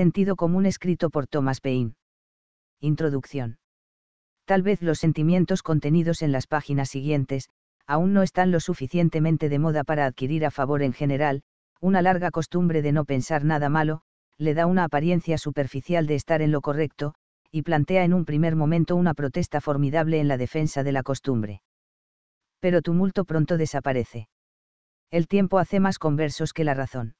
Sentido común escrito por Thomas Paine. Introducción. Tal vez los sentimientos contenidos en las páginas siguientes, aún no están lo suficientemente de moda para adquirir a favor en general, una larga costumbre de no pensar nada malo, le da una apariencia superficial de estar en lo correcto, y plantea en un primer momento una protesta formidable en la defensa de la costumbre. Pero tumulto pronto desaparece. El tiempo hace más conversos que la razón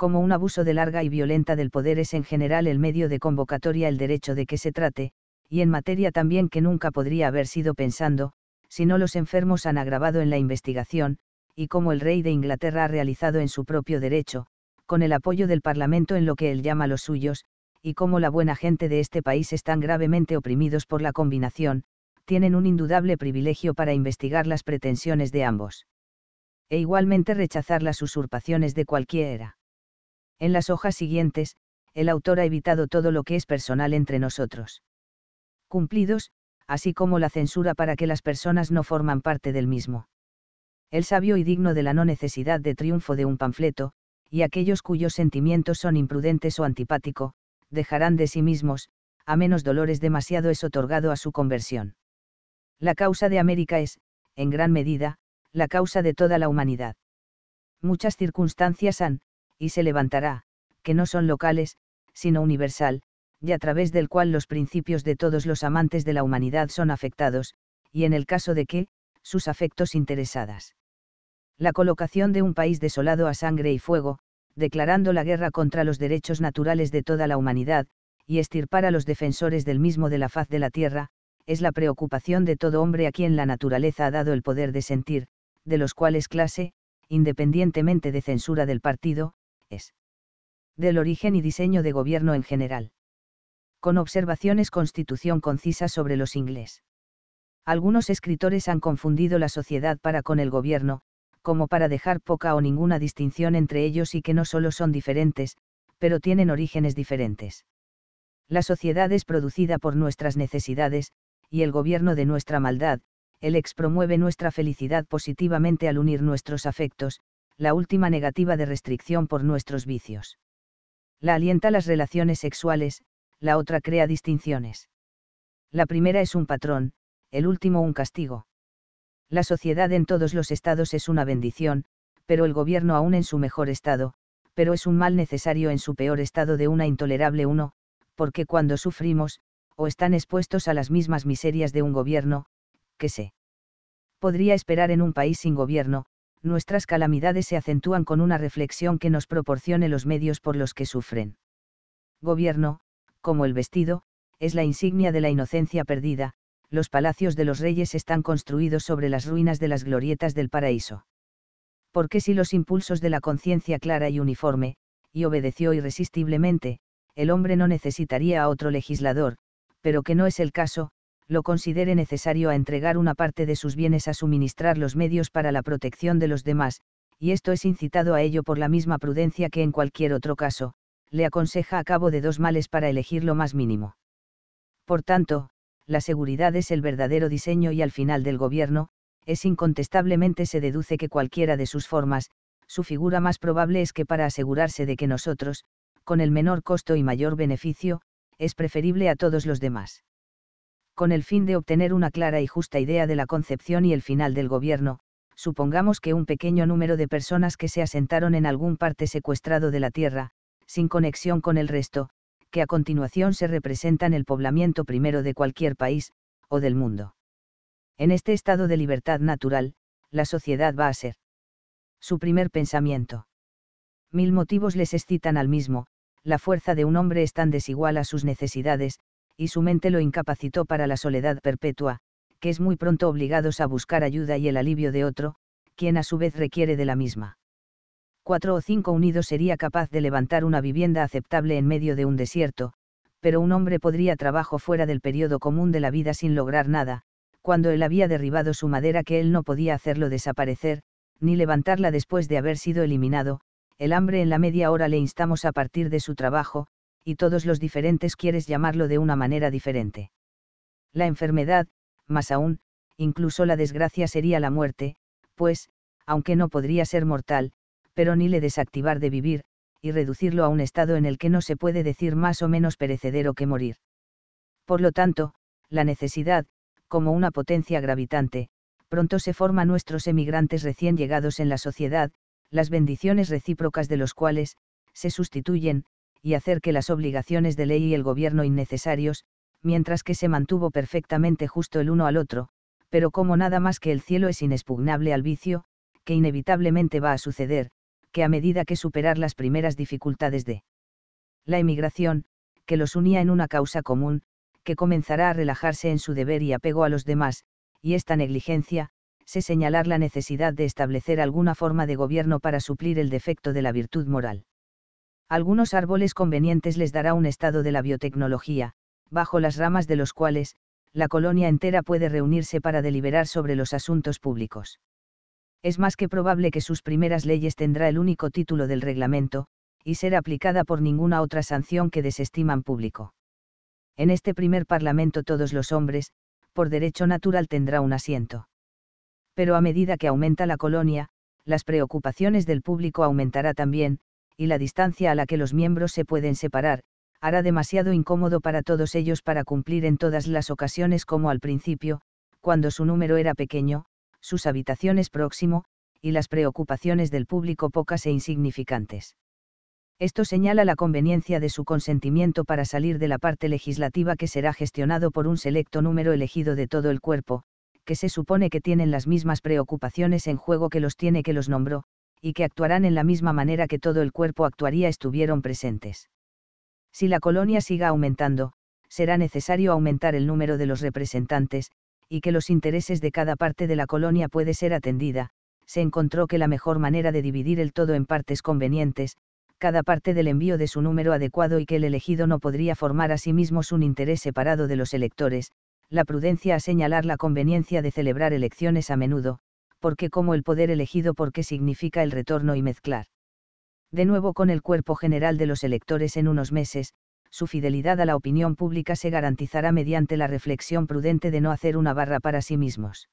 como un abuso de larga y violenta del poder es en general el medio de convocatoria el derecho de que se trate, y en materia también que nunca podría haber sido pensando, si no los enfermos han agravado en la investigación, y como el rey de Inglaterra ha realizado en su propio derecho, con el apoyo del Parlamento en lo que él llama los suyos, y como la buena gente de este país están gravemente oprimidos por la combinación, tienen un indudable privilegio para investigar las pretensiones de ambos. E igualmente rechazar las usurpaciones de cualquiera. En las hojas siguientes, el autor ha evitado todo lo que es personal entre nosotros. Cumplidos, así como la censura para que las personas no forman parte del mismo. El sabio y digno de la no necesidad de triunfo de un panfleto, y aquellos cuyos sentimientos son imprudentes o antipático, dejarán de sí mismos, a menos dolores demasiado es otorgado a su conversión. La causa de América es, en gran medida, la causa de toda la humanidad. Muchas circunstancias han, y se levantará, que no son locales, sino universal, y a través del cual los principios de todos los amantes de la humanidad son afectados, y en el caso de que, sus afectos interesadas. La colocación de un país desolado a sangre y fuego, declarando la guerra contra los derechos naturales de toda la humanidad, y estirpar a los defensores del mismo de la faz de la tierra, es la preocupación de todo hombre a quien la naturaleza ha dado el poder de sentir, de los cuales clase, independientemente de censura del partido, es. Del origen y diseño de gobierno en general. Con observaciones constitución concisa sobre los inglés. Algunos escritores han confundido la sociedad para con el gobierno, como para dejar poca o ninguna distinción entre ellos y que no solo son diferentes, pero tienen orígenes diferentes. La sociedad es producida por nuestras necesidades, y el gobierno de nuestra maldad, el ex promueve nuestra felicidad positivamente al unir nuestros afectos, la última negativa de restricción por nuestros vicios. La alienta las relaciones sexuales, la otra crea distinciones. La primera es un patrón, el último un castigo. La sociedad en todos los estados es una bendición, pero el gobierno aún en su mejor estado, pero es un mal necesario en su peor estado de una intolerable uno, porque cuando sufrimos, o están expuestos a las mismas miserias de un gobierno, que se podría esperar en un país sin gobierno, nuestras calamidades se acentúan con una reflexión que nos proporcione los medios por los que sufren. Gobierno, como el vestido, es la insignia de la inocencia perdida, los palacios de los reyes están construidos sobre las ruinas de las glorietas del paraíso. Porque si los impulsos de la conciencia clara y uniforme, y obedeció irresistiblemente, el hombre no necesitaría a otro legislador, pero que no es el caso, lo considere necesario a entregar una parte de sus bienes a suministrar los medios para la protección de los demás, y esto es incitado a ello por la misma prudencia que en cualquier otro caso, le aconseja a cabo de dos males para elegir lo más mínimo. Por tanto, la seguridad es el verdadero diseño y al final del gobierno, es incontestablemente se deduce que cualquiera de sus formas, su figura más probable es que para asegurarse de que nosotros, con el menor costo y mayor beneficio, es preferible a todos los demás con el fin de obtener una clara y justa idea de la concepción y el final del gobierno, supongamos que un pequeño número de personas que se asentaron en algún parte secuestrado de la tierra, sin conexión con el resto, que a continuación se representan el poblamiento primero de cualquier país, o del mundo. En este estado de libertad natural, la sociedad va a ser. Su primer pensamiento. Mil motivos les excitan al mismo, la fuerza de un hombre es tan desigual a sus necesidades, y su mente lo incapacitó para la soledad perpetua, que es muy pronto obligados a buscar ayuda y el alivio de otro, quien a su vez requiere de la misma. Cuatro o cinco unidos sería capaz de levantar una vivienda aceptable en medio de un desierto, pero un hombre podría trabajo fuera del periodo común de la vida sin lograr nada, cuando él había derribado su madera que él no podía hacerlo desaparecer, ni levantarla después de haber sido eliminado, el hambre en la media hora le instamos a partir de su trabajo, y todos los diferentes quieres llamarlo de una manera diferente. La enfermedad, más aún, incluso la desgracia sería la muerte, pues, aunque no podría ser mortal, pero ni le desactivar de vivir, y reducirlo a un estado en el que no se puede decir más o menos perecedero que morir. Por lo tanto, la necesidad, como una potencia gravitante, pronto se forma nuestros emigrantes recién llegados en la sociedad, las bendiciones recíprocas de los cuales, se sustituyen, y hacer que las obligaciones de ley y el gobierno innecesarios, mientras que se mantuvo perfectamente justo el uno al otro, pero como nada más que el cielo es inexpugnable al vicio, que inevitablemente va a suceder, que a medida que superar las primeras dificultades de la emigración, que los unía en una causa común, que comenzará a relajarse en su deber y apego a los demás, y esta negligencia, se señalar la necesidad de establecer alguna forma de gobierno para suplir el defecto de la virtud moral algunos árboles convenientes les dará un estado de la biotecnología, bajo las ramas de los cuales, la colonia entera puede reunirse para deliberar sobre los asuntos públicos. Es más que probable que sus primeras leyes tendrá el único título del reglamento, y será aplicada por ninguna otra sanción que desestiman público. En este primer Parlamento todos los hombres, por derecho natural, tendrá un asiento. Pero a medida que aumenta la colonia, las preocupaciones del público aumentará también, y la distancia a la que los miembros se pueden separar, hará demasiado incómodo para todos ellos para cumplir en todas las ocasiones como al principio, cuando su número era pequeño, sus habitaciones próximo, y las preocupaciones del público pocas e insignificantes. Esto señala la conveniencia de su consentimiento para salir de la parte legislativa que será gestionado por un selecto número elegido de todo el cuerpo, que se supone que tienen las mismas preocupaciones en juego que los tiene que los nombró, y que actuarán en la misma manera que todo el cuerpo actuaría estuvieron presentes. Si la colonia siga aumentando, será necesario aumentar el número de los representantes, y que los intereses de cada parte de la colonia puede ser atendida, se encontró que la mejor manera de dividir el todo en partes convenientes, cada parte del envío de su número adecuado y que el elegido no podría formar a sí mismos un interés separado de los electores, la prudencia a señalar la conveniencia de celebrar elecciones a menudo, porque como el poder elegido porque significa el retorno y mezclar. De nuevo con el cuerpo general de los electores en unos meses, su fidelidad a la opinión pública se garantizará mediante la reflexión prudente de no hacer una barra para sí mismos.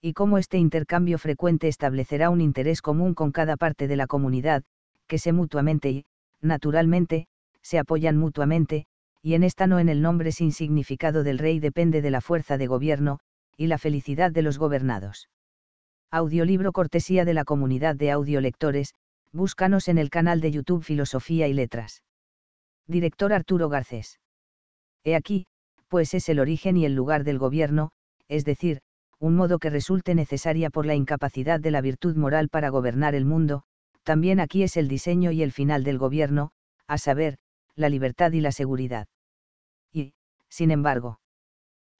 Y como este intercambio frecuente establecerá un interés común con cada parte de la comunidad, que se mutuamente y, naturalmente, se apoyan mutuamente, y en esta no en el nombre sin significado del rey depende de la fuerza de gobierno, y la felicidad de los gobernados. Audiolibro cortesía de la comunidad de audiolectores, búscanos en el canal de YouTube Filosofía y Letras. Director Arturo Garcés. He aquí, pues es el origen y el lugar del gobierno, es decir, un modo que resulte necesaria por la incapacidad de la virtud moral para gobernar el mundo, también aquí es el diseño y el final del gobierno, a saber, la libertad y la seguridad. Y, sin embargo,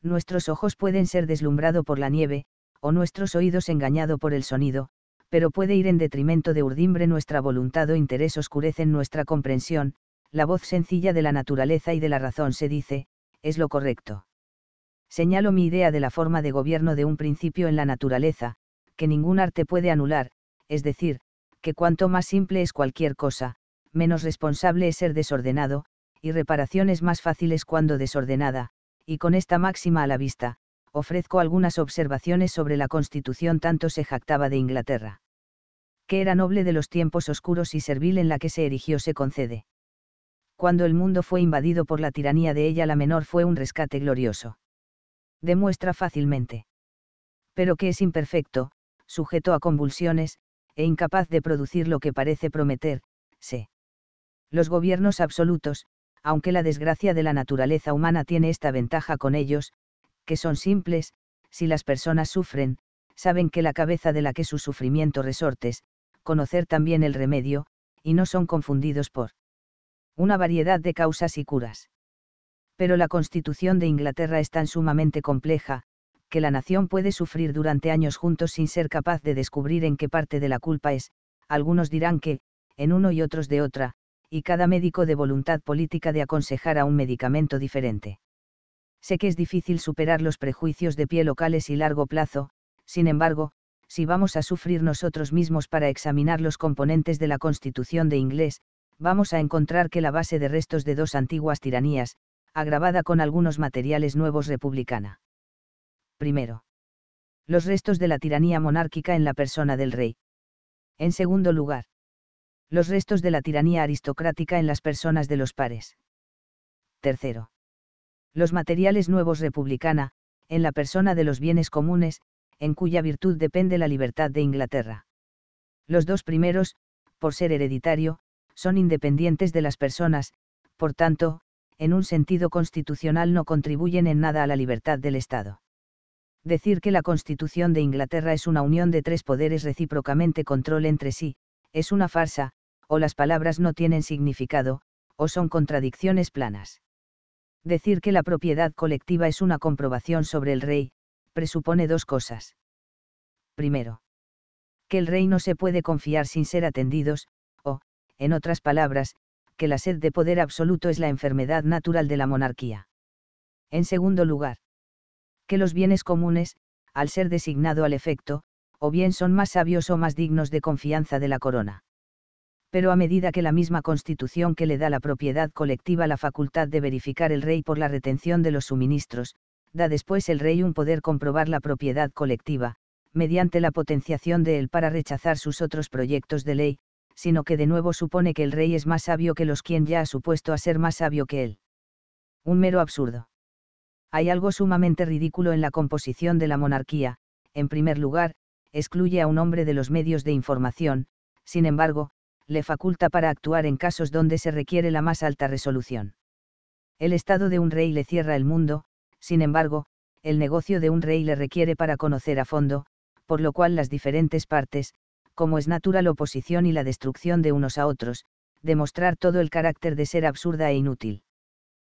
nuestros ojos pueden ser deslumbrados por la nieve, o nuestros oídos engañado por el sonido, pero puede ir en detrimento de urdimbre nuestra voluntad o interés oscurecen nuestra comprensión, la voz sencilla de la naturaleza y de la razón se dice, es lo correcto. Señalo mi idea de la forma de gobierno de un principio en la naturaleza, que ningún arte puede anular, es decir, que cuanto más simple es cualquier cosa, menos responsable es ser desordenado, y reparaciones más fáciles cuando desordenada, y con esta máxima a la vista, ofrezco algunas observaciones sobre la constitución tanto se jactaba de Inglaterra. Que era noble de los tiempos oscuros y servil en la que se erigió se concede. Cuando el mundo fue invadido por la tiranía de ella la menor fue un rescate glorioso. Demuestra fácilmente. Pero que es imperfecto, sujeto a convulsiones, e incapaz de producir lo que parece prometer, se. Los gobiernos absolutos, aunque la desgracia de la naturaleza humana tiene esta ventaja con ellos, que son simples, si las personas sufren, saben que la cabeza de la que su sufrimiento resortes, conocer también el remedio, y no son confundidos por una variedad de causas y curas. Pero la constitución de Inglaterra es tan sumamente compleja, que la nación puede sufrir durante años juntos sin ser capaz de descubrir en qué parte de la culpa es, algunos dirán que, en uno y otros de otra, y cada médico de voluntad política de aconsejar a un medicamento diferente. Sé que es difícil superar los prejuicios de pie locales y largo plazo, sin embargo, si vamos a sufrir nosotros mismos para examinar los componentes de la Constitución de inglés, vamos a encontrar que la base de restos de dos antiguas tiranías, agravada con algunos materiales nuevos republicana. Primero. Los restos de la tiranía monárquica en la persona del rey. En segundo lugar. Los restos de la tiranía aristocrática en las personas de los pares. Tercero los materiales nuevos republicana, en la persona de los bienes comunes, en cuya virtud depende la libertad de Inglaterra. Los dos primeros, por ser hereditario, son independientes de las personas, por tanto, en un sentido constitucional no contribuyen en nada a la libertad del Estado. Decir que la Constitución de Inglaterra es una unión de tres poderes recíprocamente control entre sí, es una farsa, o las palabras no tienen significado, o son contradicciones planas. Decir que la propiedad colectiva es una comprobación sobre el rey, presupone dos cosas. Primero, que el rey no se puede confiar sin ser atendidos, o, en otras palabras, que la sed de poder absoluto es la enfermedad natural de la monarquía. En segundo lugar, que los bienes comunes, al ser designado al efecto, o bien son más sabios o más dignos de confianza de la corona pero a medida que la misma constitución que le da la propiedad colectiva la facultad de verificar el rey por la retención de los suministros, da después el rey un poder comprobar la propiedad colectiva, mediante la potenciación de él para rechazar sus otros proyectos de ley, sino que de nuevo supone que el rey es más sabio que los quien ya ha supuesto a ser más sabio que él. Un mero absurdo. Hay algo sumamente ridículo en la composición de la monarquía, en primer lugar, excluye a un hombre de los medios de información, sin embargo, le faculta para actuar en casos donde se requiere la más alta resolución. El estado de un rey le cierra el mundo, sin embargo, el negocio de un rey le requiere para conocer a fondo, por lo cual las diferentes partes, como es natural oposición y la destrucción de unos a otros, demostrar todo el carácter de ser absurda e inútil.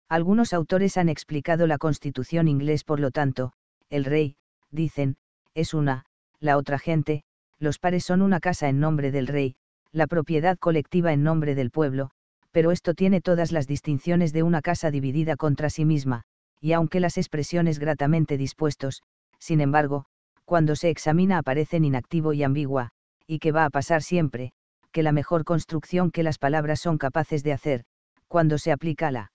Algunos autores han explicado la constitución inglés, por lo tanto, el rey, dicen, es una, la otra gente, los pares son una casa en nombre del rey, la propiedad colectiva en nombre del pueblo, pero esto tiene todas las distinciones de una casa dividida contra sí misma, y aunque las expresiones gratamente dispuestos, sin embargo, cuando se examina aparecen inactivo y ambigua, y que va a pasar siempre, que la mejor construcción que las palabras son capaces de hacer, cuando se aplica la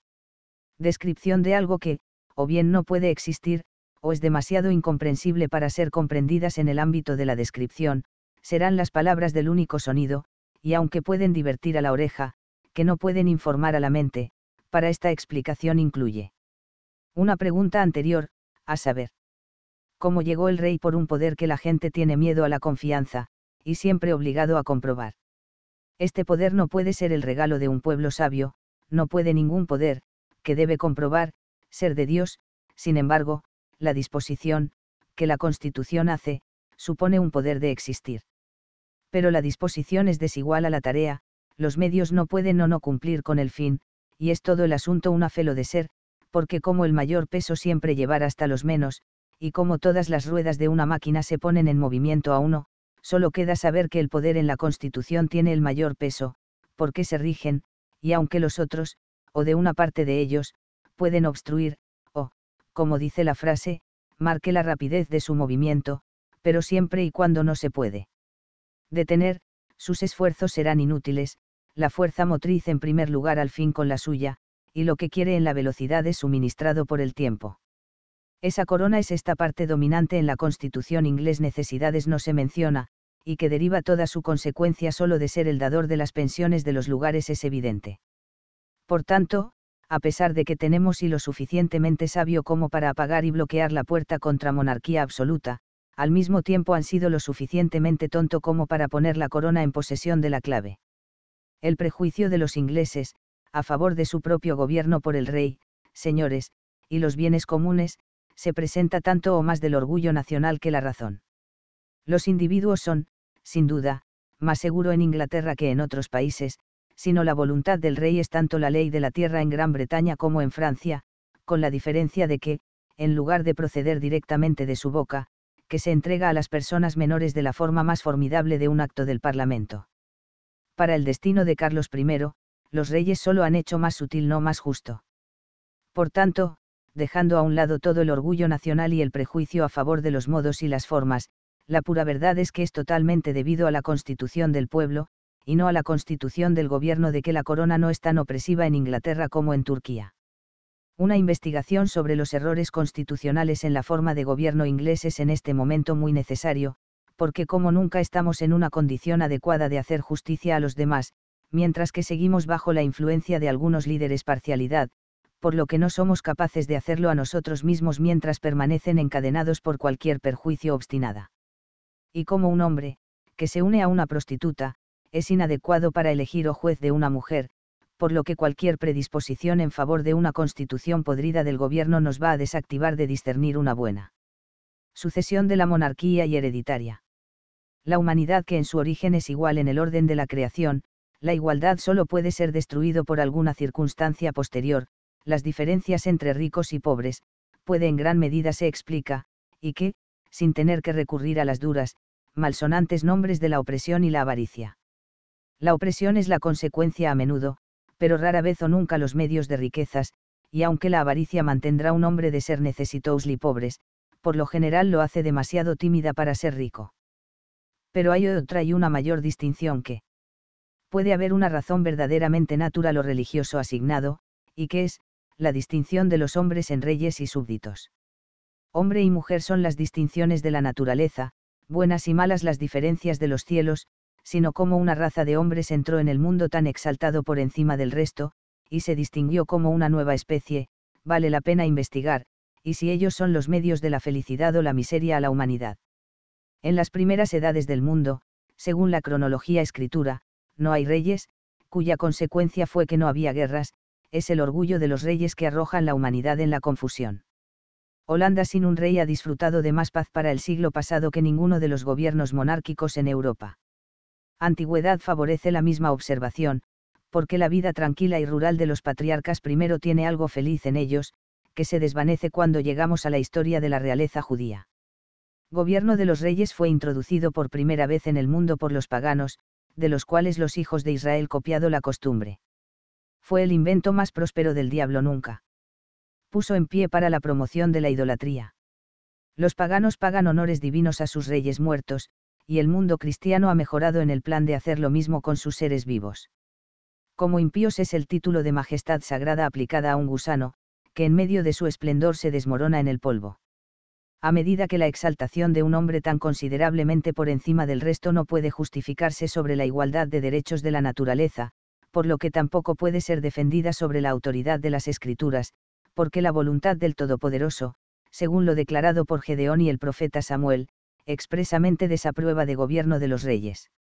descripción de algo que, o bien no puede existir, o es demasiado incomprensible para ser comprendidas en el ámbito de la descripción, serán las palabras del único sonido, y aunque pueden divertir a la oreja, que no pueden informar a la mente, para esta explicación incluye. Una pregunta anterior, a saber. ¿Cómo llegó el rey por un poder que la gente tiene miedo a la confianza, y siempre obligado a comprobar? Este poder no puede ser el regalo de un pueblo sabio, no puede ningún poder, que debe comprobar, ser de Dios, sin embargo, la disposición, que la Constitución hace, supone un poder de existir pero la disposición es desigual a la tarea, los medios no pueden o no cumplir con el fin, y es todo el asunto un afelo de ser, porque como el mayor peso siempre llevar hasta los menos, y como todas las ruedas de una máquina se ponen en movimiento a uno, solo queda saber que el poder en la Constitución tiene el mayor peso, porque se rigen, y aunque los otros, o de una parte de ellos, pueden obstruir, o, como dice la frase, marque la rapidez de su movimiento, pero siempre y cuando no se puede detener, sus esfuerzos serán inútiles, la fuerza motriz en primer lugar al fin con la suya, y lo que quiere en la velocidad es suministrado por el tiempo. Esa corona es esta parte dominante en la constitución inglés necesidades no se menciona, y que deriva toda su consecuencia solo de ser el dador de las pensiones de los lugares es evidente. Por tanto, a pesar de que tenemos y lo suficientemente sabio como para apagar y bloquear la puerta contra monarquía absoluta, al mismo tiempo han sido lo suficientemente tonto como para poner la corona en posesión de la clave. El prejuicio de los ingleses, a favor de su propio gobierno por el rey, señores, y los bienes comunes, se presenta tanto o más del orgullo nacional que la razón. Los individuos son, sin duda, más seguro en Inglaterra que en otros países, sino la voluntad del rey es tanto la ley de la tierra en Gran Bretaña como en Francia, con la diferencia de que, en lugar de proceder directamente de su boca, que se entrega a las personas menores de la forma más formidable de un acto del Parlamento. Para el destino de Carlos I, los reyes solo han hecho más sutil no más justo. Por tanto, dejando a un lado todo el orgullo nacional y el prejuicio a favor de los modos y las formas, la pura verdad es que es totalmente debido a la constitución del pueblo, y no a la constitución del gobierno de que la corona no es tan opresiva en Inglaterra como en Turquía una investigación sobre los errores constitucionales en la forma de gobierno inglés es en este momento muy necesario, porque como nunca estamos en una condición adecuada de hacer justicia a los demás, mientras que seguimos bajo la influencia de algunos líderes parcialidad, por lo que no somos capaces de hacerlo a nosotros mismos mientras permanecen encadenados por cualquier perjuicio obstinada. Y como un hombre, que se une a una prostituta, es inadecuado para elegir o juez de una mujer, por lo que cualquier predisposición en favor de una constitución podrida del gobierno nos va a desactivar de discernir una buena. Sucesión de la monarquía y hereditaria. La humanidad que en su origen es igual en el orden de la creación, la igualdad solo puede ser destruido por alguna circunstancia posterior, las diferencias entre ricos y pobres, puede en gran medida se explica, y que, sin tener que recurrir a las duras, malsonantes nombres de la opresión y la avaricia. La opresión es la consecuencia a menudo, pero rara vez o nunca los medios de riquezas, y aunque la avaricia mantendrá un hombre de ser necesitous y pobres, por lo general lo hace demasiado tímida para ser rico. Pero hay otra y una mayor distinción que puede haber una razón verdaderamente natural o religioso asignado, y que es, la distinción de los hombres en reyes y súbditos. Hombre y mujer son las distinciones de la naturaleza, buenas y malas las diferencias de los cielos, sino cómo una raza de hombres entró en el mundo tan exaltado por encima del resto, y se distinguió como una nueva especie, vale la pena investigar, y si ellos son los medios de la felicidad o la miseria a la humanidad. En las primeras edades del mundo, según la cronología escritura, no hay reyes, cuya consecuencia fue que no había guerras, es el orgullo de los reyes que arrojan la humanidad en la confusión. Holanda sin un rey ha disfrutado de más paz para el siglo pasado que ninguno de los gobiernos monárquicos en Europa antigüedad favorece la misma observación, porque la vida tranquila y rural de los patriarcas primero tiene algo feliz en ellos, que se desvanece cuando llegamos a la historia de la realeza judía. Gobierno de los reyes fue introducido por primera vez en el mundo por los paganos, de los cuales los hijos de Israel copiado la costumbre. Fue el invento más próspero del diablo nunca. Puso en pie para la promoción de la idolatría. Los paganos pagan honores divinos a sus reyes muertos, y el mundo cristiano ha mejorado en el plan de hacer lo mismo con sus seres vivos. Como impíos es el título de majestad sagrada aplicada a un gusano, que en medio de su esplendor se desmorona en el polvo. A medida que la exaltación de un hombre tan considerablemente por encima del resto no puede justificarse sobre la igualdad de derechos de la naturaleza, por lo que tampoco puede ser defendida sobre la autoridad de las Escrituras, porque la voluntad del Todopoderoso, según lo declarado por Gedeón y el profeta Samuel, expresamente desaprueba de gobierno de los reyes.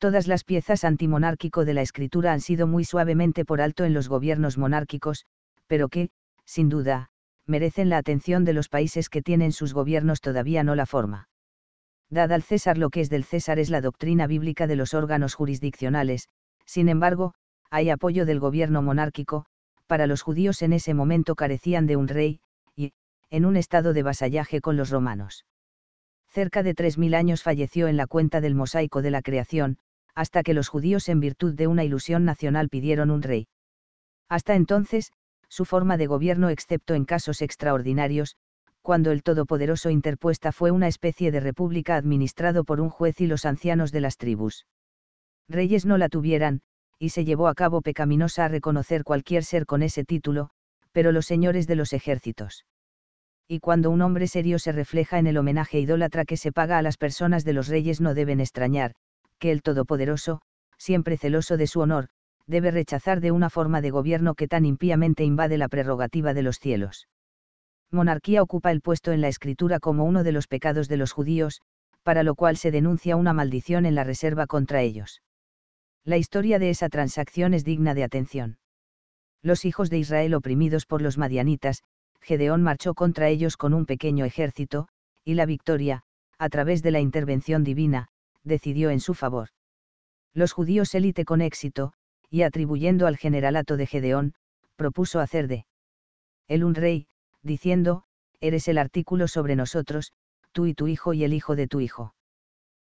Todas las piezas antimonárquico de la escritura han sido muy suavemente por alto en los gobiernos monárquicos, pero que, sin duda, merecen la atención de los países que tienen sus gobiernos todavía no la forma. Dada al César lo que es del César es la doctrina bíblica de los órganos jurisdiccionales, sin embargo, hay apoyo del gobierno monárquico, para los judíos en ese momento carecían de un rey, y, en un estado de vasallaje con los romanos cerca de 3.000 años falleció en la cuenta del mosaico de la creación, hasta que los judíos en virtud de una ilusión nacional pidieron un rey. Hasta entonces, su forma de gobierno excepto en casos extraordinarios, cuando el Todopoderoso interpuesta fue una especie de república administrado por un juez y los ancianos de las tribus. Reyes no la tuvieran, y se llevó a cabo pecaminosa a reconocer cualquier ser con ese título, pero los señores de los ejércitos y cuando un hombre serio se refleja en el homenaje idólatra que se paga a las personas de los reyes no deben extrañar, que el Todopoderoso, siempre celoso de su honor, debe rechazar de una forma de gobierno que tan impíamente invade la prerrogativa de los cielos. Monarquía ocupa el puesto en la escritura como uno de los pecados de los judíos, para lo cual se denuncia una maldición en la reserva contra ellos. La historia de esa transacción es digna de atención. Los hijos de Israel oprimidos por los madianitas, Gedeón marchó contra ellos con un pequeño ejército, y la victoria, a través de la intervención divina, decidió en su favor. Los judíos élite con éxito, y atribuyendo al generalato de Gedeón, propuso hacer de él un rey, diciendo, eres el artículo sobre nosotros, tú y tu hijo y el hijo de tu hijo.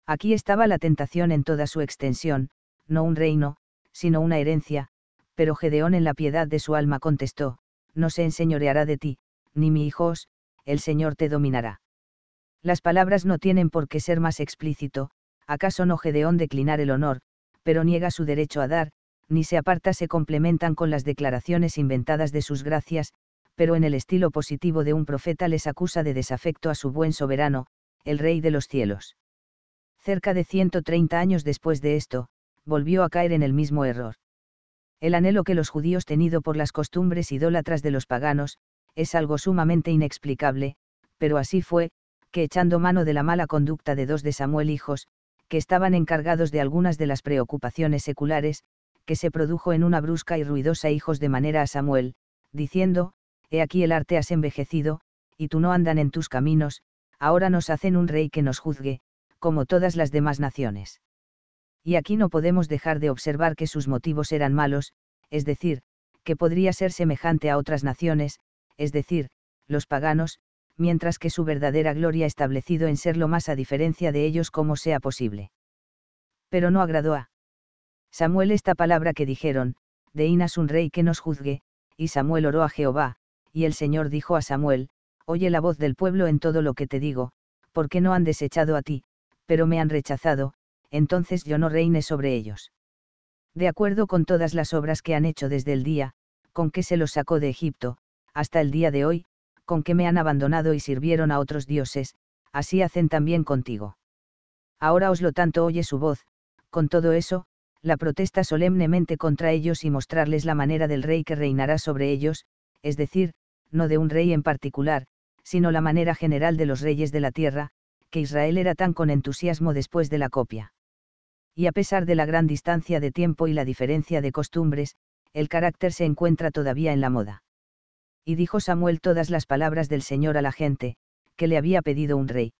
Aquí estaba la tentación en toda su extensión, no un reino, sino una herencia, pero Gedeón en la piedad de su alma contestó, no se enseñoreará de ti, ni mi hijos, el Señor te dominará. Las palabras no tienen por qué ser más explícito, acaso no Gedeón declinar el honor, pero niega su derecho a dar, ni se aparta se complementan con las declaraciones inventadas de sus gracias, pero en el estilo positivo de un profeta les acusa de desafecto a su buen soberano, el Rey de los cielos. Cerca de 130 años después de esto, volvió a caer en el mismo error. El anhelo que los judíos tenido por las costumbres idólatras de los paganos, es algo sumamente inexplicable, pero así fue, que echando mano de la mala conducta de dos de Samuel hijos, que estaban encargados de algunas de las preocupaciones seculares, que se produjo en una brusca y ruidosa hijos de manera a Samuel, diciendo, He aquí el arte has envejecido, y tú no andan en tus caminos, ahora nos hacen un rey que nos juzgue, como todas las demás naciones. Y aquí no podemos dejar de observar que sus motivos eran malos, es decir, que podría ser semejante a otras naciones, es decir, los paganos, mientras que su verdadera gloria establecido en ser lo más a diferencia de ellos como sea posible. Pero no agradó a Samuel esta palabra que dijeron, de Inas un rey que nos juzgue, y Samuel oró a Jehová, y el Señor dijo a Samuel, Oye la voz del pueblo en todo lo que te digo, porque no han desechado a ti, pero me han rechazado, entonces yo no reine sobre ellos. De acuerdo con todas las obras que han hecho desde el día, con que se los sacó de Egipto, hasta el día de hoy, con que me han abandonado y sirvieron a otros dioses, así hacen también contigo. Ahora os lo tanto oye su voz, con todo eso, la protesta solemnemente contra ellos y mostrarles la manera del rey que reinará sobre ellos, es decir, no de un rey en particular, sino la manera general de los reyes de la tierra, que Israel era tan con entusiasmo después de la copia. Y a pesar de la gran distancia de tiempo y la diferencia de costumbres, el carácter se encuentra todavía en la moda y dijo Samuel todas las palabras del Señor a la gente, que le había pedido un rey.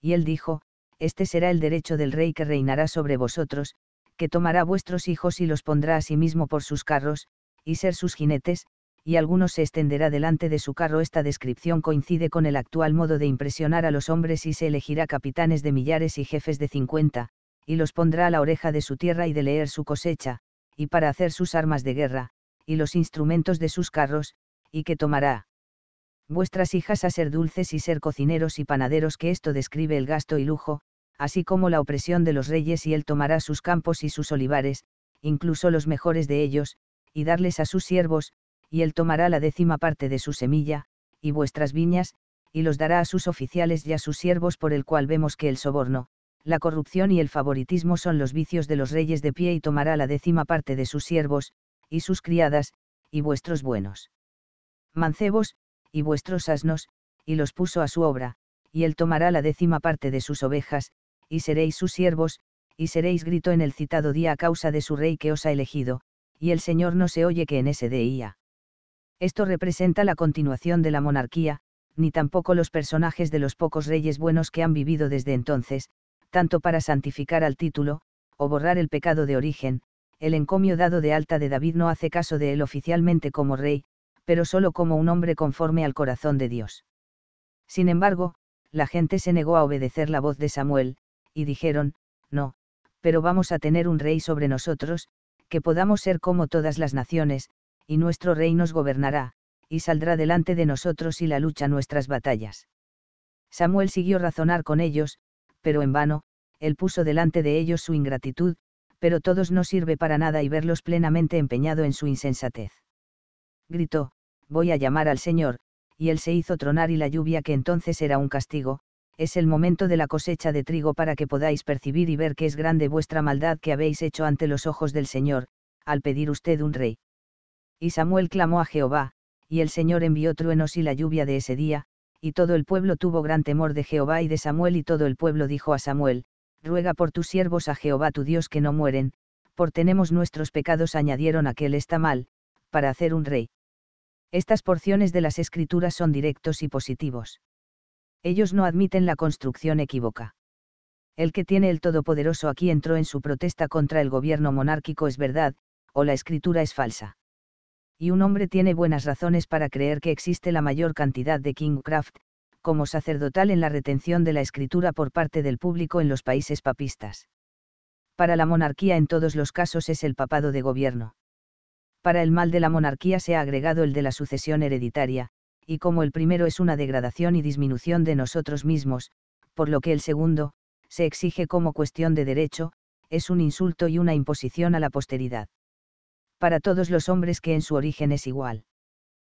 Y él dijo, Este será el derecho del rey que reinará sobre vosotros, que tomará vuestros hijos y los pondrá a sí mismo por sus carros, y ser sus jinetes, y algunos se extenderá delante de su carro. Esta descripción coincide con el actual modo de impresionar a los hombres y se elegirá capitanes de millares y jefes de cincuenta, y los pondrá a la oreja de su tierra y de leer su cosecha, y para hacer sus armas de guerra, y los instrumentos de sus carros, y que tomará. Vuestras hijas a ser dulces y ser cocineros y panaderos que esto describe el gasto y lujo, así como la opresión de los reyes y él tomará sus campos y sus olivares, incluso los mejores de ellos, y darles a sus siervos, y él tomará la décima parte de su semilla, y vuestras viñas, y los dará a sus oficiales y a sus siervos por el cual vemos que el soborno, la corrupción y el favoritismo son los vicios de los reyes de pie y tomará la décima parte de sus siervos, y sus criadas, y vuestros buenos mancebos, y vuestros asnos, y los puso a su obra, y él tomará la décima parte de sus ovejas, y seréis sus siervos, y seréis grito en el citado día a causa de su rey que os ha elegido, y el Señor no se oye que en ese día. Esto representa la continuación de la monarquía, ni tampoco los personajes de los pocos reyes buenos que han vivido desde entonces, tanto para santificar al título, o borrar el pecado de origen, el encomio dado de alta de David no hace caso de él oficialmente como rey, pero solo como un hombre conforme al corazón de Dios. Sin embargo, la gente se negó a obedecer la voz de Samuel, y dijeron, no, pero vamos a tener un rey sobre nosotros, que podamos ser como todas las naciones, y nuestro rey nos gobernará, y saldrá delante de nosotros y la lucha nuestras batallas. Samuel siguió razonar con ellos, pero en vano, él puso delante de ellos su ingratitud, pero todos no sirve para nada y verlos plenamente empeñado en su insensatez. Gritó, voy a llamar al Señor, y él se hizo tronar y la lluvia que entonces era un castigo, es el momento de la cosecha de trigo para que podáis percibir y ver que es grande vuestra maldad que habéis hecho ante los ojos del Señor, al pedir usted un rey. Y Samuel clamó a Jehová, y el Señor envió truenos y la lluvia de ese día, y todo el pueblo tuvo gran temor de Jehová y de Samuel y todo el pueblo dijo a Samuel, ruega por tus siervos a Jehová tu Dios que no mueren, por tenemos nuestros pecados añadieron aquel está mal, para hacer un rey. Estas porciones de las escrituras son directos y positivos. Ellos no admiten la construcción equívoca. El que tiene el Todopoderoso aquí entró en su protesta contra el gobierno monárquico es verdad, o la escritura es falsa. Y un hombre tiene buenas razones para creer que existe la mayor cantidad de Kingcraft, como sacerdotal en la retención de la escritura por parte del público en los países papistas. Para la monarquía en todos los casos es el papado de gobierno para el mal de la monarquía se ha agregado el de la sucesión hereditaria, y como el primero es una degradación y disminución de nosotros mismos, por lo que el segundo, se exige como cuestión de derecho, es un insulto y una imposición a la posteridad. Para todos los hombres que en su origen es igual.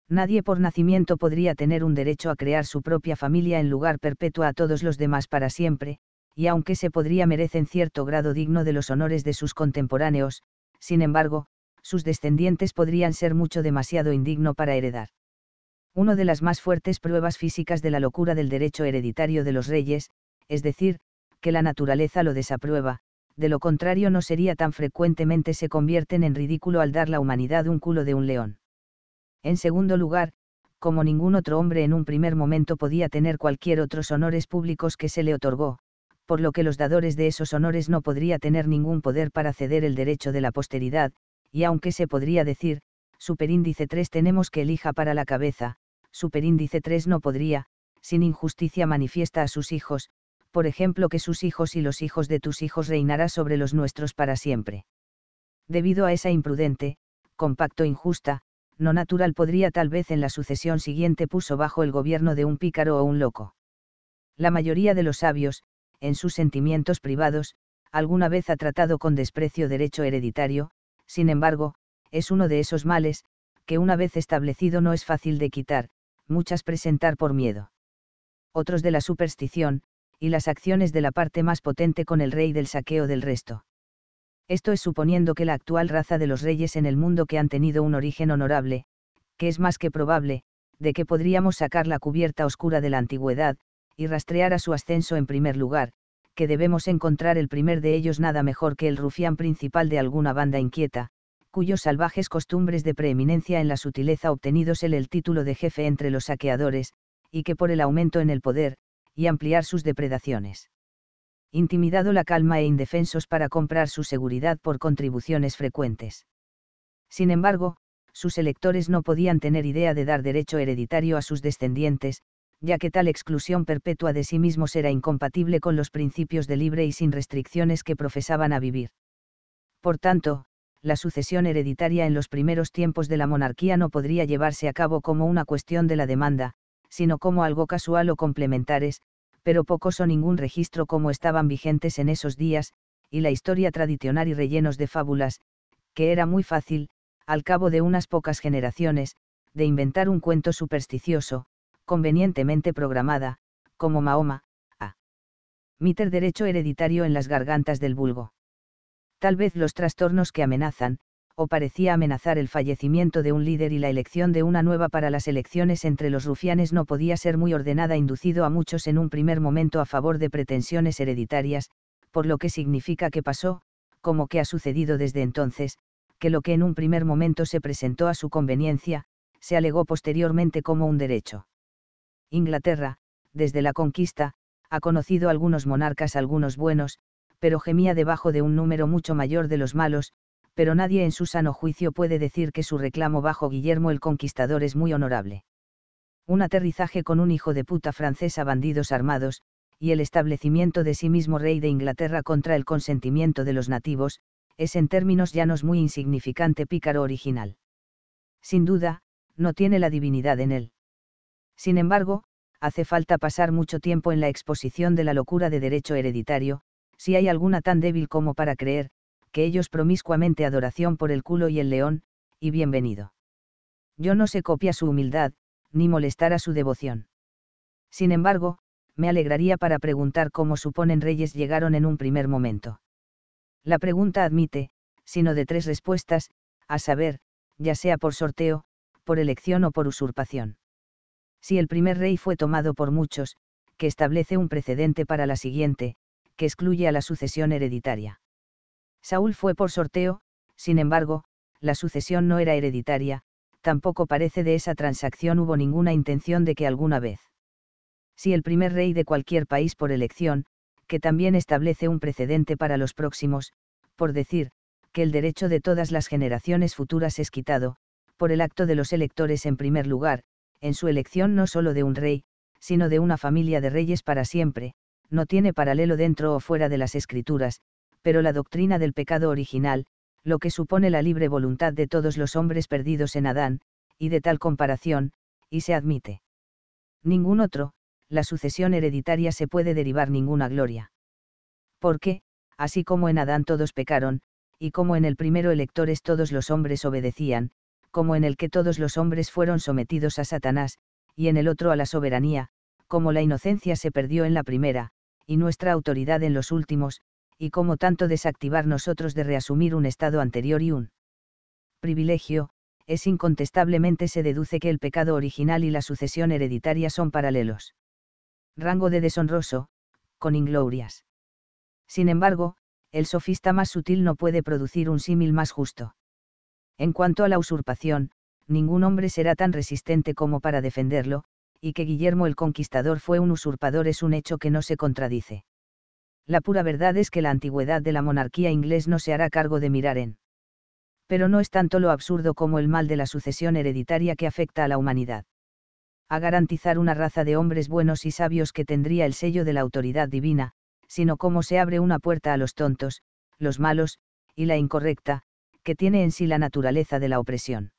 Nadie por nacimiento podría tener un derecho a crear su propia familia en lugar perpetuo a todos los demás para siempre, y aunque se podría merecen cierto grado digno de los honores de sus contemporáneos, sin embargo, sus descendientes podrían ser mucho demasiado indigno para heredar. Una de las más fuertes pruebas físicas de la locura del derecho hereditario de los reyes, es decir, que la naturaleza lo desaprueba, de lo contrario no sería tan frecuentemente se convierten en ridículo al dar la humanidad un culo de un león. En segundo lugar, como ningún otro hombre en un primer momento podía tener cualquier otros honores públicos que se le otorgó, por lo que los dadores de esos honores no podría tener ningún poder para ceder el derecho de la posteridad, y aunque se podría decir, superíndice 3 tenemos que elija para la cabeza, superíndice 3 no podría, sin injusticia manifiesta a sus hijos, por ejemplo que sus hijos y los hijos de tus hijos reinará sobre los nuestros para siempre. Debido a esa imprudente, compacto injusta, no natural podría tal vez en la sucesión siguiente puso bajo el gobierno de un pícaro o un loco. La mayoría de los sabios, en sus sentimientos privados, alguna vez ha tratado con desprecio derecho hereditario, sin embargo, es uno de esos males, que una vez establecido no es fácil de quitar, muchas presentar por miedo. Otros de la superstición, y las acciones de la parte más potente con el rey del saqueo del resto. Esto es suponiendo que la actual raza de los reyes en el mundo que han tenido un origen honorable, que es más que probable, de que podríamos sacar la cubierta oscura de la antigüedad, y rastrear a su ascenso en primer lugar, que debemos encontrar el primer de ellos nada mejor que el rufián principal de alguna banda inquieta, cuyos salvajes costumbres de preeminencia en la sutileza obtenidos el título de jefe entre los saqueadores, y que por el aumento en el poder, y ampliar sus depredaciones. Intimidado la calma e indefensos para comprar su seguridad por contribuciones frecuentes. Sin embargo, sus electores no podían tener idea de dar derecho hereditario a sus descendientes, ya que tal exclusión perpetua de sí mismos era incompatible con los principios de libre y sin restricciones que profesaban a vivir. Por tanto, la sucesión hereditaria en los primeros tiempos de la monarquía no podría llevarse a cabo como una cuestión de la demanda, sino como algo casual o complementares, pero pocos o ningún registro como estaban vigentes en esos días, y la historia tradicional y rellenos de fábulas, que era muy fácil, al cabo de unas pocas generaciones, de inventar un cuento supersticioso, convenientemente programada, como Mahoma, a miter derecho hereditario en las gargantas del vulgo. Tal vez los trastornos que amenazan, o parecía amenazar el fallecimiento de un líder y la elección de una nueva para las elecciones entre los rufianes no podía ser muy ordenada, inducido a muchos en un primer momento a favor de pretensiones hereditarias, por lo que significa que pasó, como que ha sucedido desde entonces, que lo que en un primer momento se presentó a su conveniencia, se alegó posteriormente como un derecho. Inglaterra, desde la conquista, ha conocido algunos monarcas, algunos buenos, pero gemía debajo de un número mucho mayor de los malos, pero nadie en su sano juicio puede decir que su reclamo bajo Guillermo el Conquistador es muy honorable. Un aterrizaje con un hijo de puta francés a bandidos armados, y el establecimiento de sí mismo rey de Inglaterra contra el consentimiento de los nativos, es en términos llanos muy insignificante pícaro original. Sin duda, no tiene la divinidad en él. Sin embargo, hace falta pasar mucho tiempo en la exposición de la locura de derecho hereditario, si hay alguna tan débil como para creer, que ellos promiscuamente adoración por el culo y el león, y bienvenido. Yo no se copia su humildad, ni molestar a su devoción. Sin embargo, me alegraría para preguntar cómo suponen reyes llegaron en un primer momento. La pregunta admite, sino de tres respuestas, a saber, ya sea por sorteo, por elección o por usurpación si el primer rey fue tomado por muchos, que establece un precedente para la siguiente, que excluye a la sucesión hereditaria. Saúl fue por sorteo, sin embargo, la sucesión no era hereditaria, tampoco parece de esa transacción hubo ninguna intención de que alguna vez. Si el primer rey de cualquier país por elección, que también establece un precedente para los próximos, por decir, que el derecho de todas las generaciones futuras es quitado, por el acto de los electores en primer lugar, en su elección no solo de un rey, sino de una familia de reyes para siempre, no tiene paralelo dentro o fuera de las escrituras, pero la doctrina del pecado original, lo que supone la libre voluntad de todos los hombres perdidos en Adán, y de tal comparación, y se admite. Ningún otro, la sucesión hereditaria se puede derivar ninguna gloria. Porque, así como en Adán todos pecaron, y como en el primero electores todos los hombres obedecían, como en el que todos los hombres fueron sometidos a Satanás, y en el otro a la soberanía, como la inocencia se perdió en la primera, y nuestra autoridad en los últimos, y como tanto desactivar nosotros de reasumir un estado anterior y un privilegio, es incontestablemente se deduce que el pecado original y la sucesión hereditaria son paralelos. Rango de deshonroso, con inglorias. Sin embargo, el sofista más sutil no puede producir un símil más justo. En cuanto a la usurpación, ningún hombre será tan resistente como para defenderlo, y que Guillermo el Conquistador fue un usurpador es un hecho que no se contradice. La pura verdad es que la antigüedad de la monarquía inglés no se hará cargo de mirar en. Pero no es tanto lo absurdo como el mal de la sucesión hereditaria que afecta a la humanidad. A garantizar una raza de hombres buenos y sabios que tendría el sello de la autoridad divina, sino como se abre una puerta a los tontos, los malos, y la incorrecta, que tiene en sí la naturaleza de la opresión.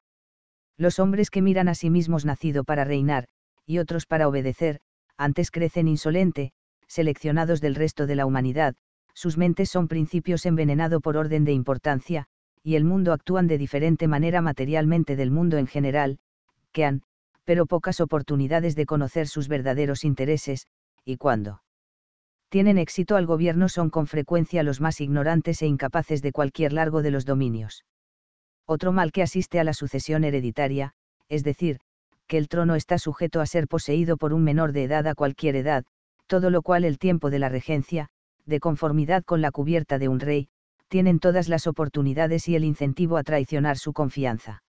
Los hombres que miran a sí mismos nacido para reinar, y otros para obedecer, antes crecen insolente, seleccionados del resto de la humanidad, sus mentes son principios envenenado por orden de importancia, y el mundo actúan de diferente manera materialmente del mundo en general, que han, pero pocas oportunidades de conocer sus verdaderos intereses, y cuando tienen éxito al gobierno son con frecuencia los más ignorantes e incapaces de cualquier largo de los dominios. Otro mal que asiste a la sucesión hereditaria, es decir, que el trono está sujeto a ser poseído por un menor de edad a cualquier edad, todo lo cual el tiempo de la regencia, de conformidad con la cubierta de un rey, tienen todas las oportunidades y el incentivo a traicionar su confianza.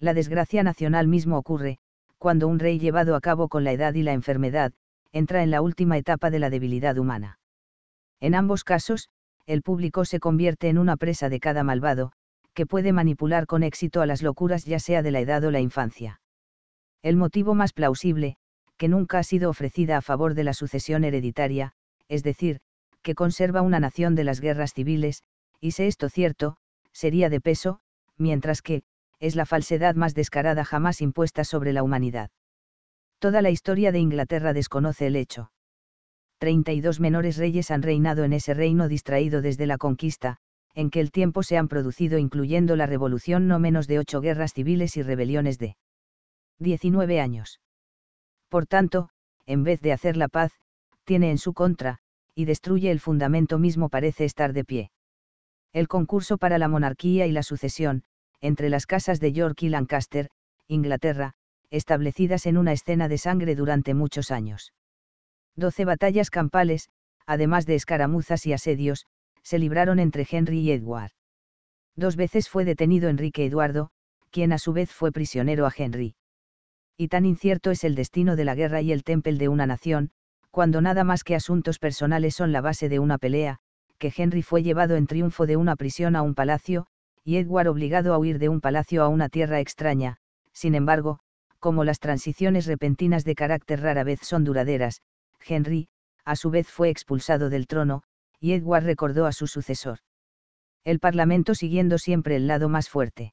La desgracia nacional mismo ocurre, cuando un rey llevado a cabo con la edad y la enfermedad, entra en la última etapa de la debilidad humana. En ambos casos, el público se convierte en una presa de cada malvado, que puede manipular con éxito a las locuras ya sea de la edad o la infancia. El motivo más plausible, que nunca ha sido ofrecida a favor de la sucesión hereditaria, es decir, que conserva una nación de las guerras civiles, y si esto cierto, sería de peso, mientras que, es la falsedad más descarada jamás impuesta sobre la humanidad. Toda la historia de Inglaterra desconoce el hecho. 32 menores reyes han reinado en ese reino distraído desde la conquista, en que el tiempo se han producido incluyendo la revolución no menos de ocho guerras civiles y rebeliones de 19 años. Por tanto, en vez de hacer la paz, tiene en su contra, y destruye el fundamento mismo parece estar de pie. El concurso para la monarquía y la sucesión, entre las casas de York y Lancaster, Inglaterra, establecidas en una escena de sangre durante muchos años. Doce batallas campales, además de escaramuzas y asedios, se libraron entre Henry y Edward. Dos veces fue detenido Enrique Eduardo, quien a su vez fue prisionero a Henry. Y tan incierto es el destino de la guerra y el temple de una nación, cuando nada más que asuntos personales son la base de una pelea, que Henry fue llevado en triunfo de una prisión a un palacio, y Edward obligado a huir de un palacio a una tierra extraña, sin embargo, como las transiciones repentinas de carácter rara vez son duraderas, Henry, a su vez fue expulsado del trono, y Edward recordó a su sucesor. El Parlamento siguiendo siempre el lado más fuerte.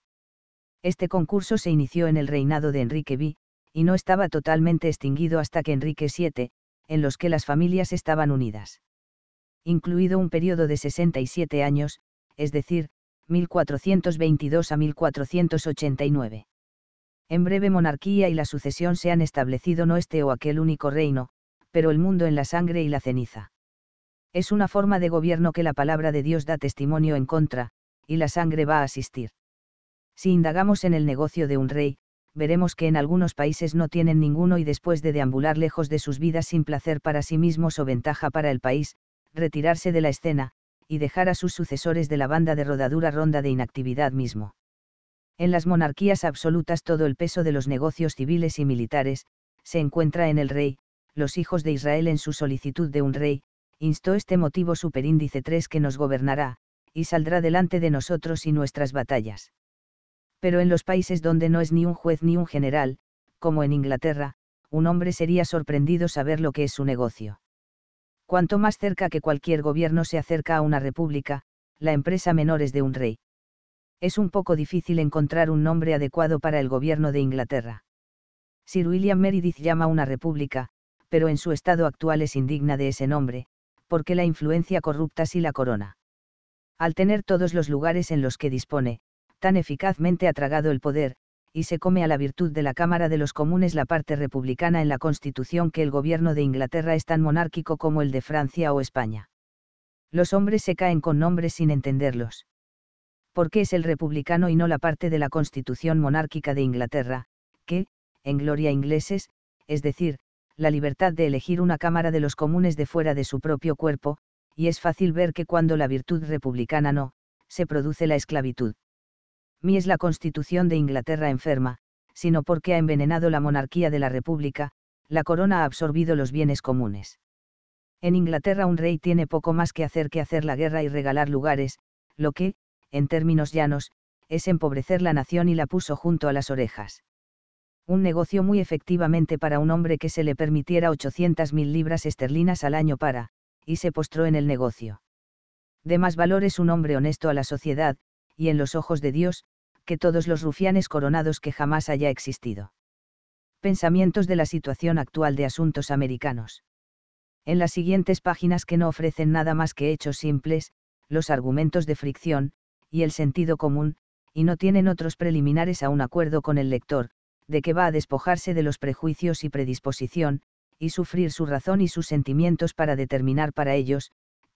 Este concurso se inició en el reinado de Enrique V, y no estaba totalmente extinguido hasta que Enrique VII, en los que las familias estaban unidas. Incluido un periodo de 67 años, es decir, 1422 a 1489 en breve monarquía y la sucesión se han establecido no este o aquel único reino, pero el mundo en la sangre y la ceniza. Es una forma de gobierno que la palabra de Dios da testimonio en contra, y la sangre va a asistir. Si indagamos en el negocio de un rey, veremos que en algunos países no tienen ninguno y después de deambular lejos de sus vidas sin placer para sí mismos o ventaja para el país, retirarse de la escena, y dejar a sus sucesores de la banda de rodadura ronda de inactividad mismo. En las monarquías absolutas todo el peso de los negocios civiles y militares, se encuentra en el rey, los hijos de Israel en su solicitud de un rey, instó este motivo superíndice 3 que nos gobernará, y saldrá delante de nosotros y nuestras batallas. Pero en los países donde no es ni un juez ni un general, como en Inglaterra, un hombre sería sorprendido saber lo que es su negocio. Cuanto más cerca que cualquier gobierno se acerca a una república, la empresa menor es de un rey es un poco difícil encontrar un nombre adecuado para el gobierno de Inglaterra. Sir William Meredith llama una república, pero en su estado actual es indigna de ese nombre, porque la influencia corrupta sí la corona. Al tener todos los lugares en los que dispone, tan eficazmente ha tragado el poder, y se come a la virtud de la Cámara de los Comunes la parte republicana en la Constitución que el gobierno de Inglaterra es tan monárquico como el de Francia o España. Los hombres se caen con nombres sin entenderlos porque es el republicano y no la parte de la Constitución monárquica de Inglaterra, que, en gloria ingleses, es decir, la libertad de elegir una Cámara de los Comunes de fuera de su propio cuerpo, y es fácil ver que cuando la virtud republicana no, se produce la esclavitud. Mi es la Constitución de Inglaterra enferma, sino porque ha envenenado la monarquía de la República, la corona ha absorbido los bienes comunes. En Inglaterra un rey tiene poco más que hacer que hacer la guerra y regalar lugares, lo que, en términos llanos, es empobrecer la nación y la puso junto a las orejas. Un negocio muy efectivamente para un hombre que se le permitiera 800.000 libras esterlinas al año para, y se postró en el negocio. De más valor es un hombre honesto a la sociedad, y en los ojos de Dios, que todos los rufianes coronados que jamás haya existido. Pensamientos de la situación actual de asuntos americanos. En las siguientes páginas que no ofrecen nada más que hechos simples, los argumentos de fricción, y el sentido común, y no tienen otros preliminares a un acuerdo con el lector, de que va a despojarse de los prejuicios y predisposición, y sufrir su razón y sus sentimientos para determinar para ellos,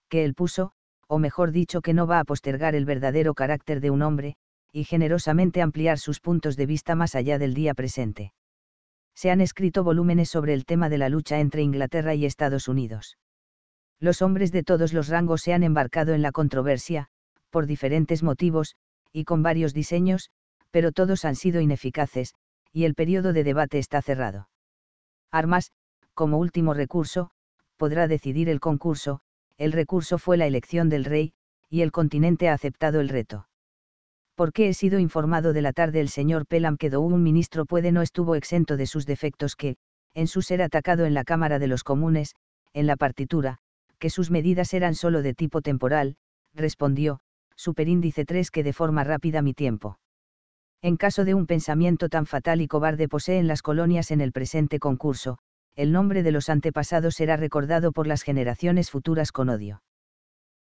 que él puso, o mejor dicho que no va a postergar el verdadero carácter de un hombre, y generosamente ampliar sus puntos de vista más allá del día presente. Se han escrito volúmenes sobre el tema de la lucha entre Inglaterra y Estados Unidos. Los hombres de todos los rangos se han embarcado en la controversia, por diferentes motivos, y con varios diseños, pero todos han sido ineficaces, y el periodo de debate está cerrado. Armas, como último recurso, podrá decidir el concurso, el recurso fue la elección del rey, y el continente ha aceptado el reto. Porque he sido informado de la tarde el señor Pelham que un ministro puede no estuvo exento de sus defectos que, en su ser atacado en la Cámara de los Comunes, en la partitura, que sus medidas eran solo de tipo temporal, respondió, superíndice 3 que de forma rápida mi tiempo. En caso de un pensamiento tan fatal y cobarde poseen las colonias en el presente concurso, el nombre de los antepasados será recordado por las generaciones futuras con odio.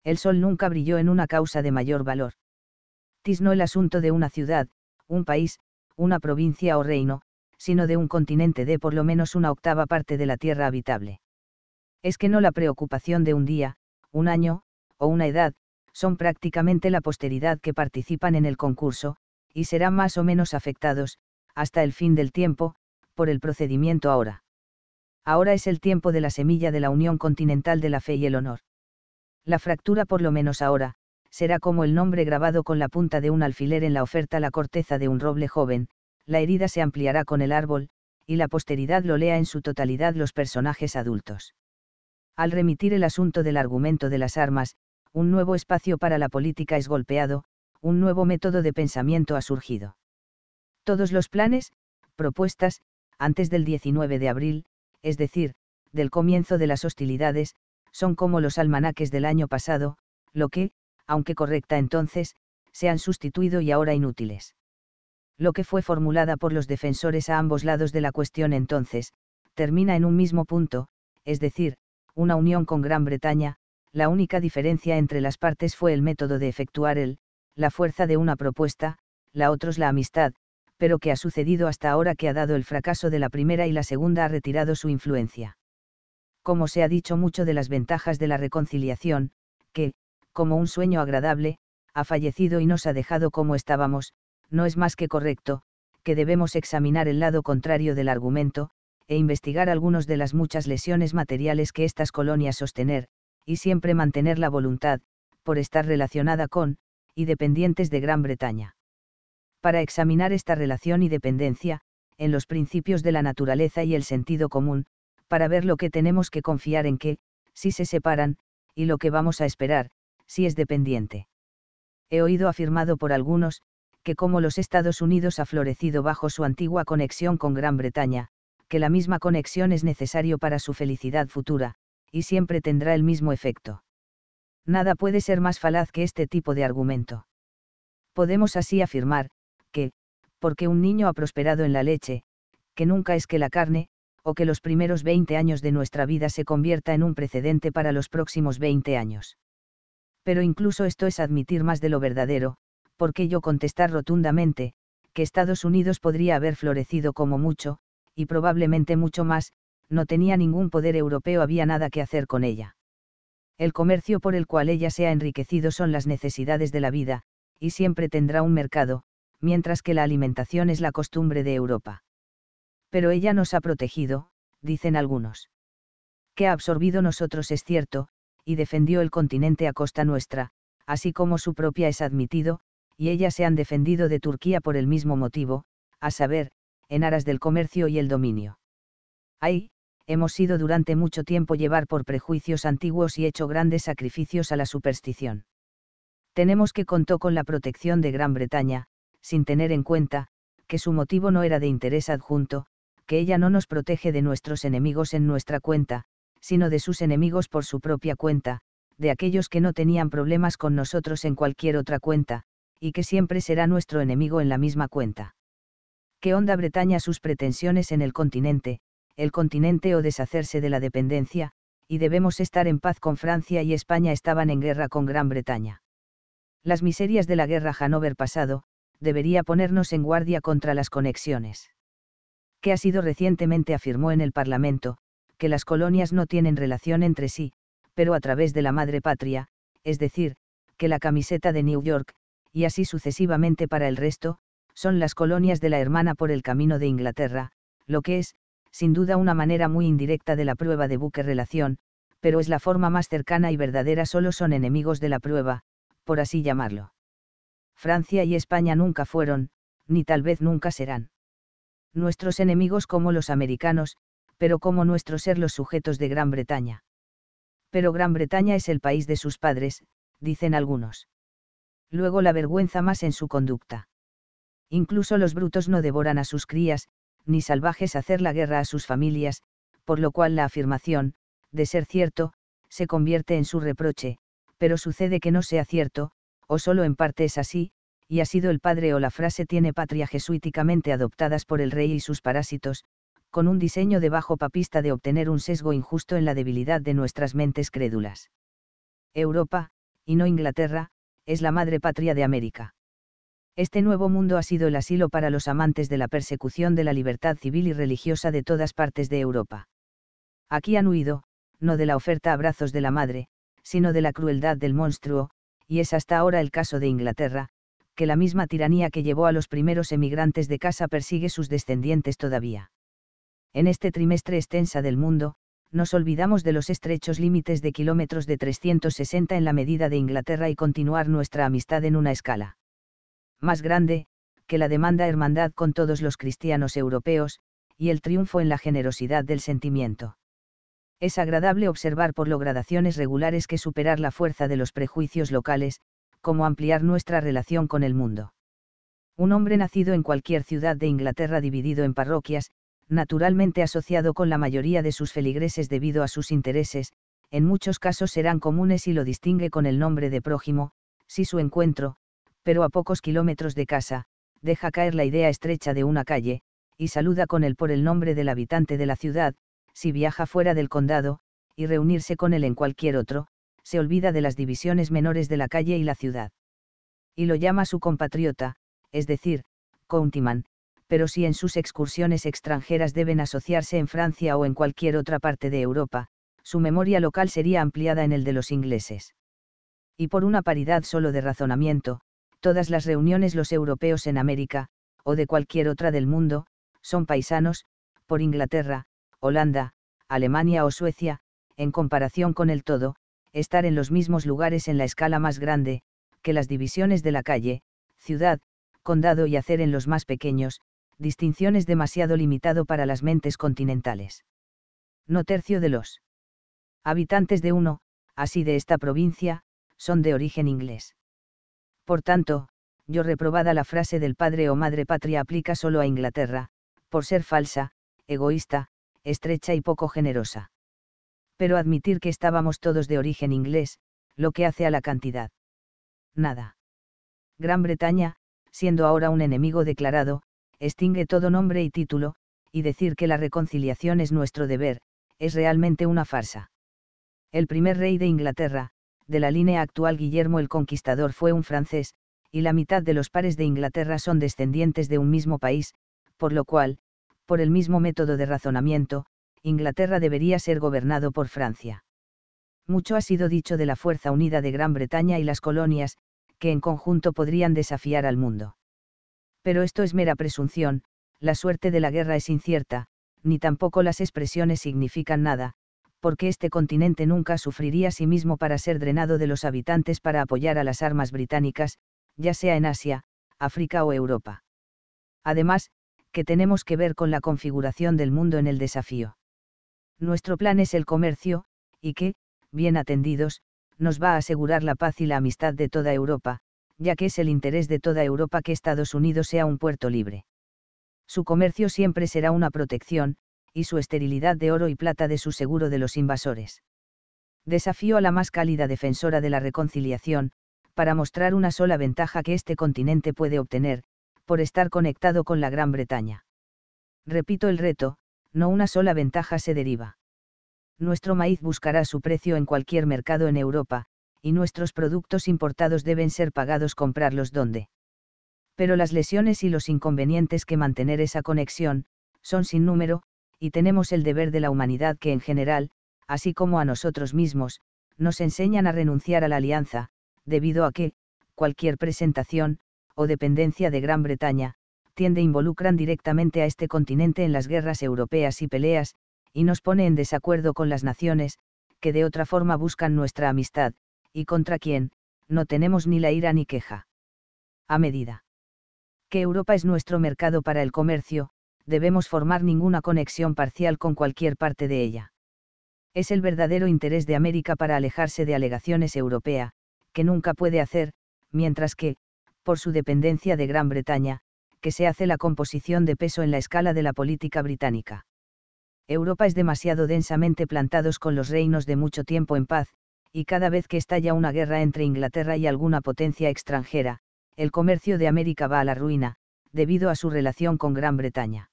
El sol nunca brilló en una causa de mayor valor. Tis no el asunto de una ciudad, un país, una provincia o reino, sino de un continente de por lo menos una octava parte de la tierra habitable. Es que no la preocupación de un día, un año, o una edad, son prácticamente la posteridad que participan en el concurso, y serán más o menos afectados, hasta el fin del tiempo, por el procedimiento ahora. Ahora es el tiempo de la semilla de la unión continental de la fe y el honor. La fractura por lo menos ahora, será como el nombre grabado con la punta de un alfiler en la oferta la corteza de un roble joven, la herida se ampliará con el árbol, y la posteridad lo lea en su totalidad los personajes adultos. Al remitir el asunto del argumento de las armas, un nuevo espacio para la política es golpeado, un nuevo método de pensamiento ha surgido. Todos los planes, propuestas, antes del 19 de abril, es decir, del comienzo de las hostilidades, son como los almanaques del año pasado, lo que, aunque correcta entonces, se han sustituido y ahora inútiles. Lo que fue formulada por los defensores a ambos lados de la cuestión entonces, termina en un mismo punto, es decir, una unión con Gran Bretaña, la única diferencia entre las partes fue el método de efectuar el, la fuerza de una propuesta, la otros la amistad, pero que ha sucedido hasta ahora que ha dado el fracaso de la primera y la segunda ha retirado su influencia. Como se ha dicho mucho de las ventajas de la reconciliación, que, como un sueño agradable, ha fallecido y nos ha dejado como estábamos, no es más que correcto, que debemos examinar el lado contrario del argumento, e investigar algunos de las muchas lesiones materiales que estas colonias sostener, y siempre mantener la voluntad, por estar relacionada con, y dependientes de Gran Bretaña. Para examinar esta relación y dependencia, en los principios de la naturaleza y el sentido común, para ver lo que tenemos que confiar en que, si se separan, y lo que vamos a esperar, si es dependiente. He oído afirmado por algunos, que como los Estados Unidos ha florecido bajo su antigua conexión con Gran Bretaña, que la misma conexión es necesario para su felicidad futura, y siempre tendrá el mismo efecto. Nada puede ser más falaz que este tipo de argumento. Podemos así afirmar, que, porque un niño ha prosperado en la leche, que nunca es que la carne, o que los primeros 20 años de nuestra vida se convierta en un precedente para los próximos 20 años. Pero incluso esto es admitir más de lo verdadero, porque yo contestar rotundamente, que Estados Unidos podría haber florecido como mucho, y probablemente mucho más, no tenía ningún poder europeo, había nada que hacer con ella. El comercio por el cual ella se ha enriquecido son las necesidades de la vida, y siempre tendrá un mercado, mientras que la alimentación es la costumbre de Europa. Pero ella nos ha protegido, dicen algunos. Que ha absorbido nosotros es cierto, y defendió el continente a costa nuestra, así como su propia es admitido, y ellas se han defendido de Turquía por el mismo motivo, a saber, en aras del comercio y el dominio. Ahí, hemos sido durante mucho tiempo llevar por prejuicios antiguos y hecho grandes sacrificios a la superstición. Tenemos que contó con la protección de Gran Bretaña, sin tener en cuenta, que su motivo no era de interés adjunto, que ella no nos protege de nuestros enemigos en nuestra cuenta, sino de sus enemigos por su propia cuenta, de aquellos que no tenían problemas con nosotros en cualquier otra cuenta, y que siempre será nuestro enemigo en la misma cuenta. ¿Qué onda Bretaña sus pretensiones en el continente, el continente o deshacerse de la dependencia, y debemos estar en paz con Francia y España estaban en guerra con Gran Bretaña. Las miserias de la guerra Hanover pasado, debería ponernos en guardia contra las conexiones. Que ha sido recientemente afirmó en el Parlamento, que las colonias no tienen relación entre sí, pero a través de la madre patria, es decir, que la camiseta de New York, y así sucesivamente para el resto, son las colonias de la hermana por el camino de Inglaterra, lo que es, sin duda una manera muy indirecta de la prueba de buque relación, pero es la forma más cercana y verdadera solo son enemigos de la prueba, por así llamarlo. Francia y España nunca fueron, ni tal vez nunca serán. Nuestros enemigos como los americanos, pero como nuestro ser los sujetos de Gran Bretaña. Pero Gran Bretaña es el país de sus padres, dicen algunos. Luego la vergüenza más en su conducta. Incluso los brutos no devoran a sus crías, ni salvajes hacer la guerra a sus familias, por lo cual la afirmación, de ser cierto, se convierte en su reproche, pero sucede que no sea cierto, o solo en parte es así, y ha sido el padre o la frase tiene patria jesuíticamente adoptadas por el rey y sus parásitos, con un diseño de bajo papista de obtener un sesgo injusto en la debilidad de nuestras mentes crédulas. Europa, y no Inglaterra, es la madre patria de América. Este nuevo mundo ha sido el asilo para los amantes de la persecución de la libertad civil y religiosa de todas partes de Europa. Aquí han huido, no de la oferta a brazos de la madre, sino de la crueldad del monstruo, y es hasta ahora el caso de Inglaterra, que la misma tiranía que llevó a los primeros emigrantes de casa persigue sus descendientes todavía. En este trimestre extensa del mundo, nos olvidamos de los estrechos límites de kilómetros de 360 en la medida de Inglaterra y continuar nuestra amistad en una escala más grande, que la demanda hermandad con todos los cristianos europeos, y el triunfo en la generosidad del sentimiento. Es agradable observar por lo gradaciones regulares que superar la fuerza de los prejuicios locales, como ampliar nuestra relación con el mundo. Un hombre nacido en cualquier ciudad de Inglaterra dividido en parroquias, naturalmente asociado con la mayoría de sus feligreses debido a sus intereses, en muchos casos serán comunes y lo distingue con el nombre de prójimo, si su encuentro, pero a pocos kilómetros de casa, deja caer la idea estrecha de una calle, y saluda con él por el nombre del habitante de la ciudad, si viaja fuera del condado, y reunirse con él en cualquier otro, se olvida de las divisiones menores de la calle y la ciudad. Y lo llama su compatriota, es decir, Countyman, pero si en sus excursiones extranjeras deben asociarse en Francia o en cualquier otra parte de Europa, su memoria local sería ampliada en el de los ingleses. Y por una paridad solo de razonamiento, todas las reuniones los europeos en América, o de cualquier otra del mundo, son paisanos, por Inglaterra, Holanda, Alemania o Suecia, en comparación con el todo, estar en los mismos lugares en la escala más grande, que las divisiones de la calle, ciudad, condado y hacer en los más pequeños, distinciones demasiado limitado para las mentes continentales. No tercio de los habitantes de uno, así de esta provincia, son de origen inglés. Por tanto, yo reprobada la frase del padre o madre patria aplica solo a Inglaterra, por ser falsa, egoísta, estrecha y poco generosa. Pero admitir que estábamos todos de origen inglés, lo que hace a la cantidad. Nada. Gran Bretaña, siendo ahora un enemigo declarado, extingue todo nombre y título, y decir que la reconciliación es nuestro deber, es realmente una farsa. El primer rey de Inglaterra, de la línea actual Guillermo el Conquistador fue un francés, y la mitad de los pares de Inglaterra son descendientes de un mismo país, por lo cual, por el mismo método de razonamiento, Inglaterra debería ser gobernado por Francia. Mucho ha sido dicho de la fuerza unida de Gran Bretaña y las colonias, que en conjunto podrían desafiar al mundo. Pero esto es mera presunción, la suerte de la guerra es incierta, ni tampoco las expresiones significan nada, porque este continente nunca sufriría a sí mismo para ser drenado de los habitantes para apoyar a las armas británicas, ya sea en Asia, África o Europa. Además, que tenemos que ver con la configuración del mundo en el desafío. Nuestro plan es el comercio, y que, bien atendidos, nos va a asegurar la paz y la amistad de toda Europa, ya que es el interés de toda Europa que Estados Unidos sea un puerto libre. Su comercio siempre será una protección, y su esterilidad de oro y plata de su seguro de los invasores. Desafío a la más cálida defensora de la reconciliación, para mostrar una sola ventaja que este continente puede obtener, por estar conectado con la Gran Bretaña. Repito el reto, no una sola ventaja se deriva. Nuestro maíz buscará su precio en cualquier mercado en Europa, y nuestros productos importados deben ser pagados comprarlos donde. Pero las lesiones y los inconvenientes que mantener esa conexión, son sin número, y tenemos el deber de la humanidad que en general, así como a nosotros mismos, nos enseñan a renunciar a la alianza, debido a que, cualquier presentación, o dependencia de Gran Bretaña, tiende involucran directamente a este continente en las guerras europeas y peleas, y nos pone en desacuerdo con las naciones, que de otra forma buscan nuestra amistad, y contra quien, no tenemos ni la ira ni queja. A medida que Europa es nuestro mercado para el comercio, debemos formar ninguna conexión parcial con cualquier parte de ella. Es el verdadero interés de América para alejarse de alegaciones europea, que nunca puede hacer, mientras que, por su dependencia de Gran Bretaña, que se hace la composición de peso en la escala de la política británica. Europa es demasiado densamente plantados con los reinos de mucho tiempo en paz, y cada vez que estalla una guerra entre Inglaterra y alguna potencia extranjera, el comercio de América va a la ruina, debido a su relación con Gran Bretaña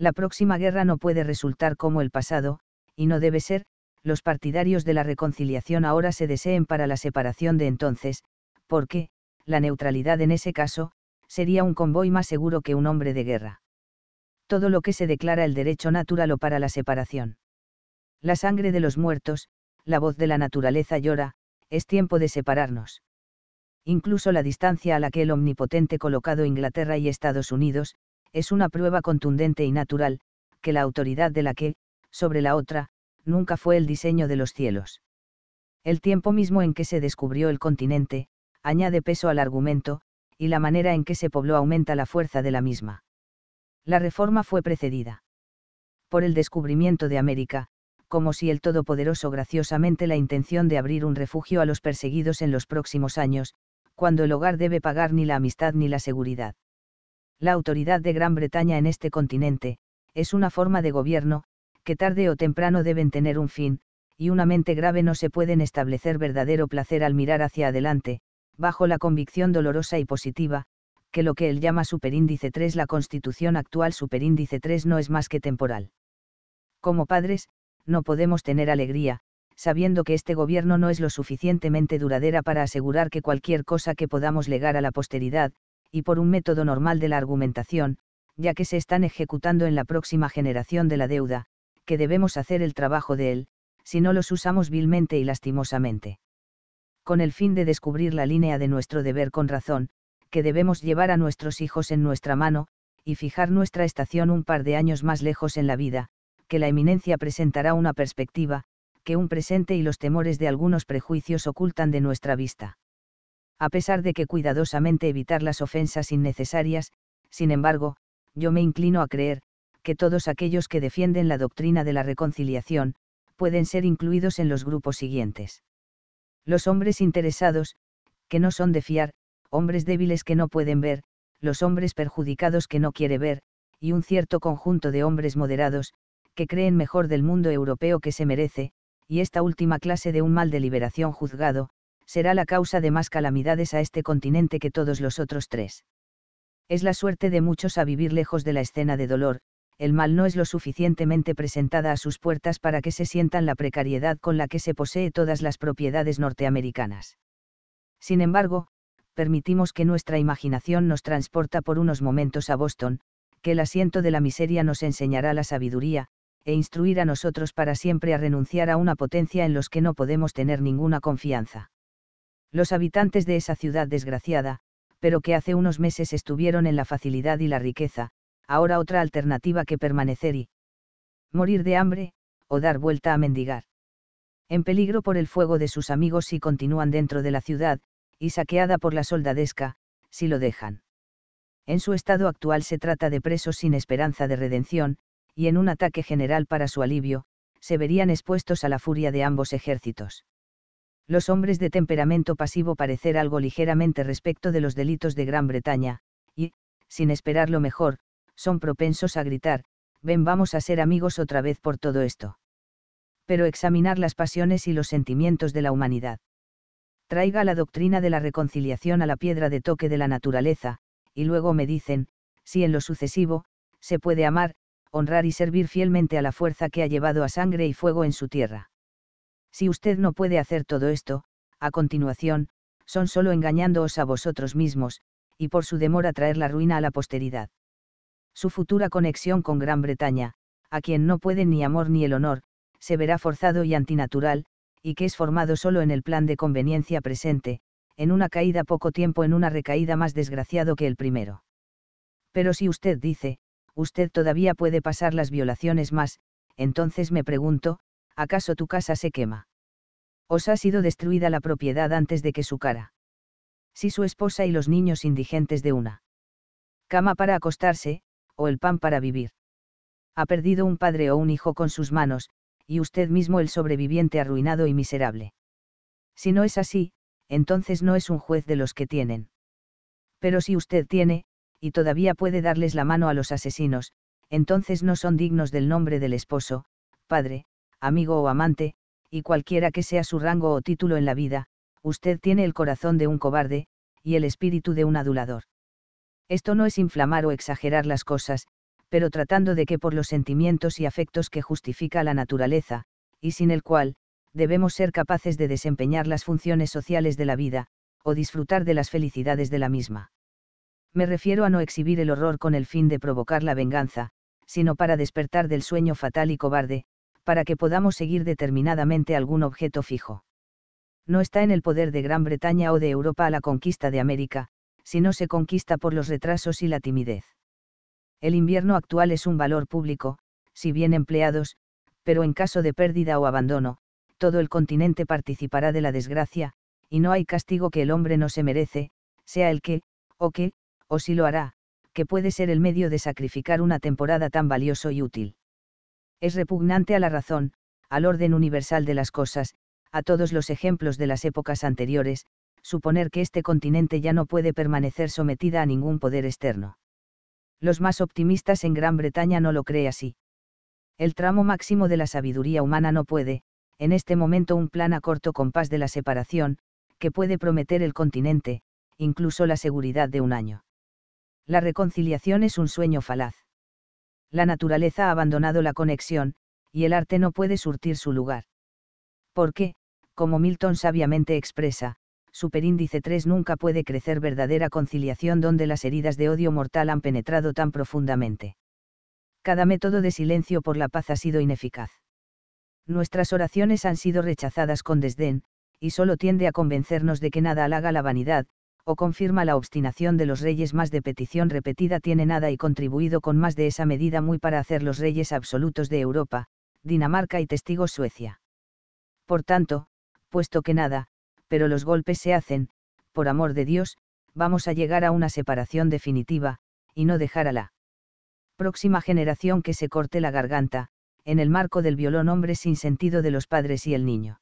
la próxima guerra no puede resultar como el pasado, y no debe ser, los partidarios de la reconciliación ahora se deseen para la separación de entonces, porque, la neutralidad en ese caso, sería un convoy más seguro que un hombre de guerra. Todo lo que se declara el derecho natural o para la separación. La sangre de los muertos, la voz de la naturaleza llora, es tiempo de separarnos. Incluso la distancia a la que el omnipotente colocado Inglaterra y Estados Unidos, es una prueba contundente y natural, que la autoridad de la que, sobre la otra, nunca fue el diseño de los cielos. El tiempo mismo en que se descubrió el continente, añade peso al argumento, y la manera en que se pobló aumenta la fuerza de la misma. La reforma fue precedida por el descubrimiento de América, como si el Todopoderoso graciosamente la intención de abrir un refugio a los perseguidos en los próximos años, cuando el hogar debe pagar ni la amistad ni la seguridad la autoridad de Gran Bretaña en este continente, es una forma de gobierno, que tarde o temprano deben tener un fin, y una mente grave no se pueden establecer verdadero placer al mirar hacia adelante, bajo la convicción dolorosa y positiva, que lo que él llama superíndice 3, la constitución actual superíndice 3 no es más que temporal. Como padres, no podemos tener alegría, sabiendo que este gobierno no es lo suficientemente duradera para asegurar que cualquier cosa que podamos legar a la posteridad, y por un método normal de la argumentación, ya que se están ejecutando en la próxima generación de la deuda, que debemos hacer el trabajo de él, si no los usamos vilmente y lastimosamente. Con el fin de descubrir la línea de nuestro deber con razón, que debemos llevar a nuestros hijos en nuestra mano, y fijar nuestra estación un par de años más lejos en la vida, que la eminencia presentará una perspectiva, que un presente y los temores de algunos prejuicios ocultan de nuestra vista a pesar de que cuidadosamente evitar las ofensas innecesarias, sin embargo, yo me inclino a creer, que todos aquellos que defienden la doctrina de la reconciliación, pueden ser incluidos en los grupos siguientes. Los hombres interesados, que no son de fiar, hombres débiles que no pueden ver, los hombres perjudicados que no quiere ver, y un cierto conjunto de hombres moderados, que creen mejor del mundo europeo que se merece, y esta última clase de un mal de liberación juzgado, será la causa de más calamidades a este continente que todos los otros tres. Es la suerte de muchos a vivir lejos de la escena de dolor, el mal no es lo suficientemente presentada a sus puertas para que se sientan la precariedad con la que se posee todas las propiedades norteamericanas. Sin embargo, permitimos que nuestra imaginación nos transporta por unos momentos a Boston, que el asiento de la miseria nos enseñará la sabiduría, e instruir a nosotros para siempre a renunciar a una potencia en los que no podemos tener ninguna confianza. Los habitantes de esa ciudad desgraciada, pero que hace unos meses estuvieron en la facilidad y la riqueza, ahora otra alternativa que permanecer y morir de hambre, o dar vuelta a mendigar. En peligro por el fuego de sus amigos si continúan dentro de la ciudad, y saqueada por la soldadesca, si lo dejan. En su estado actual se trata de presos sin esperanza de redención, y en un ataque general para su alivio, se verían expuestos a la furia de ambos ejércitos los hombres de temperamento pasivo parecer algo ligeramente respecto de los delitos de Gran Bretaña, y, sin esperar lo mejor, son propensos a gritar, ven vamos a ser amigos otra vez por todo esto. Pero examinar las pasiones y los sentimientos de la humanidad. Traiga la doctrina de la reconciliación a la piedra de toque de la naturaleza, y luego me dicen, si en lo sucesivo, se puede amar, honrar y servir fielmente a la fuerza que ha llevado a sangre y fuego en su tierra. Si usted no puede hacer todo esto, a continuación, son solo engañándoos a vosotros mismos, y por su demora traer la ruina a la posteridad. Su futura conexión con Gran Bretaña, a quien no puede ni amor ni el honor, se verá forzado y antinatural, y que es formado solo en el plan de conveniencia presente, en una caída poco tiempo en una recaída más desgraciado que el primero. Pero si usted dice, usted todavía puede pasar las violaciones más, entonces me pregunto, ¿acaso tu casa se quema? Os ha sido destruida la propiedad antes de que su cara. Si su esposa y los niños indigentes de una cama para acostarse, o el pan para vivir. Ha perdido un padre o un hijo con sus manos, y usted mismo el sobreviviente arruinado y miserable. Si no es así, entonces no es un juez de los que tienen. Pero si usted tiene, y todavía puede darles la mano a los asesinos, entonces no son dignos del nombre del esposo, padre, amigo o amante, y cualquiera que sea su rango o título en la vida, usted tiene el corazón de un cobarde, y el espíritu de un adulador. Esto no es inflamar o exagerar las cosas, pero tratando de que por los sentimientos y afectos que justifica la naturaleza, y sin el cual, debemos ser capaces de desempeñar las funciones sociales de la vida, o disfrutar de las felicidades de la misma. Me refiero a no exhibir el horror con el fin de provocar la venganza, sino para despertar del sueño fatal y cobarde, para que podamos seguir determinadamente algún objeto fijo. No está en el poder de Gran Bretaña o de Europa la conquista de América, si no se conquista por los retrasos y la timidez. El invierno actual es un valor público, si bien empleados, pero en caso de pérdida o abandono, todo el continente participará de la desgracia, y no hay castigo que el hombre no se merece, sea el que, o que, o si lo hará, que puede ser el medio de sacrificar una temporada tan valioso y útil es repugnante a la razón, al orden universal de las cosas, a todos los ejemplos de las épocas anteriores, suponer que este continente ya no puede permanecer sometida a ningún poder externo. Los más optimistas en Gran Bretaña no lo creen así. El tramo máximo de la sabiduría humana no puede, en este momento, un plan a corto compás de la separación, que puede prometer el continente, incluso la seguridad de un año. La reconciliación es un sueño falaz la naturaleza ha abandonado la conexión, y el arte no puede surtir su lugar. Porque, como Milton sabiamente expresa, superíndice 3 nunca puede crecer verdadera conciliación donde las heridas de odio mortal han penetrado tan profundamente. Cada método de silencio por la paz ha sido ineficaz. Nuestras oraciones han sido rechazadas con desdén, y solo tiende a convencernos de que nada halaga la vanidad, o confirma la obstinación de los reyes más de petición repetida tiene nada y contribuido con más de esa medida muy para hacer los reyes absolutos de Europa, Dinamarca y testigos Suecia. Por tanto, puesto que nada, pero los golpes se hacen, por amor de Dios, vamos a llegar a una separación definitiva, y no dejar a la próxima generación que se corte la garganta, en el marco del violón hombre sin sentido de los padres y el niño.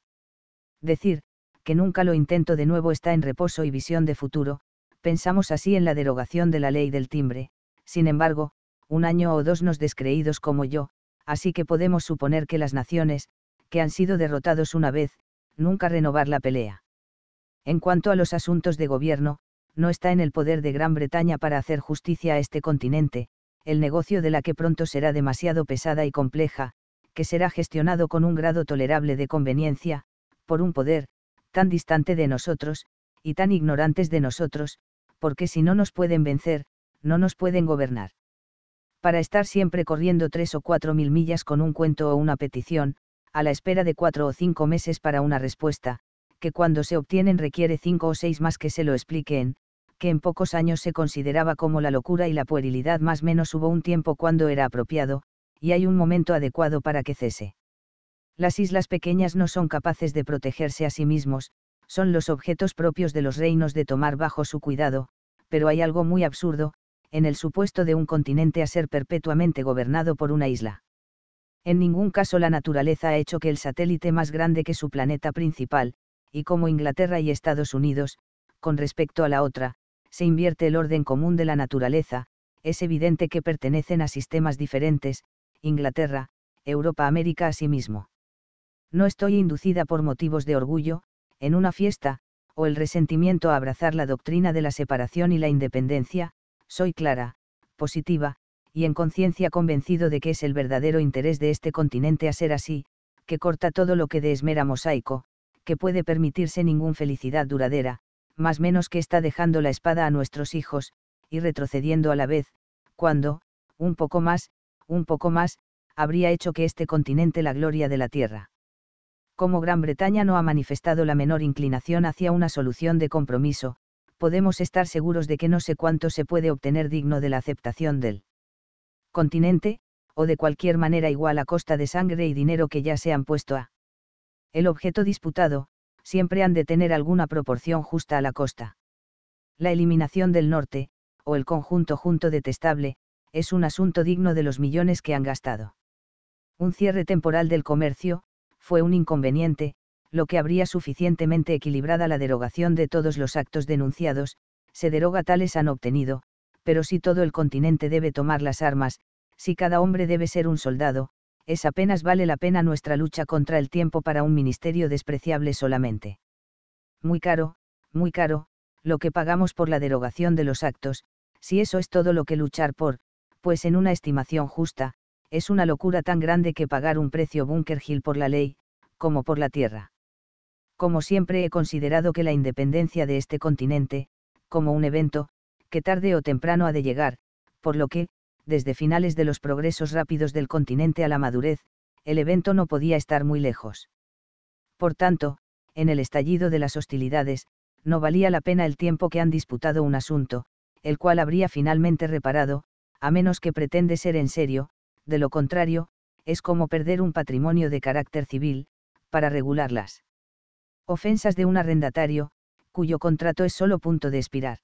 Decir, que nunca lo intento de nuevo está en reposo y visión de futuro, pensamos así en la derogación de la ley del timbre, sin embargo, un año o dos nos descreídos como yo, así que podemos suponer que las naciones, que han sido derrotados una vez, nunca renovar la pelea. En cuanto a los asuntos de gobierno, no está en el poder de Gran Bretaña para hacer justicia a este continente, el negocio de la que pronto será demasiado pesada y compleja, que será gestionado con un grado tolerable de conveniencia, por un poder, tan distante de nosotros, y tan ignorantes de nosotros, porque si no nos pueden vencer, no nos pueden gobernar. Para estar siempre corriendo tres o cuatro mil millas con un cuento o una petición, a la espera de cuatro o cinco meses para una respuesta, que cuando se obtienen requiere cinco o seis más que se lo expliquen, que en pocos años se consideraba como la locura y la puerilidad más menos hubo un tiempo cuando era apropiado, y hay un momento adecuado para que cese. Las islas pequeñas no son capaces de protegerse a sí mismos, son los objetos propios de los reinos de tomar bajo su cuidado, pero hay algo muy absurdo, en el supuesto de un continente a ser perpetuamente gobernado por una isla. En ningún caso la naturaleza ha hecho que el satélite más grande que su planeta principal, y como Inglaterra y Estados Unidos, con respecto a la otra, se invierte el orden común de la naturaleza, es evidente que pertenecen a sistemas diferentes, Inglaterra, Europa-América a sí mismo no estoy inducida por motivos de orgullo, en una fiesta, o el resentimiento a abrazar la doctrina de la separación y la independencia, soy clara, positiva, y en conciencia convencido de que es el verdadero interés de este continente a ser así, que corta todo lo que de esmera mosaico, que puede permitirse ningún felicidad duradera, más menos que está dejando la espada a nuestros hijos, y retrocediendo a la vez, cuando, un poco más, un poco más, habría hecho que este continente la gloria de la tierra como Gran Bretaña no ha manifestado la menor inclinación hacia una solución de compromiso, podemos estar seguros de que no sé cuánto se puede obtener digno de la aceptación del continente, o de cualquier manera igual a costa de sangre y dinero que ya se han puesto a el objeto disputado, siempre han de tener alguna proporción justa a la costa. La eliminación del norte, o el conjunto junto detestable, es un asunto digno de los millones que han gastado. Un cierre temporal del comercio, fue un inconveniente, lo que habría suficientemente equilibrada la derogación de todos los actos denunciados, se deroga tales han obtenido, pero si todo el continente debe tomar las armas, si cada hombre debe ser un soldado, es apenas vale la pena nuestra lucha contra el tiempo para un ministerio despreciable solamente. Muy caro, muy caro, lo que pagamos por la derogación de los actos, si eso es todo lo que luchar por, pues en una estimación justa, es una locura tan grande que pagar un precio Bunker Hill por la ley, como por la tierra. Como siempre he considerado que la independencia de este continente, como un evento, que tarde o temprano ha de llegar, por lo que, desde finales de los progresos rápidos del continente a la madurez, el evento no podía estar muy lejos. Por tanto, en el estallido de las hostilidades, no valía la pena el tiempo que han disputado un asunto, el cual habría finalmente reparado, a menos que pretende ser en serio, de lo contrario, es como perder un patrimonio de carácter civil, para regularlas. Ofensas de un arrendatario, cuyo contrato es solo punto de expirar.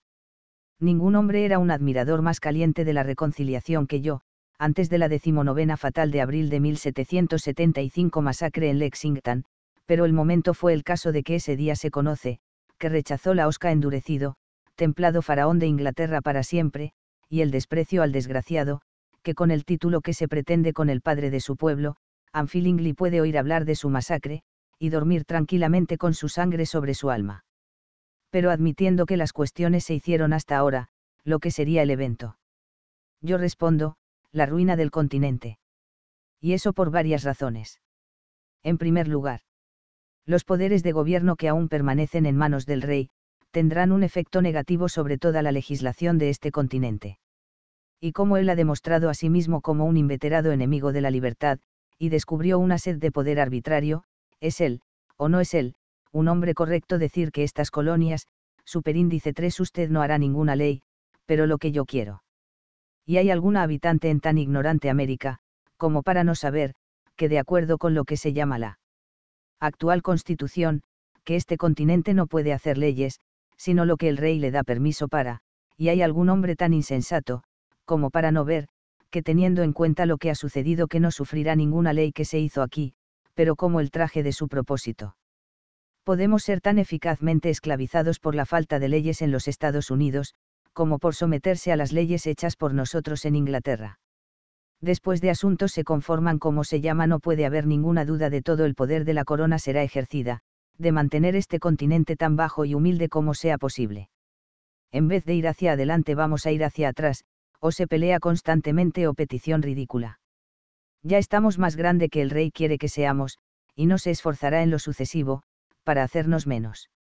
Ningún hombre era un admirador más caliente de la reconciliación que yo, antes de la decimonovena fatal de abril de 1775 masacre en Lexington, pero el momento fue el caso de que ese día se conoce, que rechazó la Osca endurecido, templado faraón de Inglaterra para siempre, y el desprecio al desgraciado, que con el título que se pretende con el padre de su pueblo, Anfilingly puede oír hablar de su masacre, y dormir tranquilamente con su sangre sobre su alma. Pero admitiendo que las cuestiones se hicieron hasta ahora, lo que sería el evento. Yo respondo, la ruina del continente. Y eso por varias razones. En primer lugar, los poderes de gobierno que aún permanecen en manos del rey, tendrán un efecto negativo sobre toda la legislación de este continente. Y como él ha demostrado a sí mismo como un inveterado enemigo de la libertad, y descubrió una sed de poder arbitrario, es él, o no es él, un hombre correcto decir que estas colonias, superíndice 3 usted no hará ninguna ley, pero lo que yo quiero. Y hay alguna habitante en tan ignorante América, como para no saber, que de acuerdo con lo que se llama la actual constitución, que este continente no puede hacer leyes, sino lo que el rey le da permiso para, y hay algún hombre tan insensato, como para no ver, que teniendo en cuenta lo que ha sucedido que no sufrirá ninguna ley que se hizo aquí, pero como el traje de su propósito. Podemos ser tan eficazmente esclavizados por la falta de leyes en los Estados Unidos, como por someterse a las leyes hechas por nosotros en Inglaterra. Después de asuntos se conforman como se llama no puede haber ninguna duda de todo el poder de la corona será ejercida, de mantener este continente tan bajo y humilde como sea posible. En vez de ir hacia adelante vamos a ir hacia atrás, o se pelea constantemente o petición ridícula. Ya estamos más grande que el rey quiere que seamos, y no se esforzará en lo sucesivo, para hacernos menos.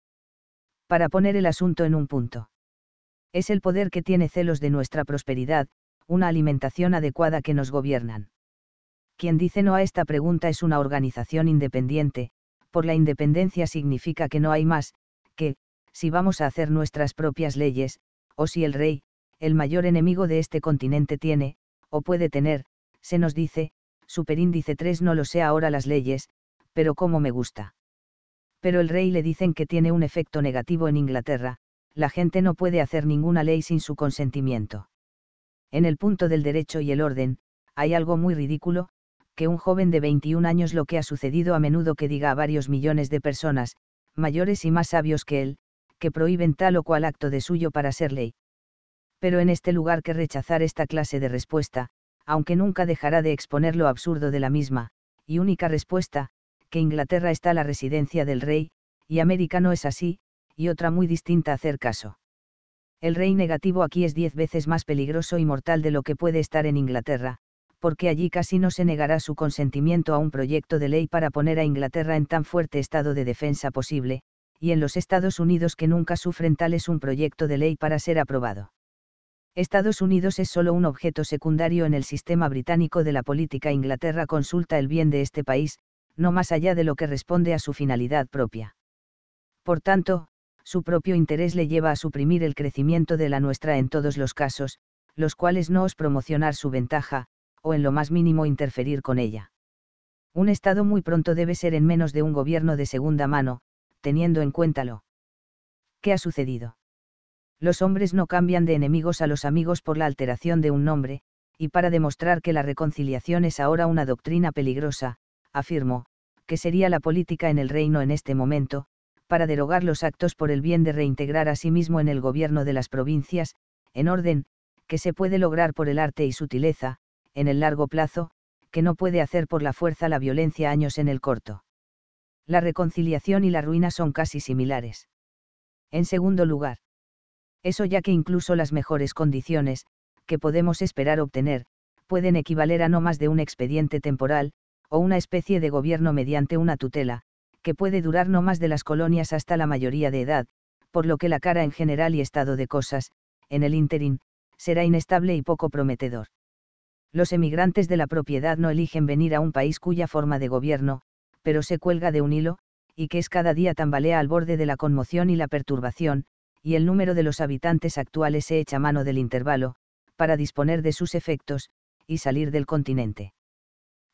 Para poner el asunto en un punto. Es el poder que tiene celos de nuestra prosperidad, una alimentación adecuada que nos gobiernan. Quien dice no a esta pregunta es una organización independiente, por la independencia significa que no hay más, que, si vamos a hacer nuestras propias leyes, o si el rey, el mayor enemigo de este continente tiene, o puede tener, se nos dice, superíndice 3 no lo sé ahora las leyes, pero como me gusta. Pero el rey le dicen que tiene un efecto negativo en Inglaterra, la gente no puede hacer ninguna ley sin su consentimiento. En el punto del derecho y el orden, hay algo muy ridículo, que un joven de 21 años lo que ha sucedido a menudo que diga a varios millones de personas, mayores y más sabios que él, que prohíben tal o cual acto de suyo para ser ley pero en este lugar que rechazar esta clase de respuesta, aunque nunca dejará de exponer lo absurdo de la misma, y única respuesta, que Inglaterra está la residencia del rey, y América no es así, y otra muy distinta hacer caso. El rey negativo aquí es diez veces más peligroso y mortal de lo que puede estar en Inglaterra, porque allí casi no se negará su consentimiento a un proyecto de ley para poner a Inglaterra en tan fuerte estado de defensa posible, y en los Estados Unidos que nunca sufren tales un proyecto de ley para ser aprobado. Estados Unidos es solo un objeto secundario en el sistema británico de la política. Inglaterra consulta el bien de este país, no más allá de lo que responde a su finalidad propia. Por tanto, su propio interés le lleva a suprimir el crecimiento de la nuestra en todos los casos, los cuales no os promocionar su ventaja, o en lo más mínimo interferir con ella. Un Estado muy pronto debe ser en menos de un gobierno de segunda mano, teniendo en cuenta lo que ha sucedido. Los hombres no cambian de enemigos a los amigos por la alteración de un nombre, y para demostrar que la reconciliación es ahora una doctrina peligrosa, afirmó, que sería la política en el reino en este momento, para derogar los actos por el bien de reintegrar a sí mismo en el gobierno de las provincias, en orden, que se puede lograr por el arte y sutileza, en el largo plazo, que no puede hacer por la fuerza la violencia años en el corto. La reconciliación y la ruina son casi similares. En segundo lugar, eso ya que incluso las mejores condiciones, que podemos esperar obtener, pueden equivaler a no más de un expediente temporal, o una especie de gobierno mediante una tutela, que puede durar no más de las colonias hasta la mayoría de edad, por lo que la cara en general y estado de cosas, en el ínterin, será inestable y poco prometedor. Los emigrantes de la propiedad no eligen venir a un país cuya forma de gobierno, pero se cuelga de un hilo, y que es cada día tambalea al borde de la conmoción y la perturbación, y el número de los habitantes actuales se echa mano del intervalo, para disponer de sus efectos, y salir del continente.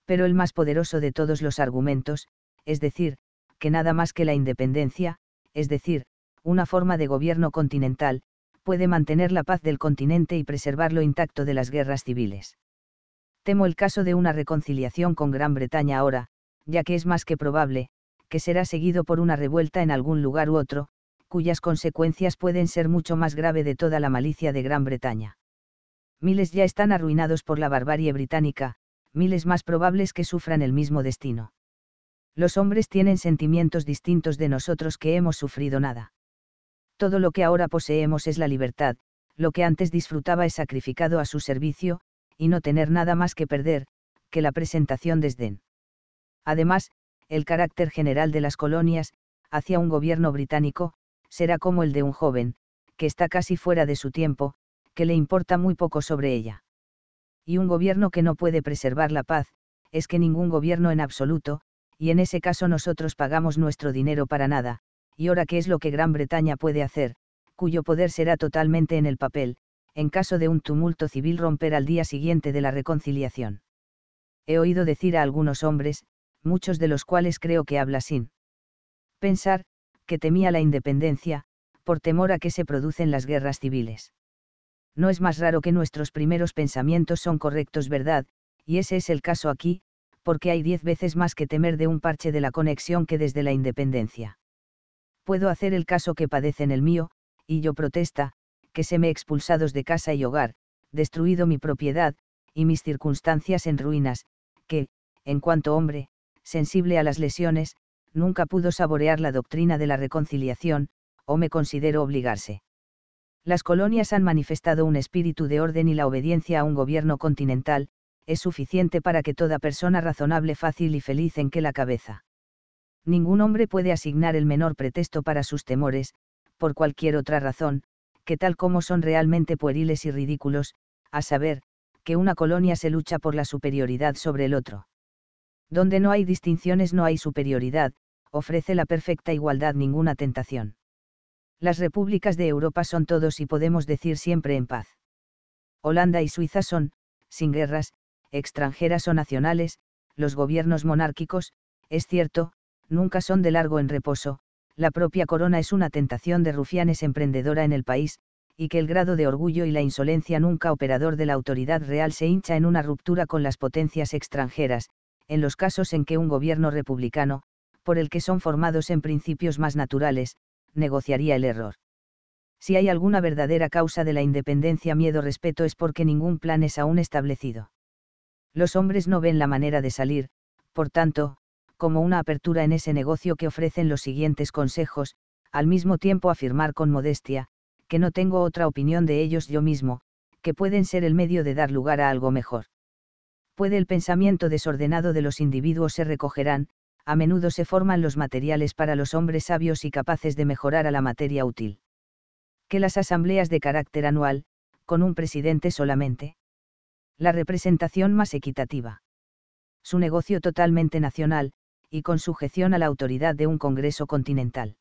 Pero el más poderoso de todos los argumentos, es decir, que nada más que la independencia, es decir, una forma de gobierno continental, puede mantener la paz del continente y preservarlo intacto de las guerras civiles. Temo el caso de una reconciliación con Gran Bretaña ahora, ya que es más que probable, que será seguido por una revuelta en algún lugar u otro, cuyas consecuencias pueden ser mucho más grave de toda la malicia de Gran Bretaña. Miles ya están arruinados por la barbarie británica, miles más probables que sufran el mismo destino. Los hombres tienen sentimientos distintos de nosotros que hemos sufrido nada. Todo lo que ahora poseemos es la libertad, lo que antes disfrutaba es sacrificado a su servicio, y no tener nada más que perder, que la presentación desdén. Además, el carácter general de las colonias, hacia un gobierno británico, será como el de un joven, que está casi fuera de su tiempo, que le importa muy poco sobre ella. Y un gobierno que no puede preservar la paz, es que ningún gobierno en absoluto, y en ese caso nosotros pagamos nuestro dinero para nada, y ahora qué es lo que Gran Bretaña puede hacer, cuyo poder será totalmente en el papel, en caso de un tumulto civil romper al día siguiente de la reconciliación. He oído decir a algunos hombres, muchos de los cuales creo que habla sin pensar, que temía la independencia, por temor a que se producen las guerras civiles. No es más raro que nuestros primeros pensamientos son correctos, ¿verdad? Y ese es el caso aquí, porque hay diez veces más que temer de un parche de la conexión que desde la independencia. Puedo hacer el caso que padecen el mío, y yo protesta, que se me expulsados de casa y hogar, destruido mi propiedad, y mis circunstancias en ruinas, que, en cuanto hombre, sensible a las lesiones, nunca pudo saborear la doctrina de la reconciliación, o me considero obligarse. Las colonias han manifestado un espíritu de orden y la obediencia a un gobierno continental, es suficiente para que toda persona razonable fácil y feliz en que la cabeza. Ningún hombre puede asignar el menor pretexto para sus temores, por cualquier otra razón, que tal como son realmente pueriles y ridículos, a saber, que una colonia se lucha por la superioridad sobre el otro. Donde no hay distinciones no hay superioridad, ofrece la perfecta igualdad ninguna tentación. Las repúblicas de Europa son todos y podemos decir siempre en paz. Holanda y Suiza son, sin guerras, extranjeras o nacionales, los gobiernos monárquicos, es cierto, nunca son de largo en reposo, la propia corona es una tentación de rufianes emprendedora en el país, y que el grado de orgullo y la insolencia nunca operador de la autoridad real se hincha en una ruptura con las potencias extranjeras, en los casos en que un gobierno republicano, por el que son formados en principios más naturales, negociaría el error. Si hay alguna verdadera causa de la independencia miedo-respeto es porque ningún plan es aún establecido. Los hombres no ven la manera de salir, por tanto, como una apertura en ese negocio que ofrecen los siguientes consejos, al mismo tiempo afirmar con modestia, que no tengo otra opinión de ellos yo mismo, que pueden ser el medio de dar lugar a algo mejor. Puede el pensamiento desordenado de los individuos se recogerán, a menudo se forman los materiales para los hombres sabios y capaces de mejorar a la materia útil. Que las asambleas de carácter anual, con un presidente solamente. La representación más equitativa. Su negocio totalmente nacional, y con sujeción a la autoridad de un Congreso continental.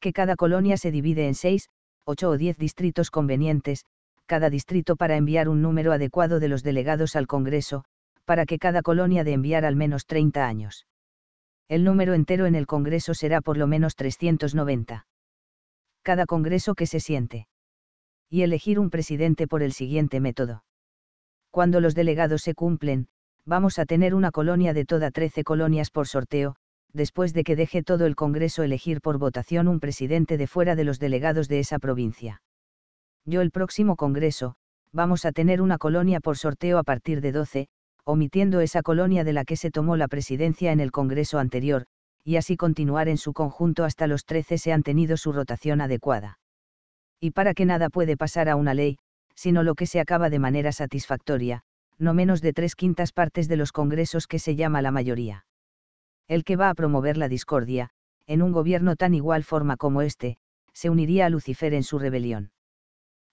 Que cada colonia se divide en seis, ocho o diez distritos convenientes, cada distrito para enviar un número adecuado de los delegados al Congreso, para que cada colonia de enviar al menos 30 años el número entero en el Congreso será por lo menos 390. Cada Congreso que se siente. Y elegir un presidente por el siguiente método. Cuando los delegados se cumplen, vamos a tener una colonia de toda 13 colonias por sorteo, después de que deje todo el Congreso elegir por votación un presidente de fuera de los delegados de esa provincia. Yo el próximo Congreso, vamos a tener una colonia por sorteo a partir de 12, omitiendo esa colonia de la que se tomó la presidencia en el Congreso anterior, y así continuar en su conjunto hasta los 13 se han tenido su rotación adecuada. Y para que nada puede pasar a una ley, sino lo que se acaba de manera satisfactoria, no menos de tres quintas partes de los congresos que se llama la mayoría. El que va a promover la discordia, en un gobierno tan igual forma como este, se uniría a Lucifer en su rebelión.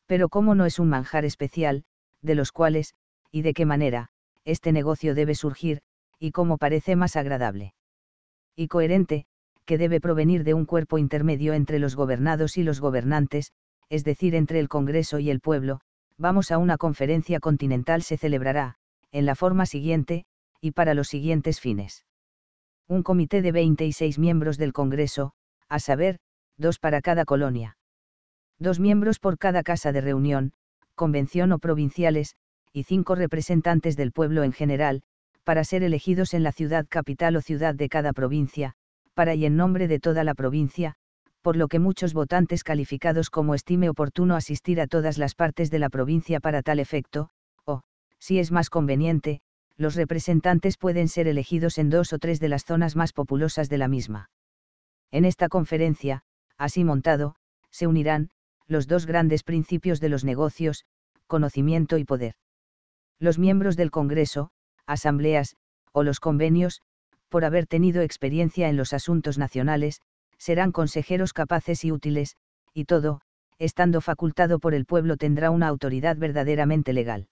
Pero como no es un manjar especial, de los cuales, y de qué manera, este negocio debe surgir, y como parece más agradable y coherente, que debe provenir de un cuerpo intermedio entre los gobernados y los gobernantes, es decir, entre el Congreso y el pueblo, vamos a una conferencia continental se celebrará, en la forma siguiente, y para los siguientes fines. Un comité de 26 miembros del Congreso, a saber, dos para cada colonia. Dos miembros por cada casa de reunión, convención o provinciales, y cinco representantes del pueblo en general, para ser elegidos en la ciudad capital o ciudad de cada provincia, para y en nombre de toda la provincia, por lo que muchos votantes calificados como estime oportuno asistir a todas las partes de la provincia para tal efecto, o, si es más conveniente, los representantes pueden ser elegidos en dos o tres de las zonas más populosas de la misma. En esta conferencia, así montado, se unirán, los dos grandes principios de los negocios, conocimiento y poder los miembros del Congreso, asambleas, o los convenios, por haber tenido experiencia en los asuntos nacionales, serán consejeros capaces y útiles, y todo, estando facultado por el pueblo tendrá una autoridad verdaderamente legal.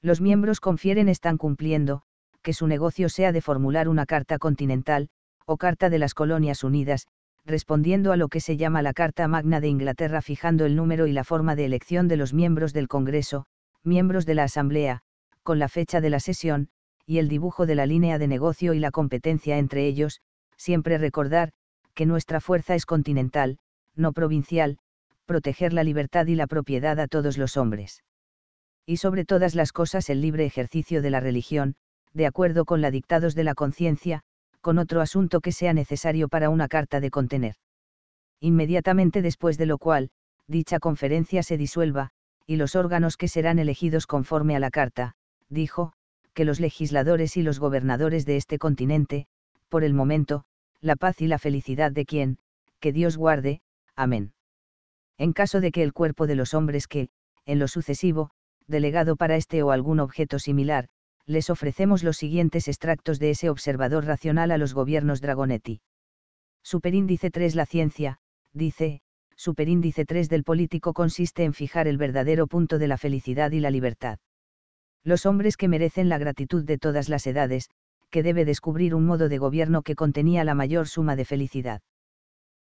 Los miembros confieren están cumpliendo, que su negocio sea de formular una Carta Continental, o Carta de las Colonias Unidas, respondiendo a lo que se llama la Carta Magna de Inglaterra fijando el número y la forma de elección de los miembros del Congreso, miembros de la Asamblea, con la fecha de la sesión, y el dibujo de la línea de negocio y la competencia entre ellos, siempre recordar, que nuestra fuerza es continental, no provincial, proteger la libertad y la propiedad a todos los hombres. Y sobre todas las cosas el libre ejercicio de la religión, de acuerdo con la dictados de la conciencia, con otro asunto que sea necesario para una carta de contener. Inmediatamente después de lo cual, dicha conferencia se disuelva, y los órganos que serán elegidos conforme a la Carta, dijo, que los legisladores y los gobernadores de este continente, por el momento, la paz y la felicidad de quien, que Dios guarde, amén. En caso de que el cuerpo de los hombres que, en lo sucesivo, delegado para este o algún objeto similar, les ofrecemos los siguientes extractos de ese observador racional a los gobiernos Dragonetti. Superíndice 3 La ciencia, dice, superíndice 3 del político consiste en fijar el verdadero punto de la felicidad y la libertad. Los hombres que merecen la gratitud de todas las edades, que debe descubrir un modo de gobierno que contenía la mayor suma de felicidad.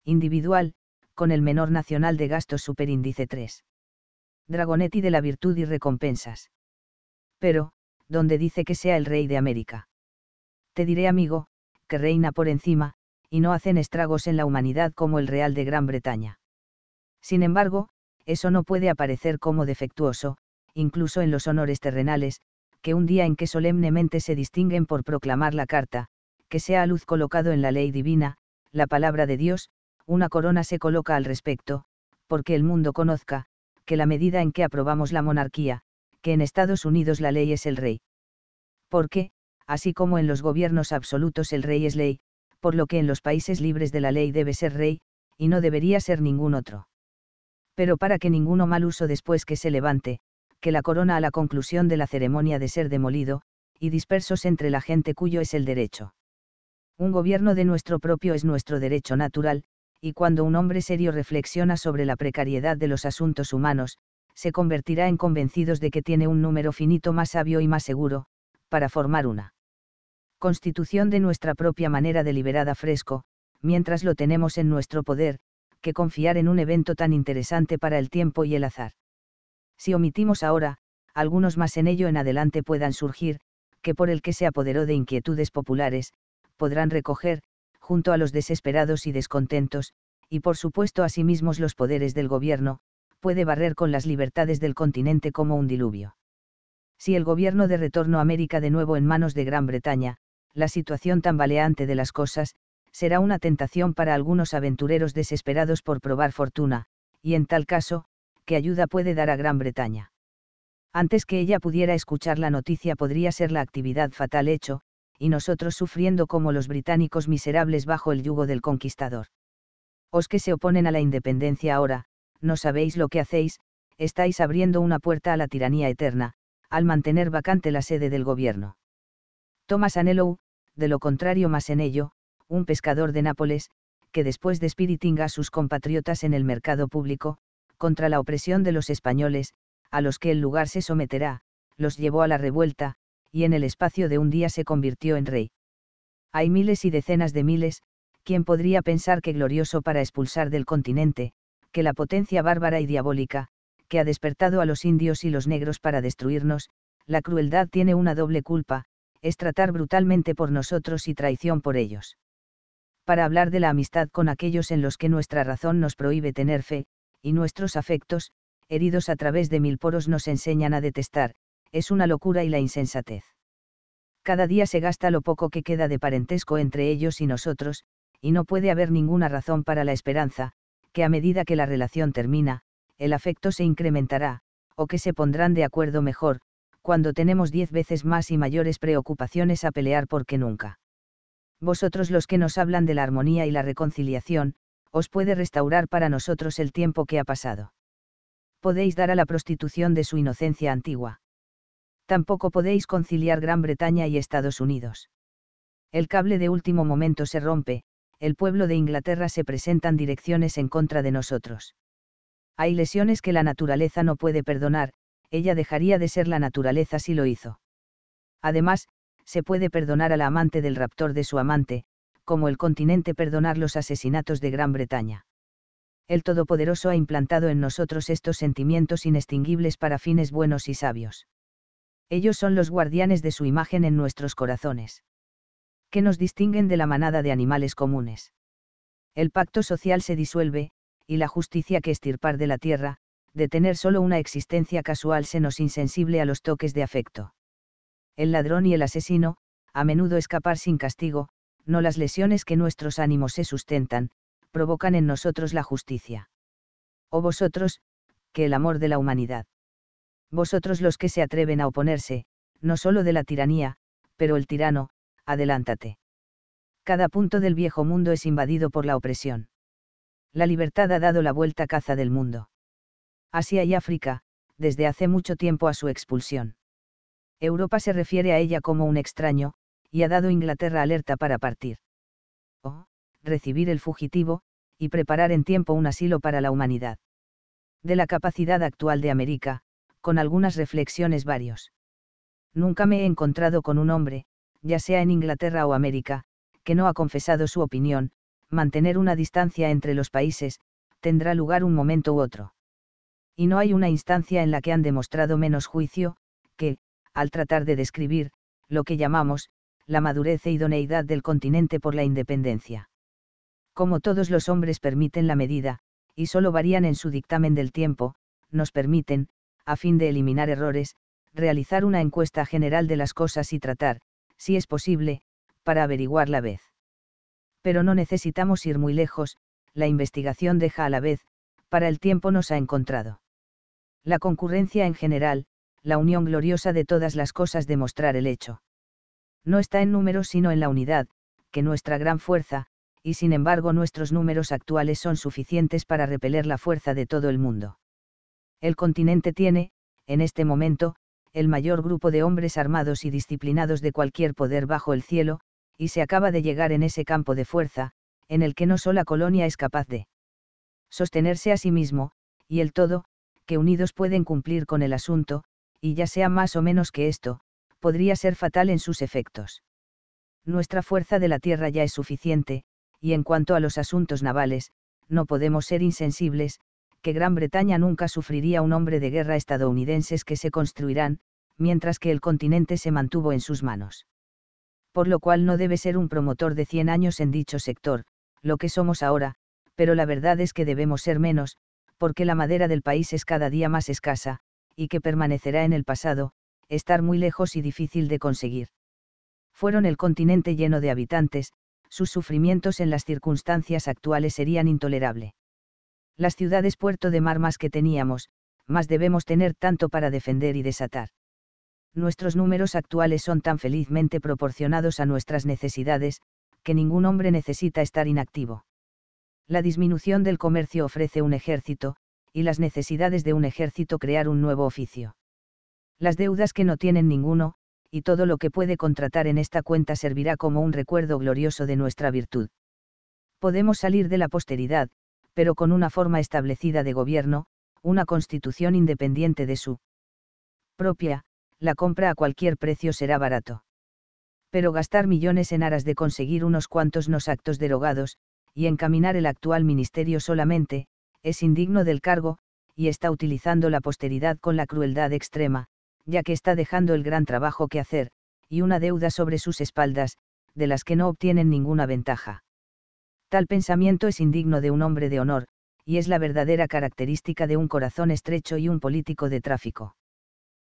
Individual, con el menor nacional de gastos superíndice 3. Dragonetti de la virtud y recompensas. Pero, donde dice que sea el rey de América. Te diré, amigo, que reina por encima, y no hacen estragos en la humanidad como el Real de Gran Bretaña. Sin embargo, eso no puede aparecer como defectuoso, incluso en los honores terrenales, que un día en que solemnemente se distinguen por proclamar la carta, que sea a luz colocado en la ley divina, la palabra de Dios, una corona se coloca al respecto, porque el mundo conozca, que la medida en que aprobamos la monarquía, que en Estados Unidos la ley es el rey. Porque, así como en los gobiernos absolutos el rey es ley, por lo que en los países libres de la ley debe ser rey, y no debería ser ningún otro pero para que ninguno mal uso después que se levante, que la corona a la conclusión de la ceremonia de ser demolido, y dispersos entre la gente cuyo es el derecho. Un gobierno de nuestro propio es nuestro derecho natural, y cuando un hombre serio reflexiona sobre la precariedad de los asuntos humanos, se convertirá en convencidos de que tiene un número finito más sabio y más seguro, para formar una constitución de nuestra propia manera deliberada fresco, mientras lo tenemos en nuestro poder, que confiar en un evento tan interesante para el tiempo y el azar. Si omitimos ahora, algunos más en ello en adelante puedan surgir, que por el que se apoderó de inquietudes populares, podrán recoger, junto a los desesperados y descontentos, y por supuesto a sí mismos los poderes del gobierno, puede barrer con las libertades del continente como un diluvio. Si el gobierno de retorno a América de nuevo en manos de Gran Bretaña, la situación tambaleante de las cosas, será una tentación para algunos aventureros desesperados por probar fortuna, y en tal caso, ¿qué ayuda puede dar a Gran Bretaña? Antes que ella pudiera escuchar la noticia podría ser la actividad fatal hecho, y nosotros sufriendo como los británicos miserables bajo el yugo del conquistador. Os que se oponen a la independencia ahora, no sabéis lo que hacéis, estáis abriendo una puerta a la tiranía eterna, al mantener vacante la sede del gobierno. Thomas Anelow, de lo contrario más en ello, un pescador de Nápoles, que después de despiritinga a sus compatriotas en el mercado público, contra la opresión de los españoles, a los que el lugar se someterá, los llevó a la revuelta, y en el espacio de un día se convirtió en rey. Hay miles y decenas de miles, ¿Quién podría pensar que glorioso para expulsar del continente, que la potencia bárbara y diabólica, que ha despertado a los indios y los negros para destruirnos, la crueldad tiene una doble culpa, es tratar brutalmente por nosotros y traición por ellos para hablar de la amistad con aquellos en los que nuestra razón nos prohíbe tener fe, y nuestros afectos, heridos a través de mil poros nos enseñan a detestar, es una locura y la insensatez. Cada día se gasta lo poco que queda de parentesco entre ellos y nosotros, y no puede haber ninguna razón para la esperanza, que a medida que la relación termina, el afecto se incrementará, o que se pondrán de acuerdo mejor, cuando tenemos diez veces más y mayores preocupaciones a pelear porque nunca vosotros los que nos hablan de la armonía y la reconciliación, os puede restaurar para nosotros el tiempo que ha pasado. Podéis dar a la prostitución de su inocencia antigua. Tampoco podéis conciliar Gran Bretaña y Estados Unidos. El cable de último momento se rompe, el pueblo de Inglaterra se presentan direcciones en contra de nosotros. Hay lesiones que la naturaleza no puede perdonar, ella dejaría de ser la naturaleza si lo hizo. Además, se puede perdonar al amante del raptor de su amante, como el continente perdonar los asesinatos de Gran Bretaña. El Todopoderoso ha implantado en nosotros estos sentimientos inextinguibles para fines buenos y sabios. Ellos son los guardianes de su imagen en nuestros corazones. Que nos distinguen de la manada de animales comunes. El pacto social se disuelve, y la justicia que estirpar de la tierra, de tener solo una existencia casual se nos insensible a los toques de afecto el ladrón y el asesino, a menudo escapar sin castigo, no las lesiones que nuestros ánimos se sustentan, provocan en nosotros la justicia. O vosotros, que el amor de la humanidad. Vosotros los que se atreven a oponerse, no solo de la tiranía, pero el tirano, adelántate. Cada punto del viejo mundo es invadido por la opresión. La libertad ha dado la vuelta caza del mundo. Asia y África, desde hace mucho tiempo a su expulsión. Europa se refiere a ella como un extraño, y ha dado Inglaterra alerta para partir. O, recibir el fugitivo, y preparar en tiempo un asilo para la humanidad. De la capacidad actual de América, con algunas reflexiones varios. Nunca me he encontrado con un hombre, ya sea en Inglaterra o América, que no ha confesado su opinión, mantener una distancia entre los países, tendrá lugar un momento u otro. Y no hay una instancia en la que han demostrado menos juicio, que, al tratar de describir, lo que llamamos, la madurez e idoneidad del continente por la independencia. Como todos los hombres permiten la medida, y solo varían en su dictamen del tiempo, nos permiten, a fin de eliminar errores, realizar una encuesta general de las cosas y tratar, si es posible, para averiguar la vez. Pero no necesitamos ir muy lejos, la investigación deja a la vez, para el tiempo nos ha encontrado. La concurrencia en general, la unión gloriosa de todas las cosas demostrar el hecho. No está en números sino en la unidad, que nuestra gran fuerza, y sin embargo nuestros números actuales son suficientes para repeler la fuerza de todo el mundo. El continente tiene, en este momento, el mayor grupo de hombres armados y disciplinados de cualquier poder bajo el cielo, y se acaba de llegar en ese campo de fuerza, en el que no sola colonia es capaz de sostenerse a sí mismo, y el todo, que unidos pueden cumplir con el asunto, y ya sea más o menos que esto, podría ser fatal en sus efectos. Nuestra fuerza de la tierra ya es suficiente, y en cuanto a los asuntos navales, no podemos ser insensibles, que Gran Bretaña nunca sufriría un hombre de guerra estadounidenses que se construirán, mientras que el continente se mantuvo en sus manos. Por lo cual no debe ser un promotor de 100 años en dicho sector, lo que somos ahora, pero la verdad es que debemos ser menos, porque la madera del país es cada día más escasa, y que permanecerá en el pasado, estar muy lejos y difícil de conseguir. Fueron el continente lleno de habitantes, sus sufrimientos en las circunstancias actuales serían intolerables. Las ciudades puerto de mar más que teníamos, más debemos tener tanto para defender y desatar. Nuestros números actuales son tan felizmente proporcionados a nuestras necesidades, que ningún hombre necesita estar inactivo. La disminución del comercio ofrece un ejército, y las necesidades de un ejército crear un nuevo oficio. Las deudas que no tienen ninguno, y todo lo que puede contratar en esta cuenta servirá como un recuerdo glorioso de nuestra virtud. Podemos salir de la posteridad, pero con una forma establecida de gobierno, una constitución independiente de su propia, la compra a cualquier precio será barato. Pero gastar millones en aras de conseguir unos cuantos nos actos derogados, y encaminar el actual ministerio solamente, es indigno del cargo, y está utilizando la posteridad con la crueldad extrema, ya que está dejando el gran trabajo que hacer, y una deuda sobre sus espaldas, de las que no obtienen ninguna ventaja. Tal pensamiento es indigno de un hombre de honor, y es la verdadera característica de un corazón estrecho y un político de tráfico.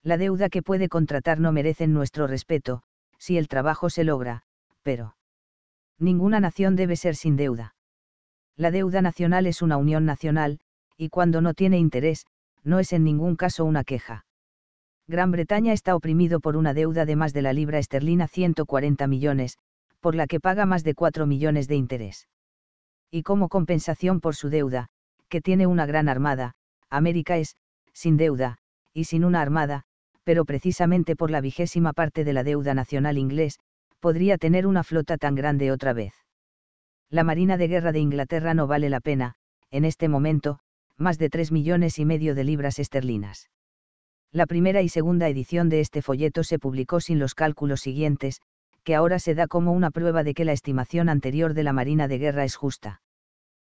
La deuda que puede contratar no merecen nuestro respeto, si el trabajo se logra, pero... Ninguna nación debe ser sin deuda. La deuda nacional es una unión nacional, y cuando no tiene interés, no es en ningún caso una queja. Gran Bretaña está oprimido por una deuda de más de la libra esterlina 140 millones, por la que paga más de 4 millones de interés. Y como compensación por su deuda, que tiene una gran armada, América es, sin deuda, y sin una armada, pero precisamente por la vigésima parte de la deuda nacional inglés, podría tener una flota tan grande otra vez la Marina de Guerra de Inglaterra no vale la pena, en este momento, más de 3 millones y medio de libras esterlinas. La primera y segunda edición de este folleto se publicó sin los cálculos siguientes, que ahora se da como una prueba de que la estimación anterior de la Marina de Guerra es justa.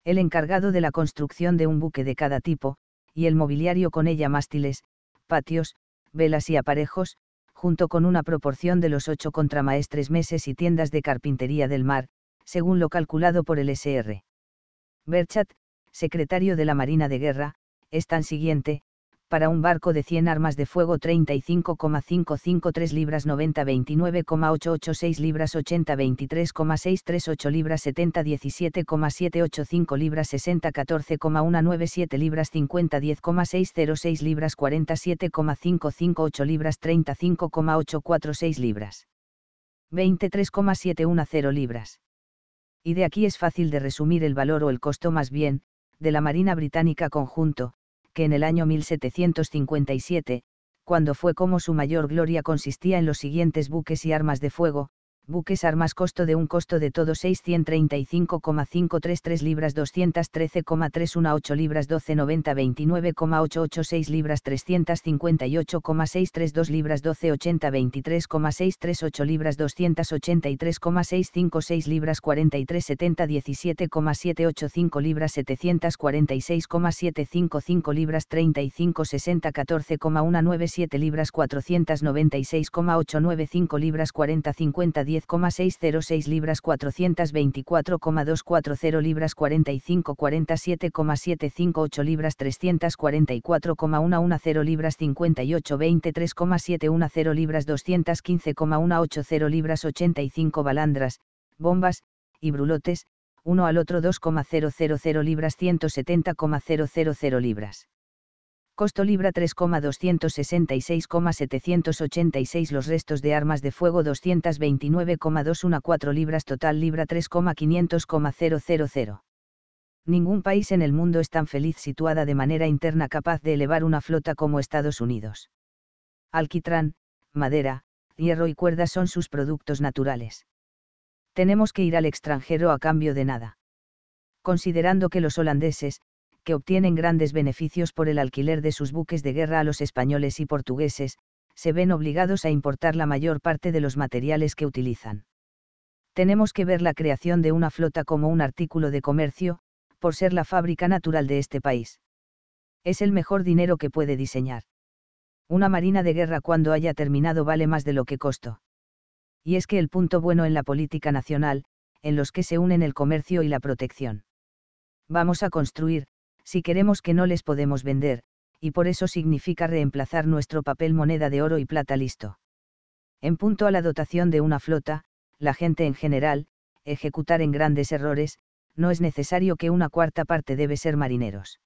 El encargado de la construcción de un buque de cada tipo, y el mobiliario con ella mástiles, patios, velas y aparejos, junto con una proporción de los ocho contramaestres meses y tiendas de carpintería del mar, según lo calculado por el SR. Berchat, secretario de la Marina de Guerra, es tan siguiente, para un barco de 100 armas de fuego 35,553 libras 90 29,886 libras 80 23,638 libras 70 17,785 libras 60 14,197 libras 50 10,606 libras 47,558 libras 35,846 libras 23,710 libras y de aquí es fácil de resumir el valor o el costo más bien, de la Marina Británica conjunto, que en el año 1757, cuando fue como su mayor gloria consistía en los siguientes buques y armas de fuego, buques armas costo de un costo de todo 635,533 libras 213,318 libras 129029,886 libras 358,632 libras 128023,638 libras 283,656 libras 437017,785 libras 746,755 libras 356014,197 libras 496,895 libras 4050 10,606 libras 424,240 libras 45,47,758 libras 344,110 libras 58,23,710 libras 215,180 libras 85 balandras, bombas, y brulotes, uno al otro 2,000 libras 170,000 libras costo libra 3,266,786 los restos de armas de fuego 229,214 libras total libra 3,500,000. Ningún país en el mundo es tan feliz situada de manera interna capaz de elevar una flota como Estados Unidos. Alquitrán, madera, hierro y cuerda son sus productos naturales. Tenemos que ir al extranjero a cambio de nada. Considerando que los holandeses, que obtienen grandes beneficios por el alquiler de sus buques de guerra a los españoles y portugueses, se ven obligados a importar la mayor parte de los materiales que utilizan. Tenemos que ver la creación de una flota como un artículo de comercio, por ser la fábrica natural de este país. Es el mejor dinero que puede diseñar. Una marina de guerra cuando haya terminado vale más de lo que costó. Y es que el punto bueno en la política nacional, en los que se unen el comercio y la protección. Vamos a construir, si queremos que no les podemos vender, y por eso significa reemplazar nuestro papel moneda de oro y plata listo. En punto a la dotación de una flota, la gente en general, ejecutar en grandes errores, no es necesario que una cuarta parte debe ser marineros.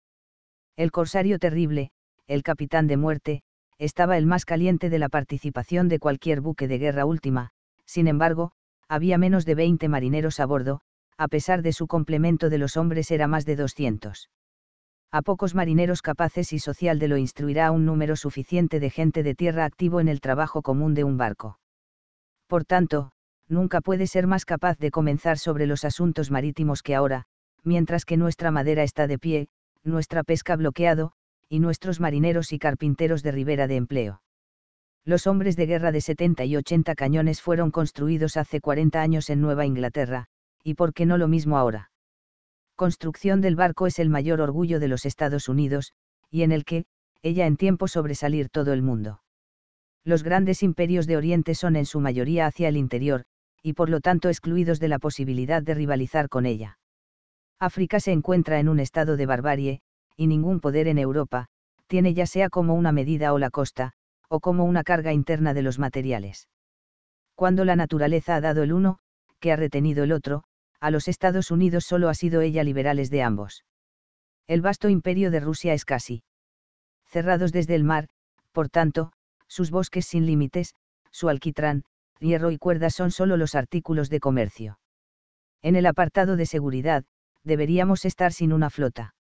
El corsario terrible, el capitán de muerte, estaba el más caliente de la participación de cualquier buque de guerra última, sin embargo, había menos de 20 marineros a bordo, a pesar de su complemento de los hombres era más de 200 a pocos marineros capaces y social de lo instruirá un número suficiente de gente de tierra activo en el trabajo común de un barco. Por tanto, nunca puede ser más capaz de comenzar sobre los asuntos marítimos que ahora, mientras que nuestra madera está de pie, nuestra pesca bloqueado, y nuestros marineros y carpinteros de ribera de empleo. Los hombres de guerra de 70 y 80 cañones fueron construidos hace 40 años en Nueva Inglaterra, y por qué no lo mismo ahora construcción del barco es el mayor orgullo de los Estados Unidos, y en el que, ella en tiempo sobresalir todo el mundo. Los grandes imperios de Oriente son en su mayoría hacia el interior, y por lo tanto excluidos de la posibilidad de rivalizar con ella. África se encuentra en un estado de barbarie, y ningún poder en Europa, tiene ya sea como una medida o la costa, o como una carga interna de los materiales. Cuando la naturaleza ha dado el uno, que ha retenido el otro, a los Estados Unidos solo ha sido ella liberales de ambos. El vasto imperio de Rusia es casi cerrados desde el mar, por tanto, sus bosques sin límites, su alquitrán, hierro y cuerda son solo los artículos de comercio. En el apartado de seguridad, deberíamos estar sin una flota.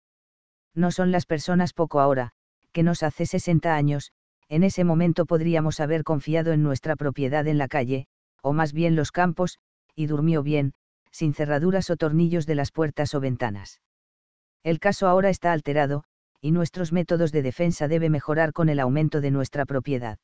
No son las personas poco ahora, que nos hace 60 años, en ese momento podríamos haber confiado en nuestra propiedad en la calle, o más bien los campos, y durmió bien, sin cerraduras o tornillos de las puertas o ventanas. El caso ahora está alterado, y nuestros métodos de defensa debe mejorar con el aumento de nuestra propiedad.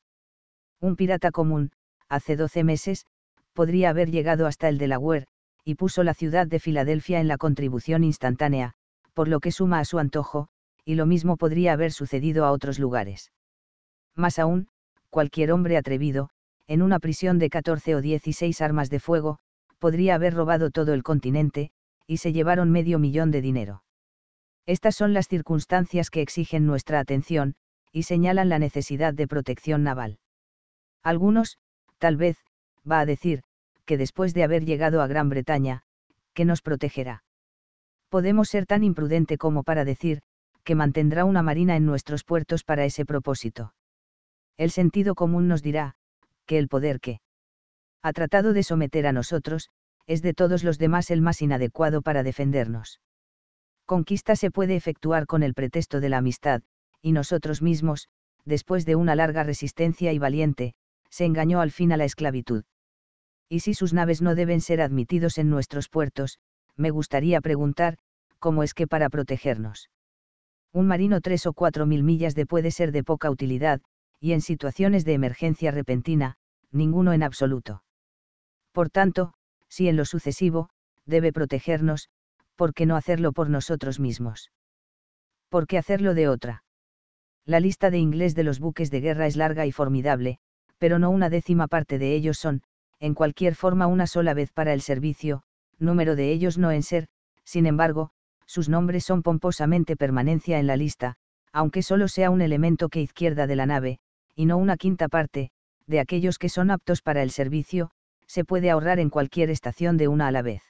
Un pirata común, hace 12 meses, podría haber llegado hasta el Delaware, y puso la ciudad de Filadelfia en la contribución instantánea, por lo que suma a su antojo, y lo mismo podría haber sucedido a otros lugares. Más aún, cualquier hombre atrevido, en una prisión de 14 o 16 armas de fuego, podría haber robado todo el continente, y se llevaron medio millón de dinero. Estas son las circunstancias que exigen nuestra atención, y señalan la necesidad de protección naval. Algunos, tal vez, va a decir, que después de haber llegado a Gran Bretaña, que nos protegerá. Podemos ser tan imprudente como para decir, que mantendrá una marina en nuestros puertos para ese propósito. El sentido común nos dirá, que el poder que ha tratado de someter a nosotros, es de todos los demás el más inadecuado para defendernos. Conquista se puede efectuar con el pretexto de la amistad, y nosotros mismos, después de una larga resistencia y valiente, se engañó al fin a la esclavitud. Y si sus naves no deben ser admitidos en nuestros puertos, me gustaría preguntar, ¿cómo es que para protegernos? Un marino tres o cuatro mil millas de puede ser de poca utilidad, y en situaciones de emergencia repentina, ninguno en absoluto. Por tanto, si en lo sucesivo, debe protegernos, ¿por qué no hacerlo por nosotros mismos? ¿Por qué hacerlo de otra? La lista de inglés de los buques de guerra es larga y formidable, pero no una décima parte de ellos son, en cualquier forma, una sola vez para el servicio, número de ellos no en ser, sin embargo, sus nombres son pomposamente permanencia en la lista, aunque solo sea un elemento que izquierda de la nave, y no una quinta parte, de aquellos que son aptos para el servicio, se puede ahorrar en cualquier estación de una a la vez.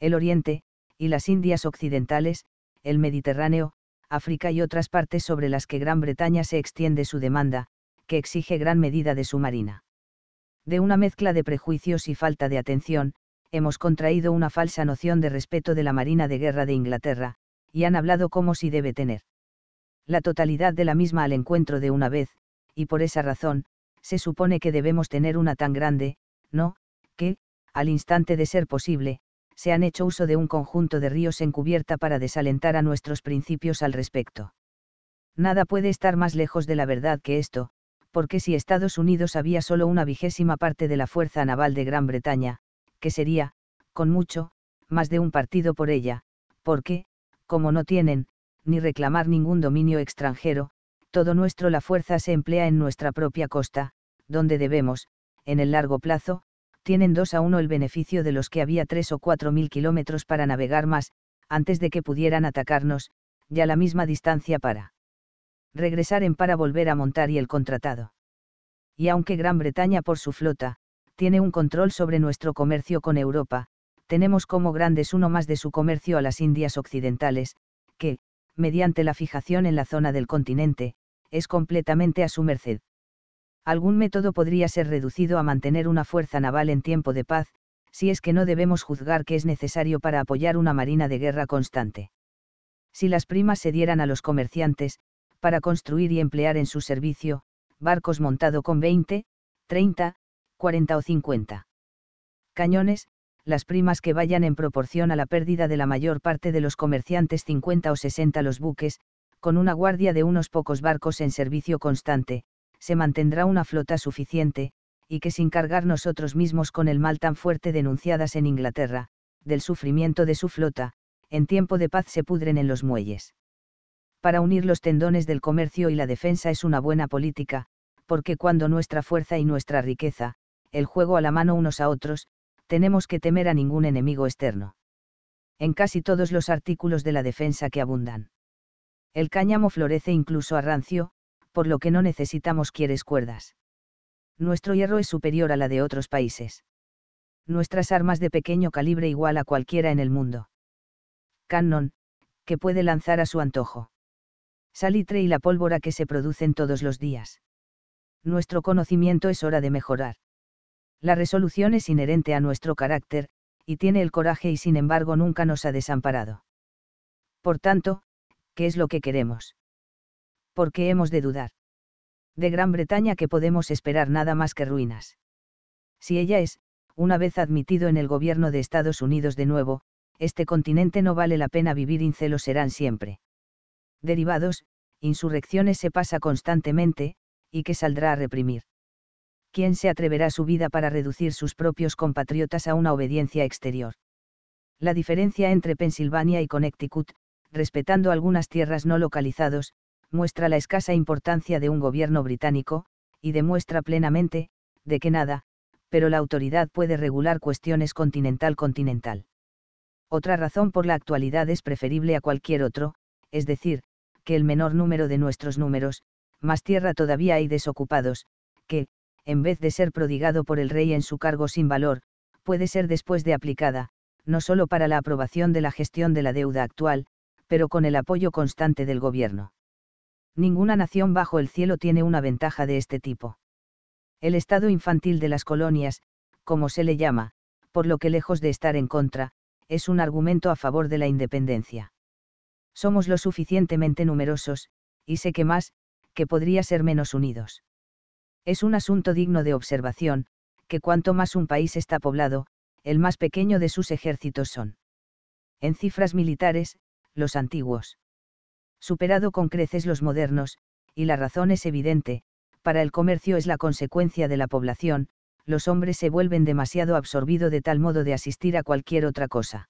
El Oriente, y las Indias occidentales, el Mediterráneo, África y otras partes sobre las que Gran Bretaña se extiende su demanda, que exige gran medida de su marina. De una mezcla de prejuicios y falta de atención, hemos contraído una falsa noción de respeto de la Marina de Guerra de Inglaterra, y han hablado como si debe tener. La totalidad de la misma al encuentro de una vez, y por esa razón, se supone que debemos tener una tan grande, no, que, al instante de ser posible, se han hecho uso de un conjunto de ríos en cubierta para desalentar a nuestros principios al respecto. Nada puede estar más lejos de la verdad que esto, porque si Estados Unidos había solo una vigésima parte de la fuerza naval de Gran Bretaña, que sería, con mucho, más de un partido por ella, porque, como no tienen, ni reclamar ningún dominio extranjero, todo nuestro la fuerza se emplea en nuestra propia costa, donde debemos, en el largo plazo, tienen 2 a 1 el beneficio de los que había 3 o 4 mil kilómetros para navegar más, antes de que pudieran atacarnos, ya la misma distancia para regresar en para volver a montar y el contratado. Y aunque Gran Bretaña por su flota, tiene un control sobre nuestro comercio con Europa, tenemos como grandes uno más de su comercio a las Indias Occidentales, que, mediante la fijación en la zona del continente, es completamente a su merced algún método podría ser reducido a mantener una fuerza naval en tiempo de paz, si es que no debemos juzgar que es necesario para apoyar una marina de guerra constante. Si las primas se dieran a los comerciantes, para construir y emplear en su servicio, barcos montado con 20, 30, 40 o 50 cañones, las primas que vayan en proporción a la pérdida de la mayor parte de los comerciantes 50 o 60 los buques, con una guardia de unos pocos barcos en servicio constante, se mantendrá una flota suficiente, y que sin cargar nosotros mismos con el mal tan fuerte denunciadas en Inglaterra, del sufrimiento de su flota, en tiempo de paz se pudren en los muelles. Para unir los tendones del comercio y la defensa es una buena política, porque cuando nuestra fuerza y nuestra riqueza, el juego a la mano unos a otros, tenemos que temer a ningún enemigo externo. En casi todos los artículos de la defensa que abundan. El cáñamo florece incluso a rancio, por lo que no necesitamos quieres cuerdas. Nuestro hierro es superior a la de otros países. Nuestras armas de pequeño calibre igual a cualquiera en el mundo. Cannon, que puede lanzar a su antojo. Salitre y la pólvora que se producen todos los días. Nuestro conocimiento es hora de mejorar. La resolución es inherente a nuestro carácter, y tiene el coraje y sin embargo nunca nos ha desamparado. Por tanto, ¿qué es lo que queremos? ¿por qué hemos de dudar? De Gran Bretaña que podemos esperar nada más que ruinas. Si ella es, una vez admitido en el gobierno de Estados Unidos de nuevo, este continente no vale la pena vivir incelos serán siempre. Derivados, insurrecciones se pasa constantemente, y que saldrá a reprimir. ¿Quién se atreverá su vida para reducir sus propios compatriotas a una obediencia exterior? La diferencia entre Pensilvania y Connecticut, respetando algunas tierras no localizados, muestra la escasa importancia de un gobierno británico, y demuestra plenamente, de que nada, pero la autoridad puede regular cuestiones continental-continental. Otra razón por la actualidad es preferible a cualquier otro, es decir, que el menor número de nuestros números, más tierra todavía hay desocupados, que, en vez de ser prodigado por el rey en su cargo sin valor, puede ser después de aplicada, no solo para la aprobación de la gestión de la deuda actual, pero con el apoyo constante del gobierno ninguna nación bajo el cielo tiene una ventaja de este tipo. El estado infantil de las colonias, como se le llama, por lo que lejos de estar en contra, es un argumento a favor de la independencia. Somos lo suficientemente numerosos, y sé que más, que podría ser menos unidos. Es un asunto digno de observación, que cuanto más un país está poblado, el más pequeño de sus ejércitos son. En cifras militares, los antiguos superado con creces los modernos, y la razón es evidente, para el comercio es la consecuencia de la población, los hombres se vuelven demasiado absorbido de tal modo de asistir a cualquier otra cosa.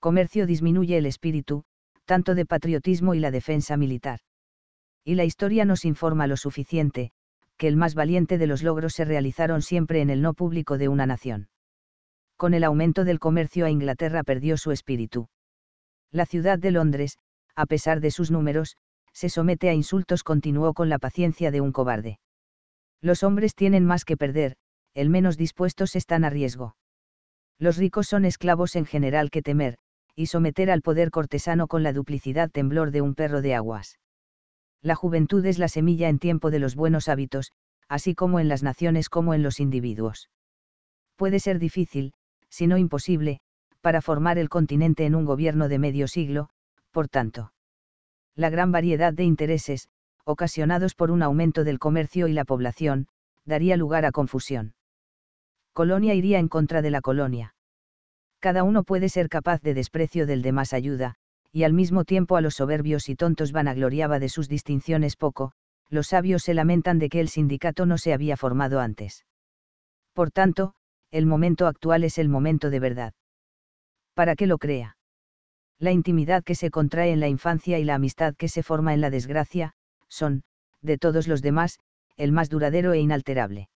Comercio disminuye el espíritu, tanto de patriotismo y la defensa militar. Y la historia nos informa lo suficiente, que el más valiente de los logros se realizaron siempre en el no público de una nación. Con el aumento del comercio a Inglaterra perdió su espíritu. La ciudad de Londres, a pesar de sus números, se somete a insultos continuó con la paciencia de un cobarde. Los hombres tienen más que perder, el menos dispuestos están a riesgo. Los ricos son esclavos en general que temer, y someter al poder cortesano con la duplicidad temblor de un perro de aguas. La juventud es la semilla en tiempo de los buenos hábitos, así como en las naciones como en los individuos. Puede ser difícil, si no imposible, para formar el continente en un gobierno de medio siglo, por tanto. La gran variedad de intereses, ocasionados por un aumento del comercio y la población, daría lugar a confusión. Colonia iría en contra de la colonia. Cada uno puede ser capaz de desprecio del de más ayuda, y al mismo tiempo a los soberbios y tontos vanagloriaba de sus distinciones poco, los sabios se lamentan de que el sindicato no se había formado antes. Por tanto, el momento actual es el momento de verdad. Para qué lo crea la intimidad que se contrae en la infancia y la amistad que se forma en la desgracia, son, de todos los demás, el más duradero e inalterable.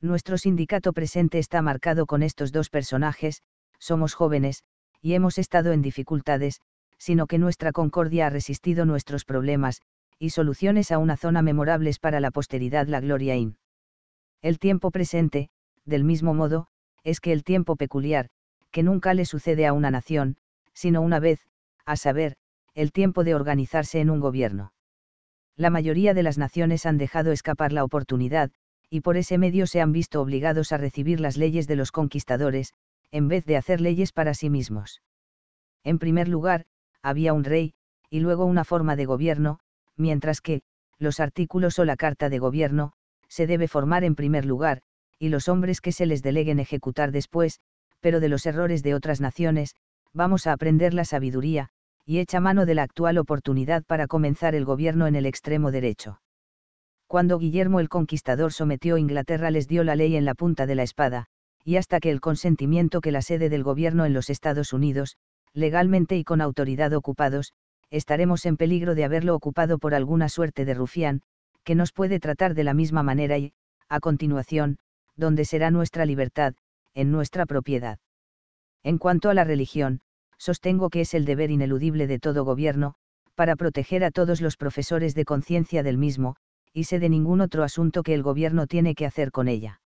Nuestro sindicato presente está marcado con estos dos personajes, somos jóvenes, y hemos estado en dificultades, sino que nuestra concordia ha resistido nuestros problemas, y soluciones a una zona memorables para la posteridad la gloria in. El tiempo presente, del mismo modo, es que el tiempo peculiar, que nunca le sucede a una nación, sino una vez, a saber, el tiempo de organizarse en un gobierno. La mayoría de las naciones han dejado escapar la oportunidad, y por ese medio se han visto obligados a recibir las leyes de los conquistadores, en vez de hacer leyes para sí mismos. En primer lugar, había un rey, y luego una forma de gobierno, mientras que, los artículos o la carta de gobierno, se debe formar en primer lugar, y los hombres que se les deleguen ejecutar después, pero de los errores de otras naciones, vamos a aprender la sabiduría, y echa mano de la actual oportunidad para comenzar el gobierno en el extremo derecho. Cuando Guillermo el Conquistador sometió Inglaterra les dio la ley en la punta de la espada, y hasta que el consentimiento que la sede del gobierno en los Estados Unidos, legalmente y con autoridad ocupados, estaremos en peligro de haberlo ocupado por alguna suerte de rufián, que nos puede tratar de la misma manera y, a continuación, donde será nuestra libertad, en nuestra propiedad. En cuanto a la religión, sostengo que es el deber ineludible de todo gobierno, para proteger a todos los profesores de conciencia del mismo, y sé de ningún otro asunto que el gobierno tiene que hacer con ella.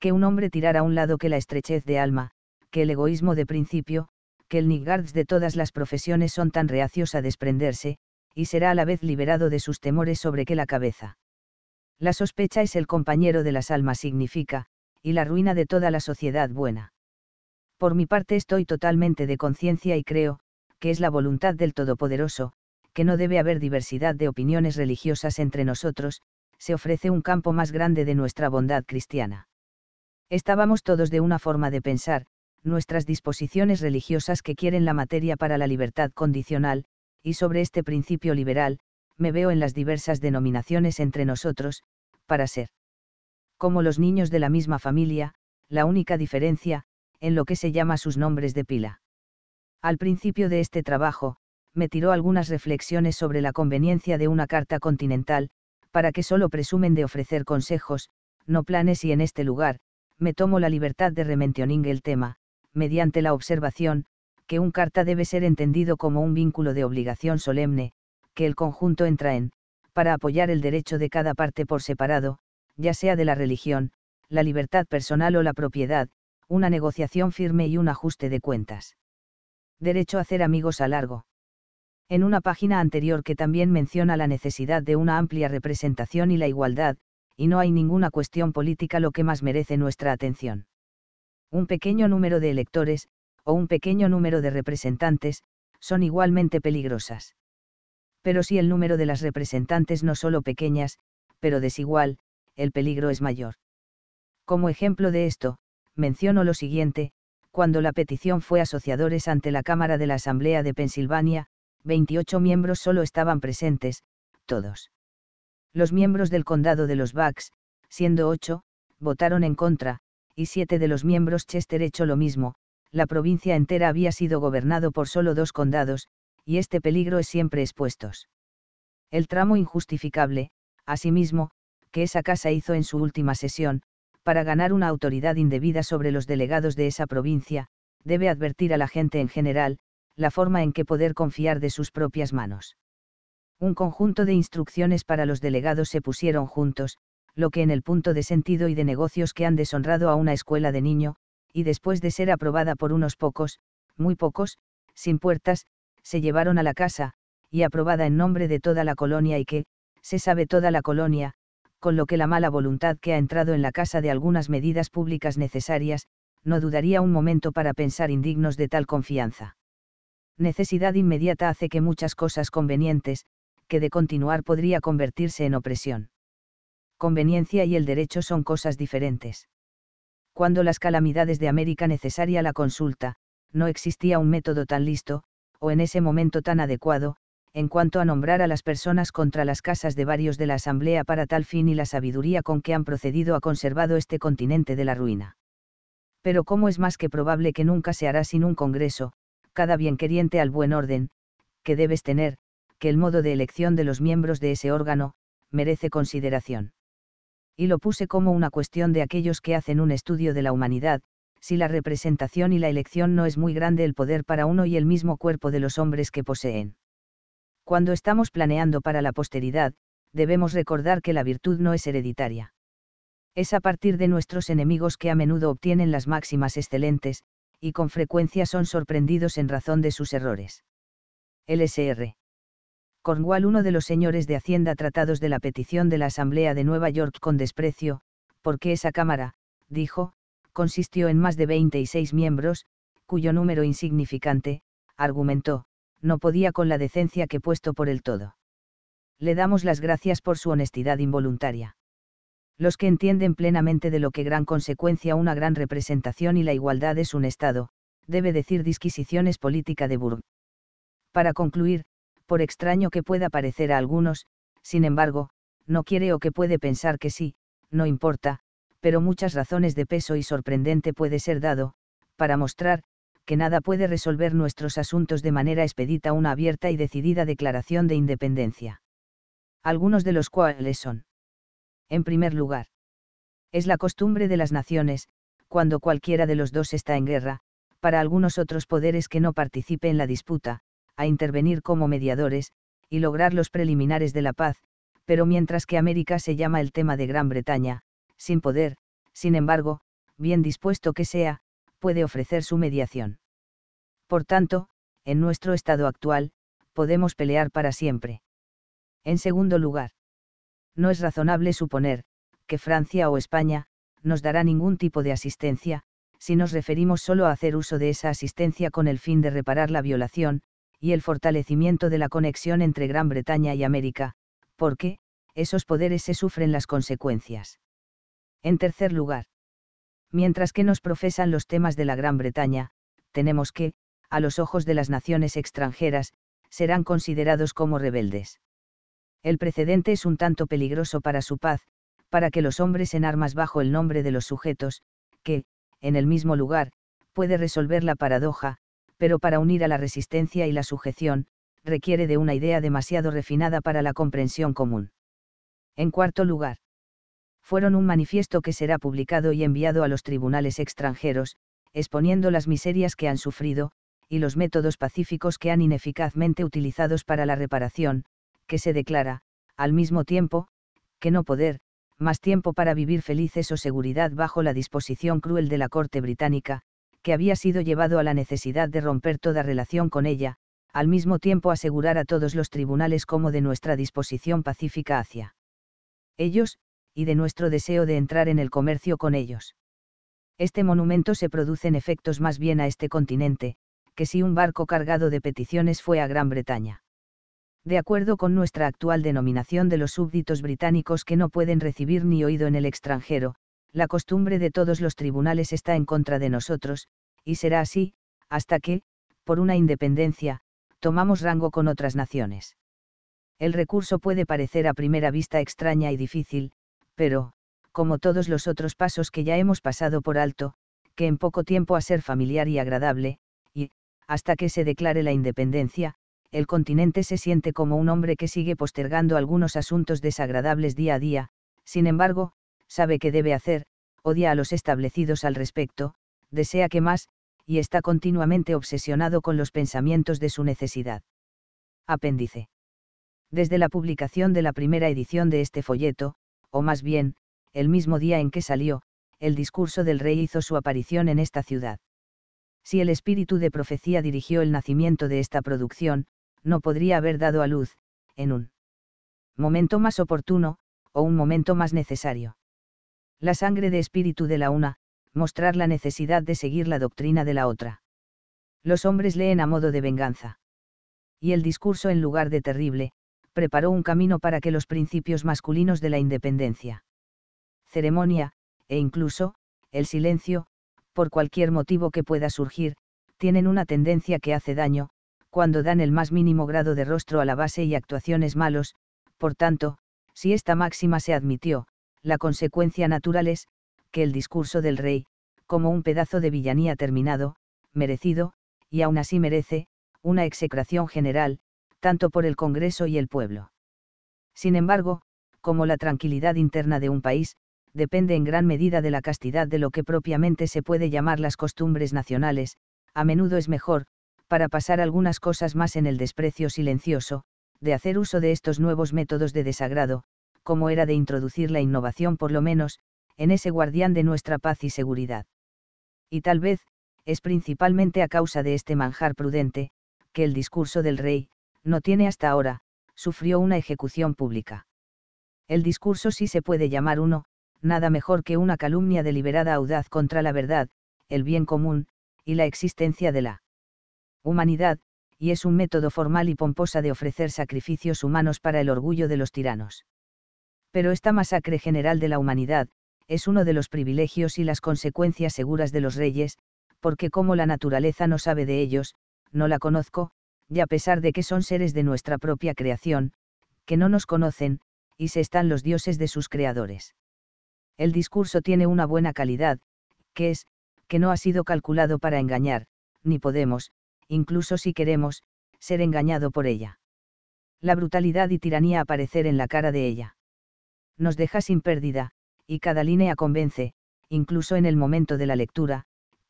Que un hombre tirara a un lado que la estrechez de alma, que el egoísmo de principio, que el niggards de todas las profesiones son tan reacios a desprenderse, y será a la vez liberado de sus temores sobre que la cabeza. La sospecha es el compañero de las almas significa, y la ruina de toda la sociedad buena. Por mi parte estoy totalmente de conciencia y creo, que es la voluntad del Todopoderoso, que no debe haber diversidad de opiniones religiosas entre nosotros, se ofrece un campo más grande de nuestra bondad cristiana. Estábamos todos de una forma de pensar, nuestras disposiciones religiosas que quieren la materia para la libertad condicional, y sobre este principio liberal, me veo en las diversas denominaciones entre nosotros, para ser. Como los niños de la misma familia, la única diferencia, en lo que se llama sus nombres de pila. Al principio de este trabajo, me tiró algunas reflexiones sobre la conveniencia de una carta continental, para que solo presumen de ofrecer consejos, no planes y en este lugar, me tomo la libertad de rementioning el tema, mediante la observación, que un carta debe ser entendido como un vínculo de obligación solemne, que el conjunto entra en, para apoyar el derecho de cada parte por separado, ya sea de la religión, la libertad personal o la propiedad, una negociación firme y un ajuste de cuentas. Derecho a hacer amigos a largo. En una página anterior que también menciona la necesidad de una amplia representación y la igualdad, y no hay ninguna cuestión política lo que más merece nuestra atención. Un pequeño número de electores, o un pequeño número de representantes, son igualmente peligrosas. Pero si el número de las representantes no solo pequeñas, pero desigual, el peligro es mayor. Como ejemplo de esto, menciono lo siguiente, cuando la petición fue asociadores ante la Cámara de la Asamblea de Pensilvania, 28 miembros solo estaban presentes, todos. Los miembros del condado de los Bucks, siendo ocho, votaron en contra, y siete de los miembros Chester hecho lo mismo, la provincia entera había sido gobernado por solo dos condados, y este peligro es siempre expuestos. El tramo injustificable, asimismo, que esa casa hizo en su última sesión, para ganar una autoridad indebida sobre los delegados de esa provincia, debe advertir a la gente en general, la forma en que poder confiar de sus propias manos. Un conjunto de instrucciones para los delegados se pusieron juntos, lo que en el punto de sentido y de negocios que han deshonrado a una escuela de niño, y después de ser aprobada por unos pocos, muy pocos, sin puertas, se llevaron a la casa, y aprobada en nombre de toda la colonia y que, se sabe toda la colonia, con lo que la mala voluntad que ha entrado en la casa de algunas medidas públicas necesarias, no dudaría un momento para pensar indignos de tal confianza. Necesidad inmediata hace que muchas cosas convenientes, que de continuar podría convertirse en opresión. Conveniencia y el derecho son cosas diferentes. Cuando las calamidades de América necesaria la consulta, no existía un método tan listo, o en ese momento tan adecuado, en cuanto a nombrar a las personas contra las casas de varios de la Asamblea para tal fin y la sabiduría con que han procedido ha conservado este continente de la ruina. Pero cómo es más que probable que nunca se hará sin un Congreso, cada bienqueriente al buen orden, que debes tener, que el modo de elección de los miembros de ese órgano, merece consideración. Y lo puse como una cuestión de aquellos que hacen un estudio de la humanidad, si la representación y la elección no es muy grande el poder para uno y el mismo cuerpo de los hombres que poseen. Cuando estamos planeando para la posteridad, debemos recordar que la virtud no es hereditaria. Es a partir de nuestros enemigos que a menudo obtienen las máximas excelentes, y con frecuencia son sorprendidos en razón de sus errores. LSR. Cornwall, uno de los señores de Hacienda tratados de la petición de la Asamblea de Nueva York con desprecio, porque esa Cámara, dijo, consistió en más de 26 miembros, cuyo número insignificante, argumentó, no podía con la decencia que puesto por el todo. Le damos las gracias por su honestidad involuntaria. Los que entienden plenamente de lo que gran consecuencia una gran representación y la igualdad es un Estado, debe decir disquisiciones política de Burg. Para concluir, por extraño que pueda parecer a algunos, sin embargo, no quiere o que puede pensar que sí, no importa, pero muchas razones de peso y sorprendente puede ser dado, para mostrar, que nada puede resolver nuestros asuntos de manera expedita una abierta y decidida declaración de independencia. Algunos de los cuales son. En primer lugar, es la costumbre de las naciones, cuando cualquiera de los dos está en guerra, para algunos otros poderes que no participe en la disputa, a intervenir como mediadores, y lograr los preliminares de la paz, pero mientras que América se llama el tema de Gran Bretaña, sin poder, sin embargo, bien dispuesto que sea, puede ofrecer su mediación. Por tanto, en nuestro estado actual, podemos pelear para siempre. En segundo lugar, no es razonable suponer que Francia o España nos dará ningún tipo de asistencia, si nos referimos solo a hacer uso de esa asistencia con el fin de reparar la violación, y el fortalecimiento de la conexión entre Gran Bretaña y América, porque, esos poderes se sufren las consecuencias. En tercer lugar, mientras que nos profesan los temas de la Gran Bretaña, tenemos que, a los ojos de las naciones extranjeras, serán considerados como rebeldes. El precedente es un tanto peligroso para su paz, para que los hombres en armas bajo el nombre de los sujetos, que, en el mismo lugar, puede resolver la paradoja, pero para unir a la resistencia y la sujeción, requiere de una idea demasiado refinada para la comprensión común. En cuarto lugar, fueron un manifiesto que será publicado y enviado a los tribunales extranjeros, exponiendo las miserias que han sufrido, y los métodos pacíficos que han ineficazmente utilizados para la reparación, que se declara, al mismo tiempo, que no poder, más tiempo para vivir felices o seguridad bajo la disposición cruel de la corte británica, que había sido llevado a la necesidad de romper toda relación con ella, al mismo tiempo asegurar a todos los tribunales como de nuestra disposición pacífica hacia ellos, y de nuestro deseo de entrar en el comercio con ellos. Este monumento se produce en efectos más bien a este continente, que si un barco cargado de peticiones fue a Gran Bretaña. De acuerdo con nuestra actual denominación de los súbditos británicos que no pueden recibir ni oído en el extranjero, la costumbre de todos los tribunales está en contra de nosotros, y será así, hasta que, por una independencia, tomamos rango con otras naciones. El recurso puede parecer a primera vista extraña y difícil, pero, como todos los otros pasos que ya hemos pasado por alto, que en poco tiempo a ser familiar y agradable, y, hasta que se declare la independencia, el continente se siente como un hombre que sigue postergando algunos asuntos desagradables día a día, sin embargo, sabe que debe hacer, odia a los establecidos al respecto, desea que más, y está continuamente obsesionado con los pensamientos de su necesidad. Apéndice. Desde la publicación de la primera edición de este folleto, o más bien, el mismo día en que salió, el discurso del rey hizo su aparición en esta ciudad. Si el espíritu de profecía dirigió el nacimiento de esta producción, no podría haber dado a luz, en un momento más oportuno, o un momento más necesario. La sangre de espíritu de la una, mostrar la necesidad de seguir la doctrina de la otra. Los hombres leen a modo de venganza. Y el discurso en lugar de terrible, preparó un camino para que los principios masculinos de la independencia, ceremonia, e incluso, el silencio, por cualquier motivo que pueda surgir, tienen una tendencia que hace daño, cuando dan el más mínimo grado de rostro a la base y actuaciones malos, por tanto, si esta máxima se admitió, la consecuencia natural es, que el discurso del rey, como un pedazo de villanía terminado, merecido, y aún así merece, una execración general, tanto por el Congreso y el pueblo. Sin embargo, como la tranquilidad interna de un país, depende en gran medida de la castidad de lo que propiamente se puede llamar las costumbres nacionales, a menudo es mejor, para pasar algunas cosas más en el desprecio silencioso, de hacer uso de estos nuevos métodos de desagrado, como era de introducir la innovación por lo menos, en ese guardián de nuestra paz y seguridad. Y tal vez, es principalmente a causa de este manjar prudente, que el discurso del rey, no tiene hasta ahora, sufrió una ejecución pública. El discurso sí se puede llamar uno, nada mejor que una calumnia deliberada audaz contra la verdad, el bien común, y la existencia de la humanidad, y es un método formal y pomposa de ofrecer sacrificios humanos para el orgullo de los tiranos. Pero esta masacre general de la humanidad, es uno de los privilegios y las consecuencias seguras de los reyes, porque como la naturaleza no sabe de ellos, no la conozco, y a pesar de que son seres de nuestra propia creación, que no nos conocen, y se están los dioses de sus creadores. El discurso tiene una buena calidad, que es, que no ha sido calculado para engañar, ni podemos, incluso si queremos, ser engañado por ella. La brutalidad y tiranía aparecer en la cara de ella. Nos deja sin pérdida, y cada línea convence, incluso en el momento de la lectura,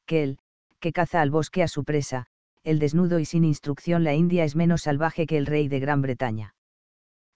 que él, que caza al bosque a su presa, el desnudo y sin instrucción la India es menos salvaje que el rey de Gran Bretaña.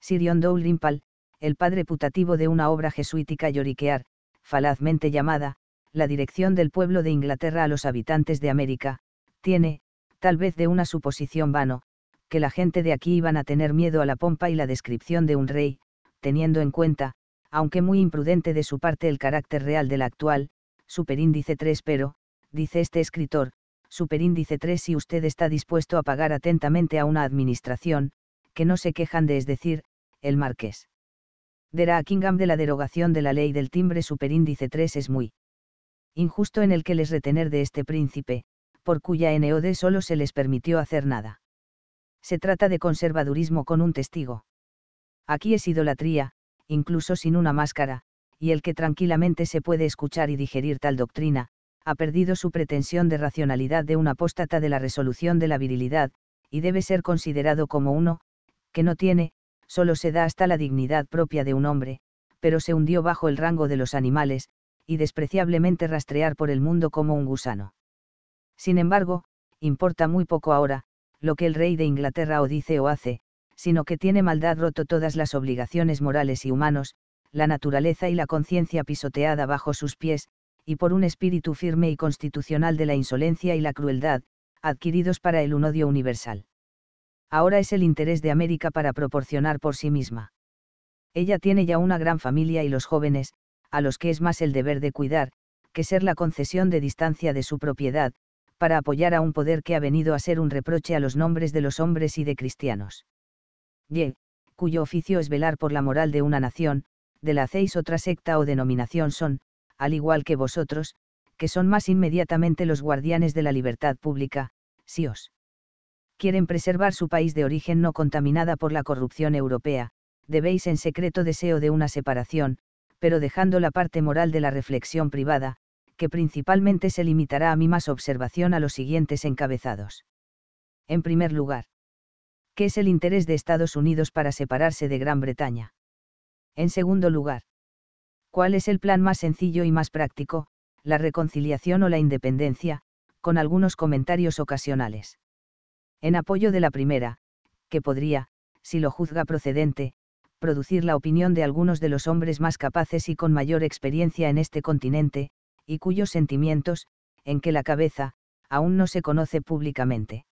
Sirion Rimpal, el padre putativo de una obra jesuítica lloriquear, falazmente llamada, La dirección del pueblo de Inglaterra a los habitantes de América, tiene, tal vez de una suposición vano, que la gente de aquí iban a tener miedo a la pompa y la descripción de un rey, teniendo en cuenta, aunque muy imprudente de su parte el carácter real del actual, superíndice 3 pero, dice este escritor, superíndice 3 si usted está dispuesto a pagar atentamente a una administración, que no se quejan de es decir, el marqués. De Kingham de la derogación de la ley del timbre superíndice 3 es muy injusto en el que les retener de este príncipe, por cuya NOD solo se les permitió hacer nada. Se trata de conservadurismo con un testigo. Aquí es idolatría, incluso sin una máscara, y el que tranquilamente se puede escuchar y digerir tal doctrina, ha perdido su pretensión de racionalidad de un apóstata de la resolución de la virilidad, y debe ser considerado como uno, que no tiene, solo se da hasta la dignidad propia de un hombre, pero se hundió bajo el rango de los animales, y despreciablemente rastrear por el mundo como un gusano. Sin embargo, importa muy poco ahora, lo que el rey de Inglaterra o dice o hace, sino que tiene maldad roto todas las obligaciones morales y humanos, la naturaleza y la conciencia pisoteada bajo sus pies, y por un espíritu firme y constitucional de la insolencia y la crueldad, adquiridos para el un odio universal. Ahora es el interés de América para proporcionar por sí misma. Ella tiene ya una gran familia y los jóvenes, a los que es más el deber de cuidar, que ser la concesión de distancia de su propiedad, para apoyar a un poder que ha venido a ser un reproche a los nombres de los hombres y de cristianos. Ye, cuyo oficio es velar por la moral de una nación, de la hacéis otra secta o denominación son, al igual que vosotros, que son más inmediatamente los guardianes de la libertad pública, si os quieren preservar su país de origen no contaminada por la corrupción europea, debéis en secreto deseo de una separación, pero dejando la parte moral de la reflexión privada, que principalmente se limitará a mi más observación a los siguientes encabezados. En primer lugar, ¿qué es el interés de Estados Unidos para separarse de Gran Bretaña? En segundo lugar, ¿Cuál es el plan más sencillo y más práctico, la reconciliación o la independencia? con algunos comentarios ocasionales. En apoyo de la primera, que podría, si lo juzga procedente, producir la opinión de algunos de los hombres más capaces y con mayor experiencia en este continente, y cuyos sentimientos, en que la cabeza, aún no se conoce públicamente.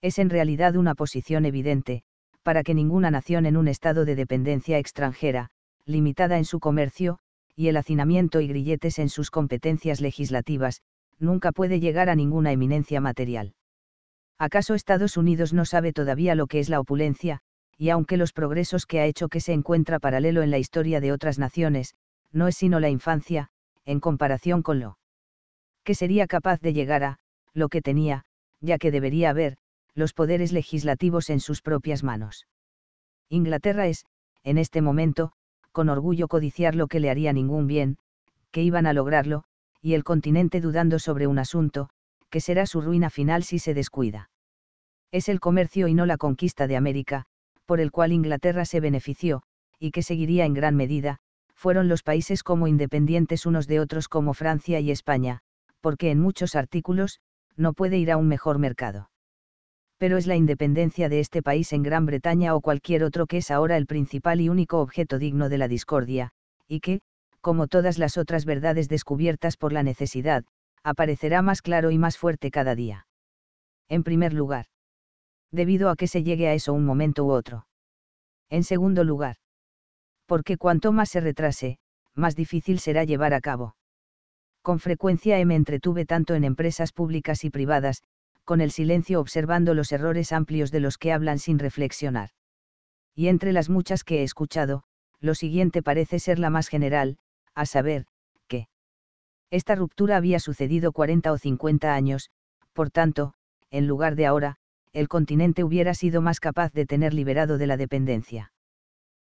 Es en realidad una posición evidente, para que ninguna nación en un estado de dependencia extranjera, limitada en su comercio, y el hacinamiento y grilletes en sus competencias legislativas, nunca puede llegar a ninguna eminencia material. ¿Acaso Estados Unidos no sabe todavía lo que es la opulencia, y aunque los progresos que ha hecho que se encuentra paralelo en la historia de otras naciones, no es sino la infancia, en comparación con lo que sería capaz de llegar a, lo que tenía, ya que debería haber, los poderes legislativos en sus propias manos. Inglaterra es, en este momento, con orgullo codiciar lo que le haría ningún bien, que iban a lograrlo, y el continente dudando sobre un asunto, que será su ruina final si se descuida. Es el comercio y no la conquista de América, por el cual Inglaterra se benefició, y que seguiría en gran medida, fueron los países como independientes unos de otros como Francia y España, porque en muchos artículos, no puede ir a un mejor mercado pero es la independencia de este país en Gran Bretaña o cualquier otro que es ahora el principal y único objeto digno de la discordia, y que, como todas las otras verdades descubiertas por la necesidad, aparecerá más claro y más fuerte cada día. En primer lugar, debido a que se llegue a eso un momento u otro. En segundo lugar, porque cuanto más se retrase, más difícil será llevar a cabo. Con frecuencia me entretuve tanto en empresas públicas y privadas, con el silencio observando los errores amplios de los que hablan sin reflexionar. Y entre las muchas que he escuchado, lo siguiente parece ser la más general, a saber, que esta ruptura había sucedido 40 o 50 años, por tanto, en lugar de ahora, el continente hubiera sido más capaz de tener liberado de la dependencia.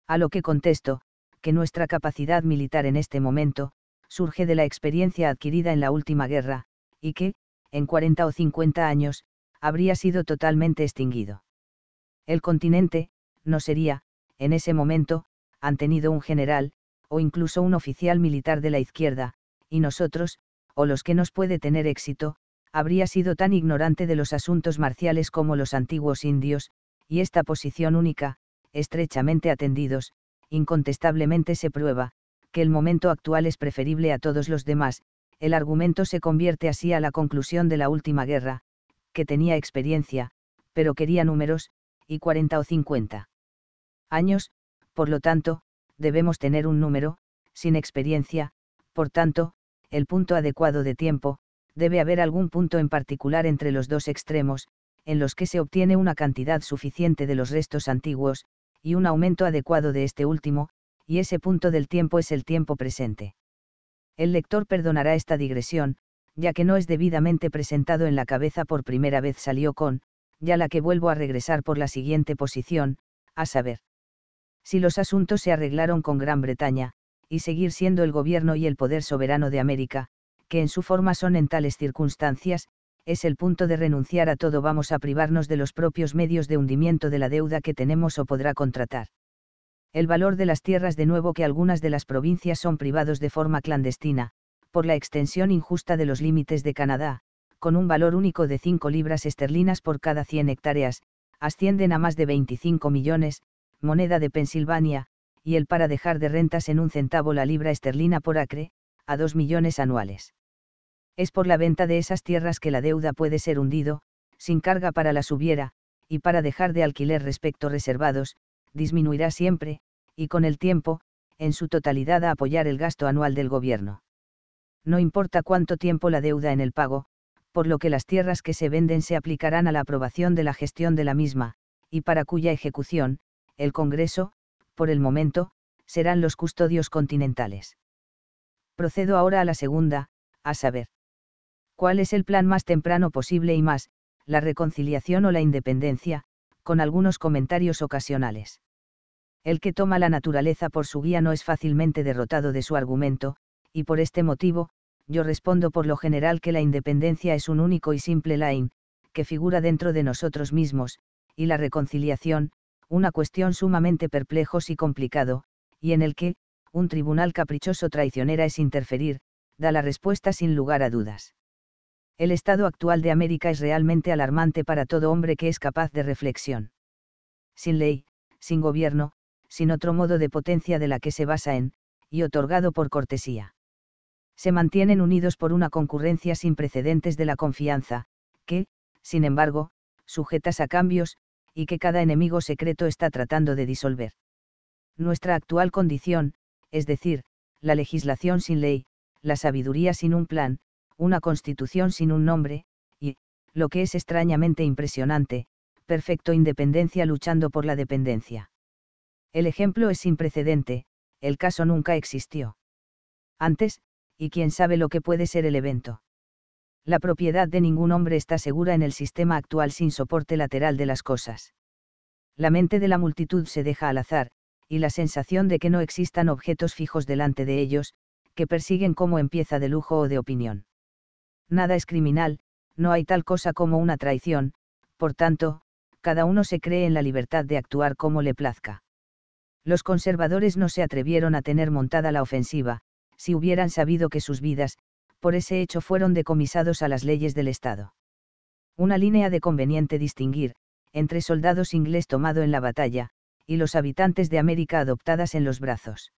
A lo que contesto, que nuestra capacidad militar en este momento, surge de la experiencia adquirida en la última guerra, y que, en 40 o 50 años, habría sido totalmente extinguido. El continente, no sería, en ese momento, han tenido un general, o incluso un oficial militar de la izquierda, y nosotros, o los que nos puede tener éxito, habría sido tan ignorante de los asuntos marciales como los antiguos indios, y esta posición única, estrechamente atendidos, incontestablemente se prueba, que el momento actual es preferible a todos los demás, el argumento se convierte así a la conclusión de la última guerra, que tenía experiencia, pero quería números, y 40 o 50 años, por lo tanto, debemos tener un número, sin experiencia, por tanto, el punto adecuado de tiempo, debe haber algún punto en particular entre los dos extremos, en los que se obtiene una cantidad suficiente de los restos antiguos, y un aumento adecuado de este último, y ese punto del tiempo es el tiempo presente el lector perdonará esta digresión, ya que no es debidamente presentado en la cabeza por primera vez salió con, ya la que vuelvo a regresar por la siguiente posición, a saber. Si los asuntos se arreglaron con Gran Bretaña, y seguir siendo el gobierno y el poder soberano de América, que en su forma son en tales circunstancias, es el punto de renunciar a todo vamos a privarnos de los propios medios de hundimiento de la deuda que tenemos o podrá contratar el valor de las tierras de nuevo que algunas de las provincias son privados de forma clandestina, por la extensión injusta de los límites de Canadá, con un valor único de 5 libras esterlinas por cada 100 hectáreas, ascienden a más de 25 millones, moneda de Pensilvania, y el para dejar de rentas en un centavo la libra esterlina por acre, a 2 millones anuales. Es por la venta de esas tierras que la deuda puede ser hundido, sin carga para la subiera, y para dejar de alquiler respecto reservados, disminuirá siempre, y con el tiempo, en su totalidad a apoyar el gasto anual del gobierno. No importa cuánto tiempo la deuda en el pago, por lo que las tierras que se venden se aplicarán a la aprobación de la gestión de la misma, y para cuya ejecución, el Congreso, por el momento, serán los custodios continentales. Procedo ahora a la segunda, a saber. ¿Cuál es el plan más temprano posible y más, la reconciliación o la independencia, con algunos comentarios ocasionales. El que toma la naturaleza por su guía no es fácilmente derrotado de su argumento, y por este motivo, yo respondo por lo general que la independencia es un único y simple line, que figura dentro de nosotros mismos, y la reconciliación, una cuestión sumamente perplejos y complicado, y en el que, un tribunal caprichoso traicionera es interferir, da la respuesta sin lugar a dudas. El estado actual de América es realmente alarmante para todo hombre que es capaz de reflexión. Sin ley, sin gobierno, sin otro modo de potencia de la que se basa en, y otorgado por cortesía. Se mantienen unidos por una concurrencia sin precedentes de la confianza, que, sin embargo, sujetas a cambios, y que cada enemigo secreto está tratando de disolver. Nuestra actual condición, es decir, la legislación sin ley, la sabiduría sin un plan, una constitución sin un nombre, y, lo que es extrañamente impresionante, perfecto independencia luchando por la dependencia. El ejemplo es sin precedente, el caso nunca existió. Antes, y quién sabe lo que puede ser el evento. La propiedad de ningún hombre está segura en el sistema actual sin soporte lateral de las cosas. La mente de la multitud se deja al azar, y la sensación de que no existan objetos fijos delante de ellos, que persiguen como empieza de lujo o de opinión nada es criminal, no hay tal cosa como una traición, por tanto, cada uno se cree en la libertad de actuar como le plazca. Los conservadores no se atrevieron a tener montada la ofensiva, si hubieran sabido que sus vidas, por ese hecho fueron decomisados a las leyes del Estado. Una línea de conveniente distinguir, entre soldados inglés tomado en la batalla, y los habitantes de América adoptadas en los brazos.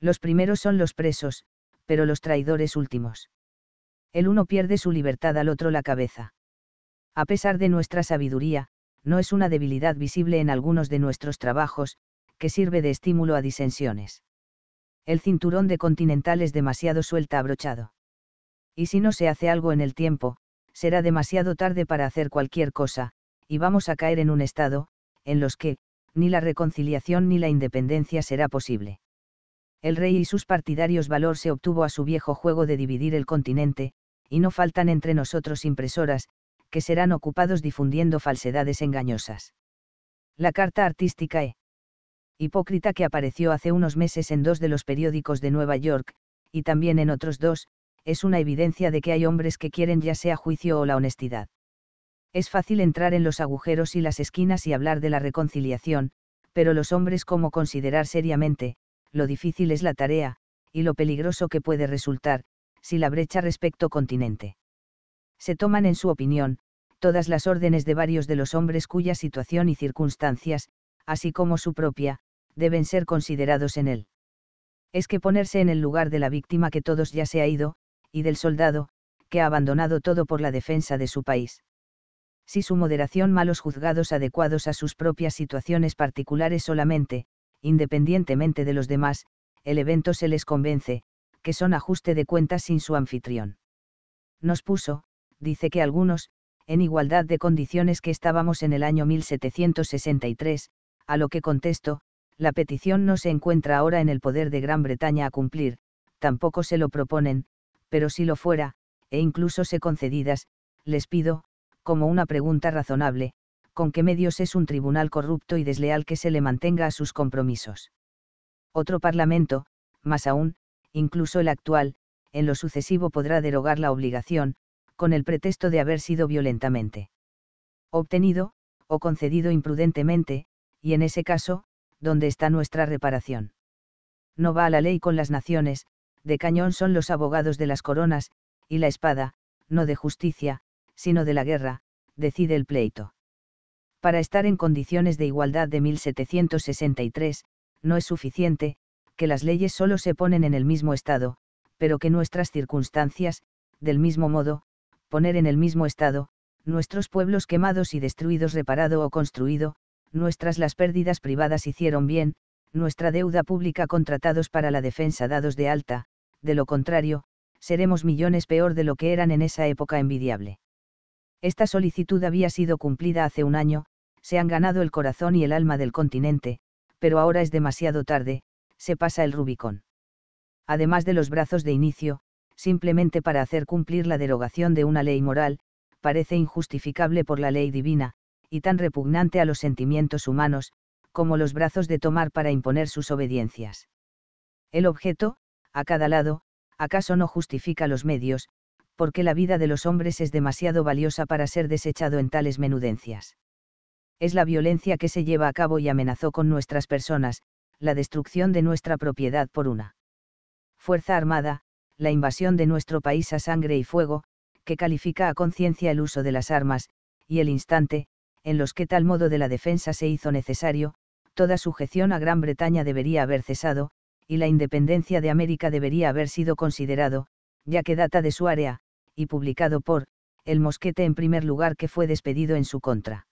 Los primeros son los presos, pero los traidores últimos el uno pierde su libertad al otro la cabeza. A pesar de nuestra sabiduría, no es una debilidad visible en algunos de nuestros trabajos, que sirve de estímulo a disensiones. El cinturón de continental es demasiado suelta abrochado. Y si no se hace algo en el tiempo, será demasiado tarde para hacer cualquier cosa, y vamos a caer en un estado, en los que, ni la reconciliación ni la independencia será posible. El rey y sus partidarios valor se obtuvo a su viejo juego de dividir el continente, y no faltan entre nosotros impresoras, que serán ocupados difundiendo falsedades engañosas. La carta artística E. Hipócrita que apareció hace unos meses en dos de los periódicos de Nueva York, y también en otros dos, es una evidencia de que hay hombres que quieren ya sea juicio o la honestidad. Es fácil entrar en los agujeros y las esquinas y hablar de la reconciliación, pero los hombres como considerar seriamente, lo difícil es la tarea, y lo peligroso que puede resultar, si la brecha respecto continente. Se toman en su opinión, todas las órdenes de varios de los hombres cuya situación y circunstancias, así como su propia, deben ser considerados en él. Es que ponerse en el lugar de la víctima que todos ya se ha ido, y del soldado, que ha abandonado todo por la defensa de su país. Si su moderación malos juzgados adecuados a sus propias situaciones particulares solamente, independientemente de los demás, el evento se les convence, que son ajuste de cuentas sin su anfitrión. Nos puso, dice que algunos, en igualdad de condiciones que estábamos en el año 1763, a lo que contesto, la petición no se encuentra ahora en el poder de Gran Bretaña a cumplir, tampoco se lo proponen, pero si lo fuera, e incluso se concedidas, les pido, como una pregunta razonable, con qué medios es un tribunal corrupto y desleal que se le mantenga a sus compromisos. Otro Parlamento, más aún, incluso el actual, en lo sucesivo podrá derogar la obligación, con el pretexto de haber sido violentamente obtenido, o concedido imprudentemente, y en ese caso, ¿dónde está nuestra reparación? No va a la ley con las naciones, de cañón son los abogados de las coronas, y la espada, no de justicia, sino de la guerra, decide el pleito. Para estar en condiciones de igualdad de 1763, no es suficiente, que las leyes solo se ponen en el mismo estado, pero que nuestras circunstancias, del mismo modo, poner en el mismo estado, nuestros pueblos quemados y destruidos reparado o construido, nuestras las pérdidas privadas hicieron bien, nuestra deuda pública contratados para la defensa dados de alta, de lo contrario, seremos millones peor de lo que eran en esa época envidiable. Esta solicitud había sido cumplida hace un año, se han ganado el corazón y el alma del continente, pero ahora es demasiado tarde, se pasa el Rubicón. Además de los brazos de inicio, simplemente para hacer cumplir la derogación de una ley moral, parece injustificable por la ley divina, y tan repugnante a los sentimientos humanos, como los brazos de tomar para imponer sus obediencias. El objeto, a cada lado, acaso no justifica los medios, porque la vida de los hombres es demasiado valiosa para ser desechado en tales menudencias. Es la violencia que se lleva a cabo y amenazó con nuestras personas, la destrucción de nuestra propiedad por una Fuerza Armada, la invasión de nuestro país a sangre y fuego, que califica a conciencia el uso de las armas, y el instante, en los que tal modo de la defensa se hizo necesario, toda sujeción a Gran Bretaña debería haber cesado, y la independencia de América debería haber sido considerado, ya que data de su área, y publicado por, el mosquete en primer lugar que fue despedido en su contra.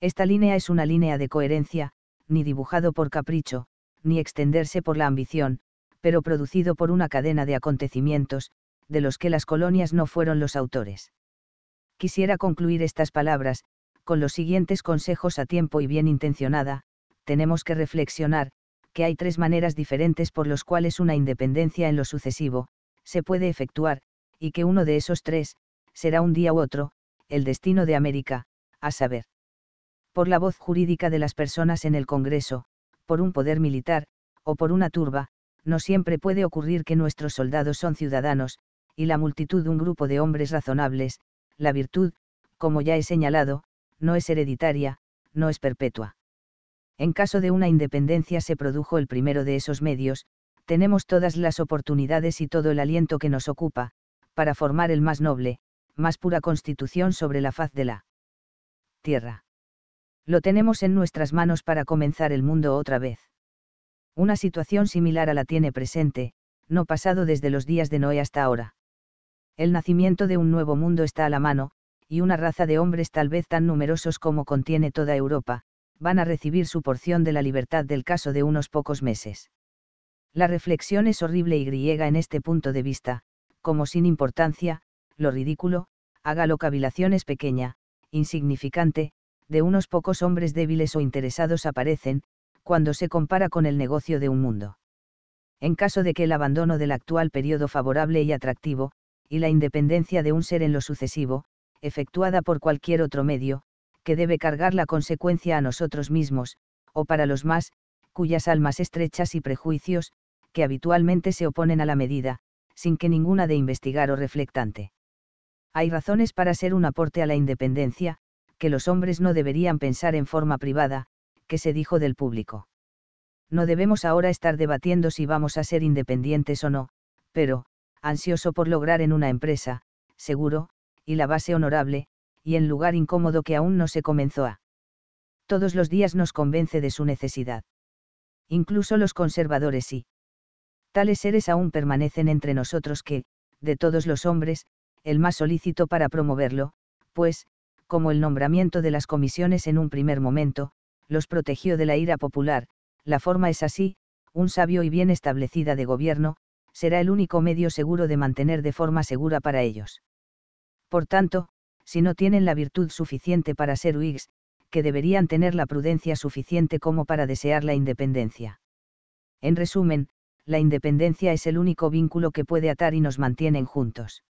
Esta línea es una línea de coherencia, ni dibujado por capricho, ni extenderse por la ambición, pero producido por una cadena de acontecimientos, de los que las colonias no fueron los autores. Quisiera concluir estas palabras, con los siguientes consejos a tiempo y bien intencionada, tenemos que reflexionar, que hay tres maneras diferentes por los cuales una independencia en lo sucesivo, se puede efectuar, y que uno de esos tres, será un día u otro, el destino de América, a saber por la voz jurídica de las personas en el Congreso, por un poder militar, o por una turba, no siempre puede ocurrir que nuestros soldados son ciudadanos, y la multitud un grupo de hombres razonables, la virtud, como ya he señalado, no es hereditaria, no es perpetua. En caso de una independencia se produjo el primero de esos medios, tenemos todas las oportunidades y todo el aliento que nos ocupa, para formar el más noble, más pura constitución sobre la faz de la tierra. Lo tenemos en nuestras manos para comenzar el mundo otra vez. Una situación similar a la tiene presente, no pasado desde los días de Noé hasta ahora. El nacimiento de un nuevo mundo está a la mano, y una raza de hombres tal vez tan numerosos como contiene toda Europa, van a recibir su porción de la libertad del caso de unos pocos meses. La reflexión es horrible y griega en este punto de vista, como sin importancia, lo ridículo, hágalo cavilación es pequeña, insignificante, de unos pocos hombres débiles o interesados aparecen, cuando se compara con el negocio de un mundo. En caso de que el abandono del actual periodo favorable y atractivo, y la independencia de un ser en lo sucesivo, efectuada por cualquier otro medio, que debe cargar la consecuencia a nosotros mismos, o para los más, cuyas almas estrechas y prejuicios, que habitualmente se oponen a la medida, sin que ninguna de investigar o reflectante. Hay razones para ser un aporte a la independencia, que los hombres no deberían pensar en forma privada, que se dijo del público. No debemos ahora estar debatiendo si vamos a ser independientes o no, pero, ansioso por lograr en una empresa, seguro, y la base honorable, y en lugar incómodo que aún no se comenzó a. Todos los días nos convence de su necesidad. Incluso los conservadores sí. Tales seres aún permanecen entre nosotros que, de todos los hombres, el más solícito para promoverlo, pues, como el nombramiento de las comisiones en un primer momento, los protegió de la ira popular, la forma es así, un sabio y bien establecida de gobierno, será el único medio seguro de mantener de forma segura para ellos. Por tanto, si no tienen la virtud suficiente para ser Whigs, que deberían tener la prudencia suficiente como para desear la independencia. En resumen, la independencia es el único vínculo que puede atar y nos mantienen juntos.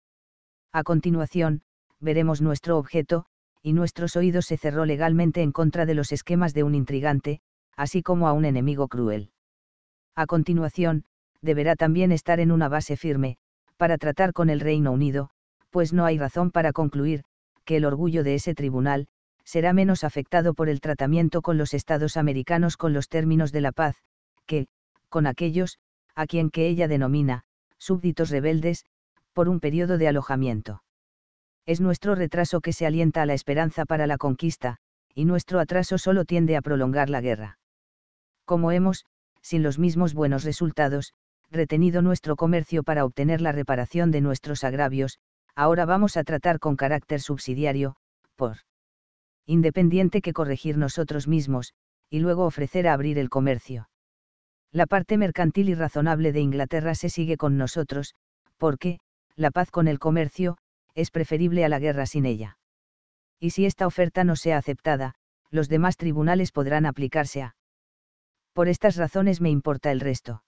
A continuación, veremos nuestro objeto, y nuestros oídos se cerró legalmente en contra de los esquemas de un intrigante, así como a un enemigo cruel. A continuación, deberá también estar en una base firme, para tratar con el Reino Unido, pues no hay razón para concluir, que el orgullo de ese tribunal, será menos afectado por el tratamiento con los estados americanos con los términos de la paz, que, con aquellos, a quien que ella denomina, súbditos rebeldes, por un periodo de alojamiento es nuestro retraso que se alienta a la esperanza para la conquista, y nuestro atraso solo tiende a prolongar la guerra. Como hemos, sin los mismos buenos resultados, retenido nuestro comercio para obtener la reparación de nuestros agravios, ahora vamos a tratar con carácter subsidiario, por independiente que corregir nosotros mismos, y luego ofrecer a abrir el comercio. La parte mercantil y razonable de Inglaterra se sigue con nosotros, porque, la paz con el comercio, es preferible a la guerra sin ella. Y si esta oferta no sea aceptada, los demás tribunales podrán aplicarse a. Por estas razones me importa el resto.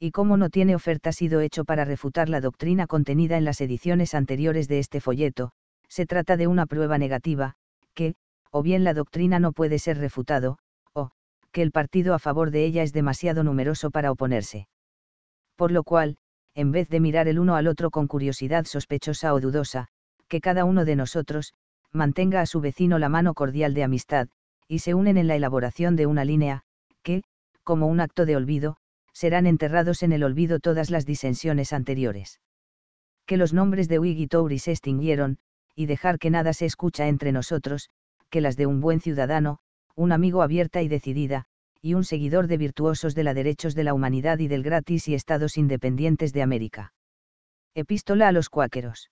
Y como no tiene oferta sido hecho para refutar la doctrina contenida en las ediciones anteriores de este folleto, se trata de una prueba negativa, que, o bien la doctrina no puede ser refutado, o, que el partido a favor de ella es demasiado numeroso para oponerse. Por lo cual, en vez de mirar el uno al otro con curiosidad sospechosa o dudosa, que cada uno de nosotros, mantenga a su vecino la mano cordial de amistad, y se unen en la elaboración de una línea, que, como un acto de olvido, serán enterrados en el olvido todas las disensiones anteriores. Que los nombres de Wig y se extinguieron, y dejar que nada se escucha entre nosotros, que las de un buen ciudadano, un amigo abierta y decidida, y un seguidor de virtuosos de la derechos de la humanidad y del gratis y estados independientes de América. Epístola a los cuáqueros.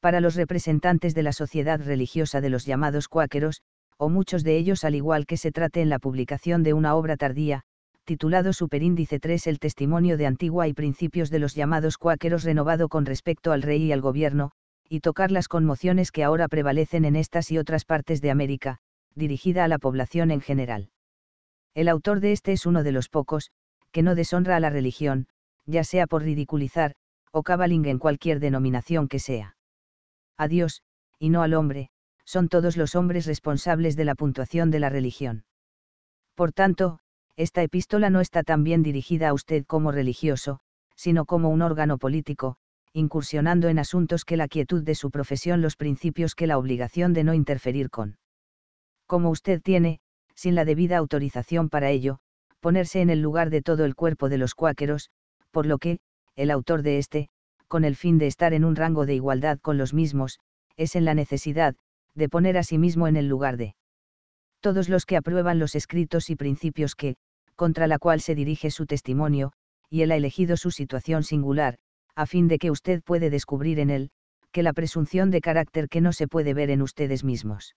Para los representantes de la sociedad religiosa de los llamados cuáqueros, o muchos de ellos al igual que se trate en la publicación de una obra tardía, titulado Superíndice 3 El testimonio de Antigua y principios de los llamados cuáqueros renovado con respecto al rey y al gobierno, y tocar las conmociones que ahora prevalecen en estas y otras partes de América, dirigida a la población en general. El autor de este es uno de los pocos, que no deshonra a la religión, ya sea por ridiculizar, o cabaling en cualquier denominación que sea. A Dios, y no al hombre, son todos los hombres responsables de la puntuación de la religión. Por tanto, esta epístola no está tan bien dirigida a usted como religioso, sino como un órgano político, incursionando en asuntos que la quietud de su profesión los principios que la obligación de no interferir con. Como usted tiene, sin la debida autorización para ello, ponerse en el lugar de todo el cuerpo de los cuáqueros, por lo que, el autor de este, con el fin de estar en un rango de igualdad con los mismos, es en la necesidad, de poner a sí mismo en el lugar de todos los que aprueban los escritos y principios que, contra la cual se dirige su testimonio, y él ha elegido su situación singular, a fin de que usted puede descubrir en él, que la presunción de carácter que no se puede ver en ustedes mismos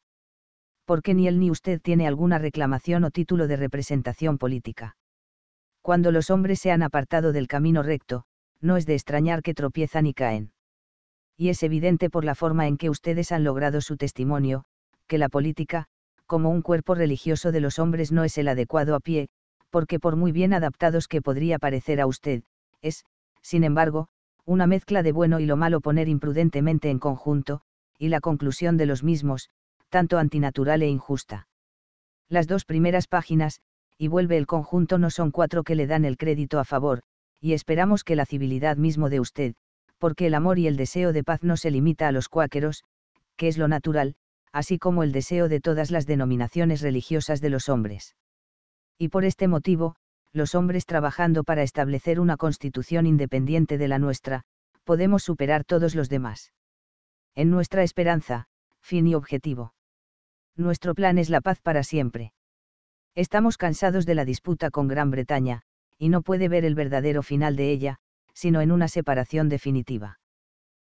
porque ni él ni usted tiene alguna reclamación o título de representación política. Cuando los hombres se han apartado del camino recto, no es de extrañar que tropiezan y caen. Y es evidente por la forma en que ustedes han logrado su testimonio, que la política, como un cuerpo religioso de los hombres no es el adecuado a pie, porque por muy bien adaptados que podría parecer a usted, es, sin embargo, una mezcla de bueno y lo malo poner imprudentemente en conjunto, y la conclusión de los mismos, tanto antinatural e injusta. Las dos primeras páginas, y vuelve el conjunto no son cuatro que le dan el crédito a favor, y esperamos que la civilidad mismo de usted, porque el amor y el deseo de paz no se limita a los cuáqueros, que es lo natural, así como el deseo de todas las denominaciones religiosas de los hombres. Y por este motivo, los hombres trabajando para establecer una constitución independiente de la nuestra, podemos superar todos los demás. En nuestra esperanza, fin y objetivo nuestro plan es la paz para siempre. Estamos cansados de la disputa con Gran Bretaña, y no puede ver el verdadero final de ella, sino en una separación definitiva.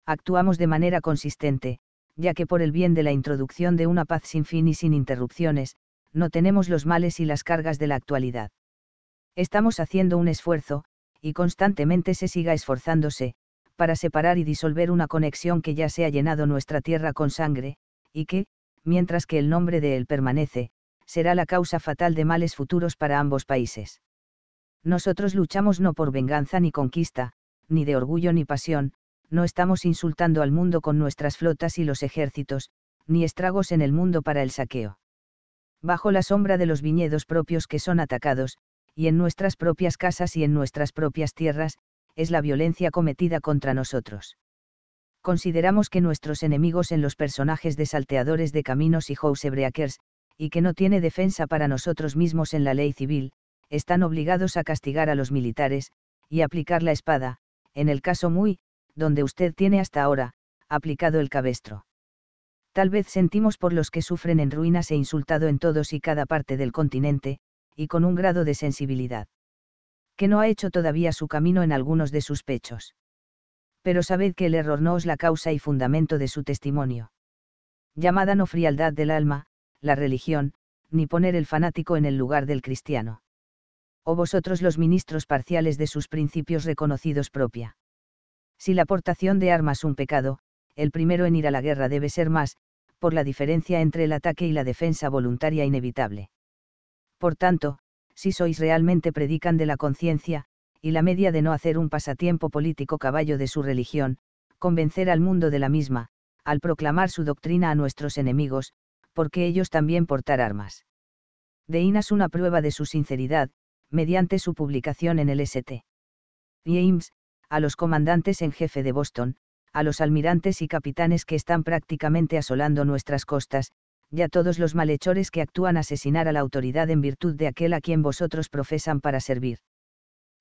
Actuamos de manera consistente, ya que por el bien de la introducción de una paz sin fin y sin interrupciones, no tenemos los males y las cargas de la actualidad. Estamos haciendo un esfuerzo, y constantemente se siga esforzándose, para separar y disolver una conexión que ya se ha llenado nuestra tierra con sangre, y que, mientras que el nombre de él permanece, será la causa fatal de males futuros para ambos países. Nosotros luchamos no por venganza ni conquista, ni de orgullo ni pasión, no estamos insultando al mundo con nuestras flotas y los ejércitos, ni estragos en el mundo para el saqueo. Bajo la sombra de los viñedos propios que son atacados, y en nuestras propias casas y en nuestras propias tierras, es la violencia cometida contra nosotros consideramos que nuestros enemigos en los personajes de salteadores de caminos y housebreakers, y que no tiene defensa para nosotros mismos en la ley civil, están obligados a castigar a los militares, y aplicar la espada, en el caso muy, donde usted tiene hasta ahora, aplicado el cabestro. Tal vez sentimos por los que sufren en ruinas e insultado en todos y cada parte del continente, y con un grado de sensibilidad. Que no ha hecho todavía su camino en algunos de sus pechos pero sabed que el error no es la causa y fundamento de su testimonio. Llamada no frialdad del alma, la religión, ni poner el fanático en el lugar del cristiano. O vosotros los ministros parciales de sus principios reconocidos propia. Si la portación de armas un pecado, el primero en ir a la guerra debe ser más, por la diferencia entre el ataque y la defensa voluntaria inevitable. Por tanto, si sois realmente predican de la conciencia, y la media de no hacer un pasatiempo político caballo de su religión, convencer al mundo de la misma, al proclamar su doctrina a nuestros enemigos, porque ellos también portar armas. De una prueba de su sinceridad, mediante su publicación en el St. James, a los comandantes en jefe de Boston, a los almirantes y capitanes que están prácticamente asolando nuestras costas, y a todos los malhechores que actúan asesinar a la autoridad en virtud de aquel a quien vosotros profesan para servir.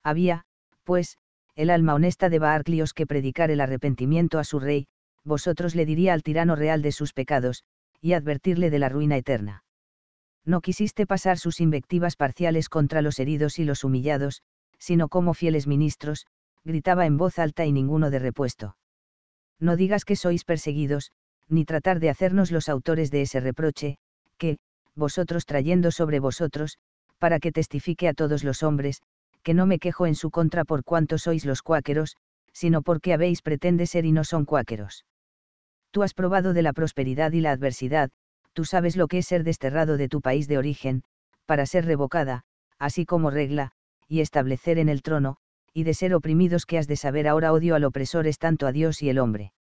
Había, pues, el alma honesta de Baarclios que predicar el arrepentimiento a su rey, vosotros le diría al tirano real de sus pecados, y advertirle de la ruina eterna. No quisiste pasar sus invectivas parciales contra los heridos y los humillados, sino como fieles ministros, gritaba en voz alta y ninguno de repuesto. No digas que sois perseguidos, ni tratar de hacernos los autores de ese reproche, que, vosotros trayendo sobre vosotros, para que testifique a todos los hombres, que no me quejo en su contra por cuanto sois los cuáqueros, sino porque habéis pretende ser y no son cuáqueros. Tú has probado de la prosperidad y la adversidad, tú sabes lo que es ser desterrado de tu país de origen, para ser revocada, así como regla, y establecer en el trono, y de ser oprimidos que has de saber ahora odio al opresor es tanto a Dios y el hombre.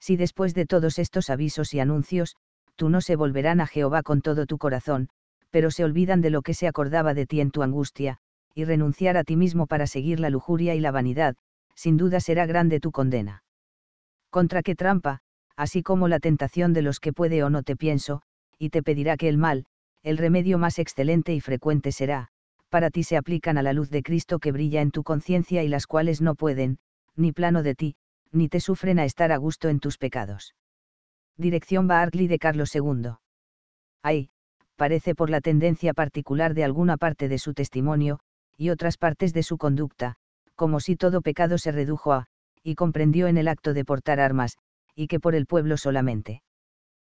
Si después de todos estos avisos y anuncios, tú no se volverán a Jehová con todo tu corazón, pero se olvidan de lo que se acordaba de ti en tu angustia, y renunciar a ti mismo para seguir la lujuria y la vanidad, sin duda será grande tu condena. Contra qué trampa, así como la tentación de los que puede o no te pienso, y te pedirá que el mal, el remedio más excelente y frecuente será, para ti se aplican a la luz de Cristo que brilla en tu conciencia y las cuales no pueden, ni plano de ti, ni te sufren a estar a gusto en tus pecados. Dirección Barclay de Carlos II. Ay, parece por la tendencia particular de alguna parte de su testimonio, y otras partes de su conducta, como si todo pecado se redujo a, y comprendió en el acto de portar armas, y que por el pueblo solamente.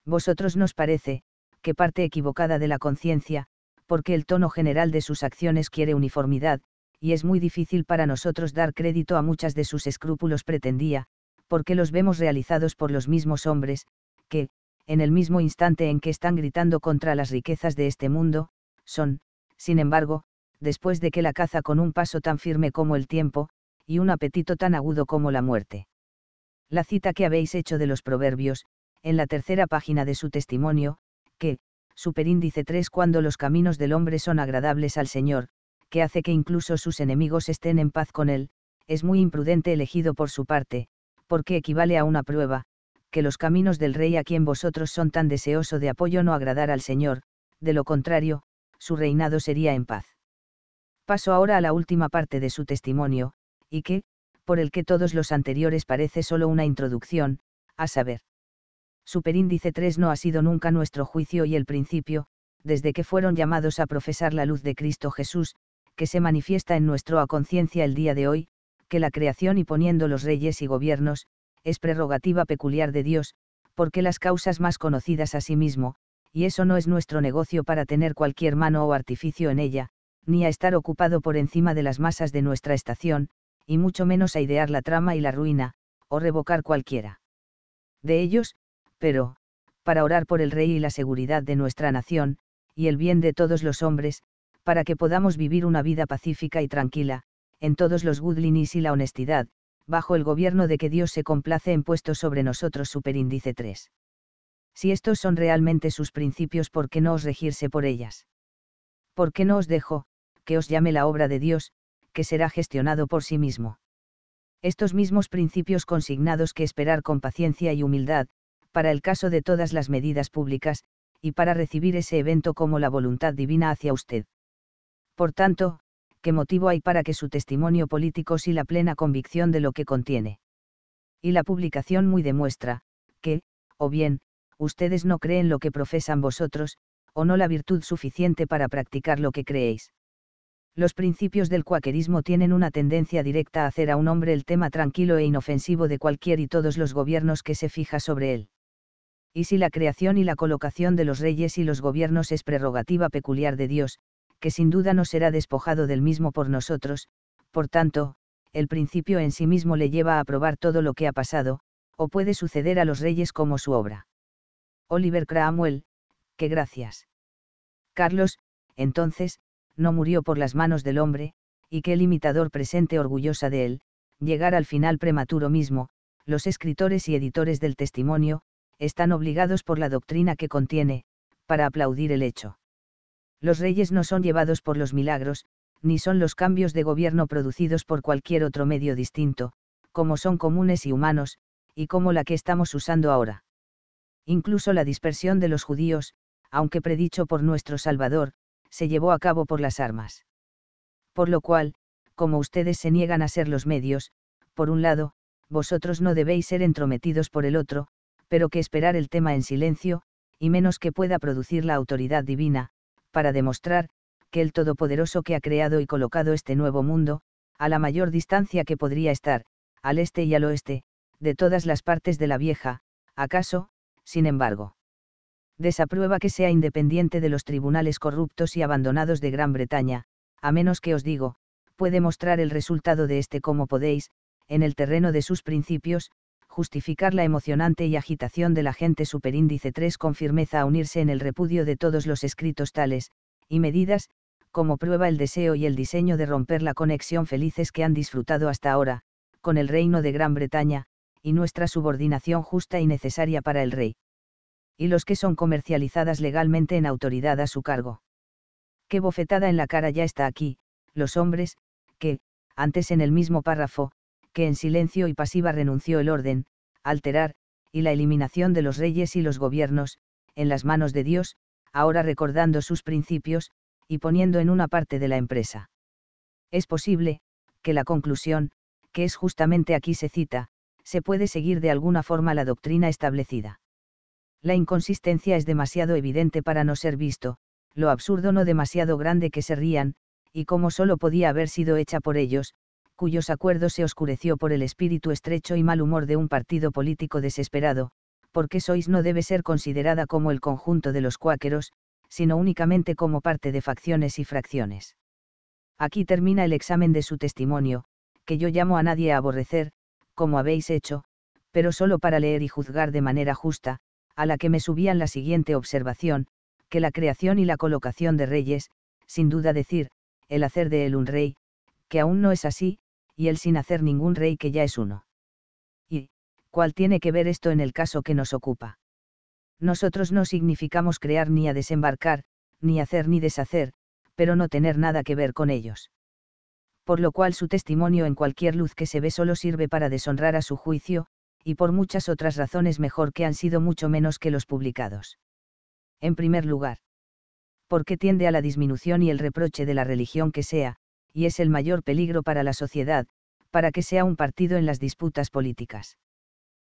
Vosotros nos parece, que parte equivocada de la conciencia, porque el tono general de sus acciones quiere uniformidad, y es muy difícil para nosotros dar crédito a muchas de sus escrúpulos pretendía, porque los vemos realizados por los mismos hombres, que, en el mismo instante en que están gritando contra las riquezas de este mundo, son, sin embargo, después de que la caza con un paso tan firme como el tiempo, y un apetito tan agudo como la muerte. La cita que habéis hecho de los proverbios, en la tercera página de su testimonio, que, superíndice 3 cuando los caminos del hombre son agradables al Señor, que hace que incluso sus enemigos estén en paz con él, es muy imprudente elegido por su parte, porque equivale a una prueba, que los caminos del rey a quien vosotros son tan deseoso de apoyo no agradar al Señor, de lo contrario, su reinado sería en paz. Paso ahora a la última parte de su testimonio, y que, por el que todos los anteriores parece solo una introducción, a saber. Superíndice 3 no ha sido nunca nuestro juicio y el principio, desde que fueron llamados a profesar la luz de Cristo Jesús, que se manifiesta en nuestro a conciencia el día de hoy, que la creación y poniendo los reyes y gobiernos, es prerrogativa peculiar de Dios, porque las causas más conocidas a sí mismo, y eso no es nuestro negocio para tener cualquier mano o artificio en ella, ni a estar ocupado por encima de las masas de nuestra estación, y mucho menos a idear la trama y la ruina, o revocar cualquiera. De ellos, pero, para orar por el rey y la seguridad de nuestra nación, y el bien de todos los hombres, para que podamos vivir una vida pacífica y tranquila, en todos los goodlinis y la honestidad, bajo el gobierno de que Dios se complace en puesto sobre nosotros superíndice 3. Si estos son realmente sus principios, ¿por qué no os regirse por ellas? ¿Por qué no os dejo, que os llame la obra de Dios, que será gestionado por sí mismo. Estos mismos principios consignados que esperar con paciencia y humildad, para el caso de todas las medidas públicas, y para recibir ese evento como la voluntad divina hacia usted. Por tanto, ¿qué motivo hay para que su testimonio político si la plena convicción de lo que contiene? Y la publicación muy demuestra, que, o bien, ustedes no creen lo que profesan vosotros, o no la virtud suficiente para practicar lo que creéis los principios del cuaquerismo tienen una tendencia directa a hacer a un hombre el tema tranquilo e inofensivo de cualquier y todos los gobiernos que se fija sobre él. Y si la creación y la colocación de los reyes y los gobiernos es prerrogativa peculiar de Dios, que sin duda no será despojado del mismo por nosotros, por tanto, el principio en sí mismo le lleva a aprobar todo lo que ha pasado, o puede suceder a los reyes como su obra. Oliver Cramwell, que gracias. Carlos, entonces, no murió por las manos del hombre, y que el imitador presente orgullosa de él, llegar al final prematuro mismo, los escritores y editores del testimonio, están obligados por la doctrina que contiene, para aplaudir el hecho. Los reyes no son llevados por los milagros, ni son los cambios de gobierno producidos por cualquier otro medio distinto, como son comunes y humanos, y como la que estamos usando ahora. Incluso la dispersión de los judíos, aunque predicho por nuestro Salvador, se llevó a cabo por las armas. Por lo cual, como ustedes se niegan a ser los medios, por un lado, vosotros no debéis ser entrometidos por el otro, pero que esperar el tema en silencio, y menos que pueda producir la autoridad divina, para demostrar, que el Todopoderoso que ha creado y colocado este nuevo mundo, a la mayor distancia que podría estar, al este y al oeste, de todas las partes de la vieja, acaso, sin embargo desaprueba que sea independiente de los tribunales corruptos y abandonados de Gran Bretaña, a menos que os digo, puede mostrar el resultado de este como podéis, en el terreno de sus principios, justificar la emocionante y agitación de la gente superíndice 3 con firmeza a unirse en el repudio de todos los escritos tales, y medidas, como prueba el deseo y el diseño de romper la conexión felices que han disfrutado hasta ahora, con el reino de Gran Bretaña, y nuestra subordinación justa y necesaria para el rey y los que son comercializadas legalmente en autoridad a su cargo. Qué bofetada en la cara ya está aquí, los hombres, que, antes en el mismo párrafo, que en silencio y pasiva renunció el orden, alterar, y la eliminación de los reyes y los gobiernos, en las manos de Dios, ahora recordando sus principios, y poniendo en una parte de la empresa. Es posible, que la conclusión, que es justamente aquí se cita, se puede seguir de alguna forma la doctrina establecida la inconsistencia es demasiado evidente para no ser visto, lo absurdo no demasiado grande que se rían, y como solo podía haber sido hecha por ellos, cuyos acuerdos se oscureció por el espíritu estrecho y mal humor de un partido político desesperado, porque sois no debe ser considerada como el conjunto de los cuáqueros, sino únicamente como parte de facciones y fracciones. Aquí termina el examen de su testimonio, que yo llamo a nadie a aborrecer, como habéis hecho, pero solo para leer y juzgar de manera justa, a la que me subían la siguiente observación, que la creación y la colocación de reyes, sin duda decir, el hacer de él un rey, que aún no es así, y él sin hacer ningún rey que ya es uno. ¿Y cuál tiene que ver esto en el caso que nos ocupa? Nosotros no significamos crear ni a desembarcar, ni hacer ni deshacer, pero no tener nada que ver con ellos. Por lo cual su testimonio en cualquier luz que se ve solo sirve para deshonrar a su juicio, y por muchas otras razones mejor que han sido mucho menos que los publicados. En primer lugar, porque tiende a la disminución y el reproche de la religión que sea, y es el mayor peligro para la sociedad, para que sea un partido en las disputas políticas.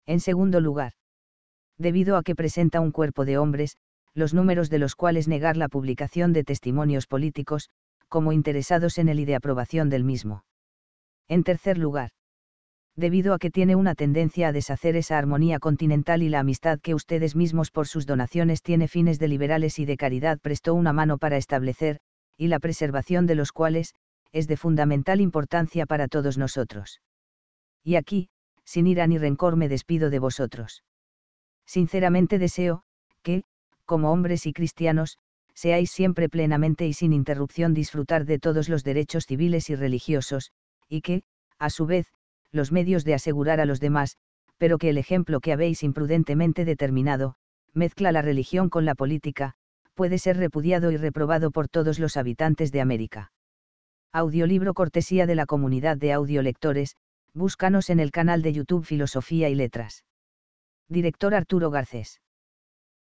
En segundo lugar, debido a que presenta un cuerpo de hombres, los números de los cuales negar la publicación de testimonios políticos, como interesados en el y de aprobación del mismo. En tercer lugar, debido a que tiene una tendencia a deshacer esa armonía continental y la amistad que ustedes mismos por sus donaciones tiene fines de liberales y de caridad prestó una mano para establecer, y la preservación de los cuales, es de fundamental importancia para todos nosotros. Y aquí, sin ira ni rencor me despido de vosotros. Sinceramente deseo, que, como hombres y cristianos, seáis siempre plenamente y sin interrupción disfrutar de todos los derechos civiles y religiosos, y que, a su vez, los medios de asegurar a los demás, pero que el ejemplo que habéis imprudentemente determinado, mezcla la religión con la política, puede ser repudiado y reprobado por todos los habitantes de América. Audiolibro cortesía de la comunidad de audiolectores, búscanos en el canal de YouTube Filosofía y Letras. Director Arturo Garcés.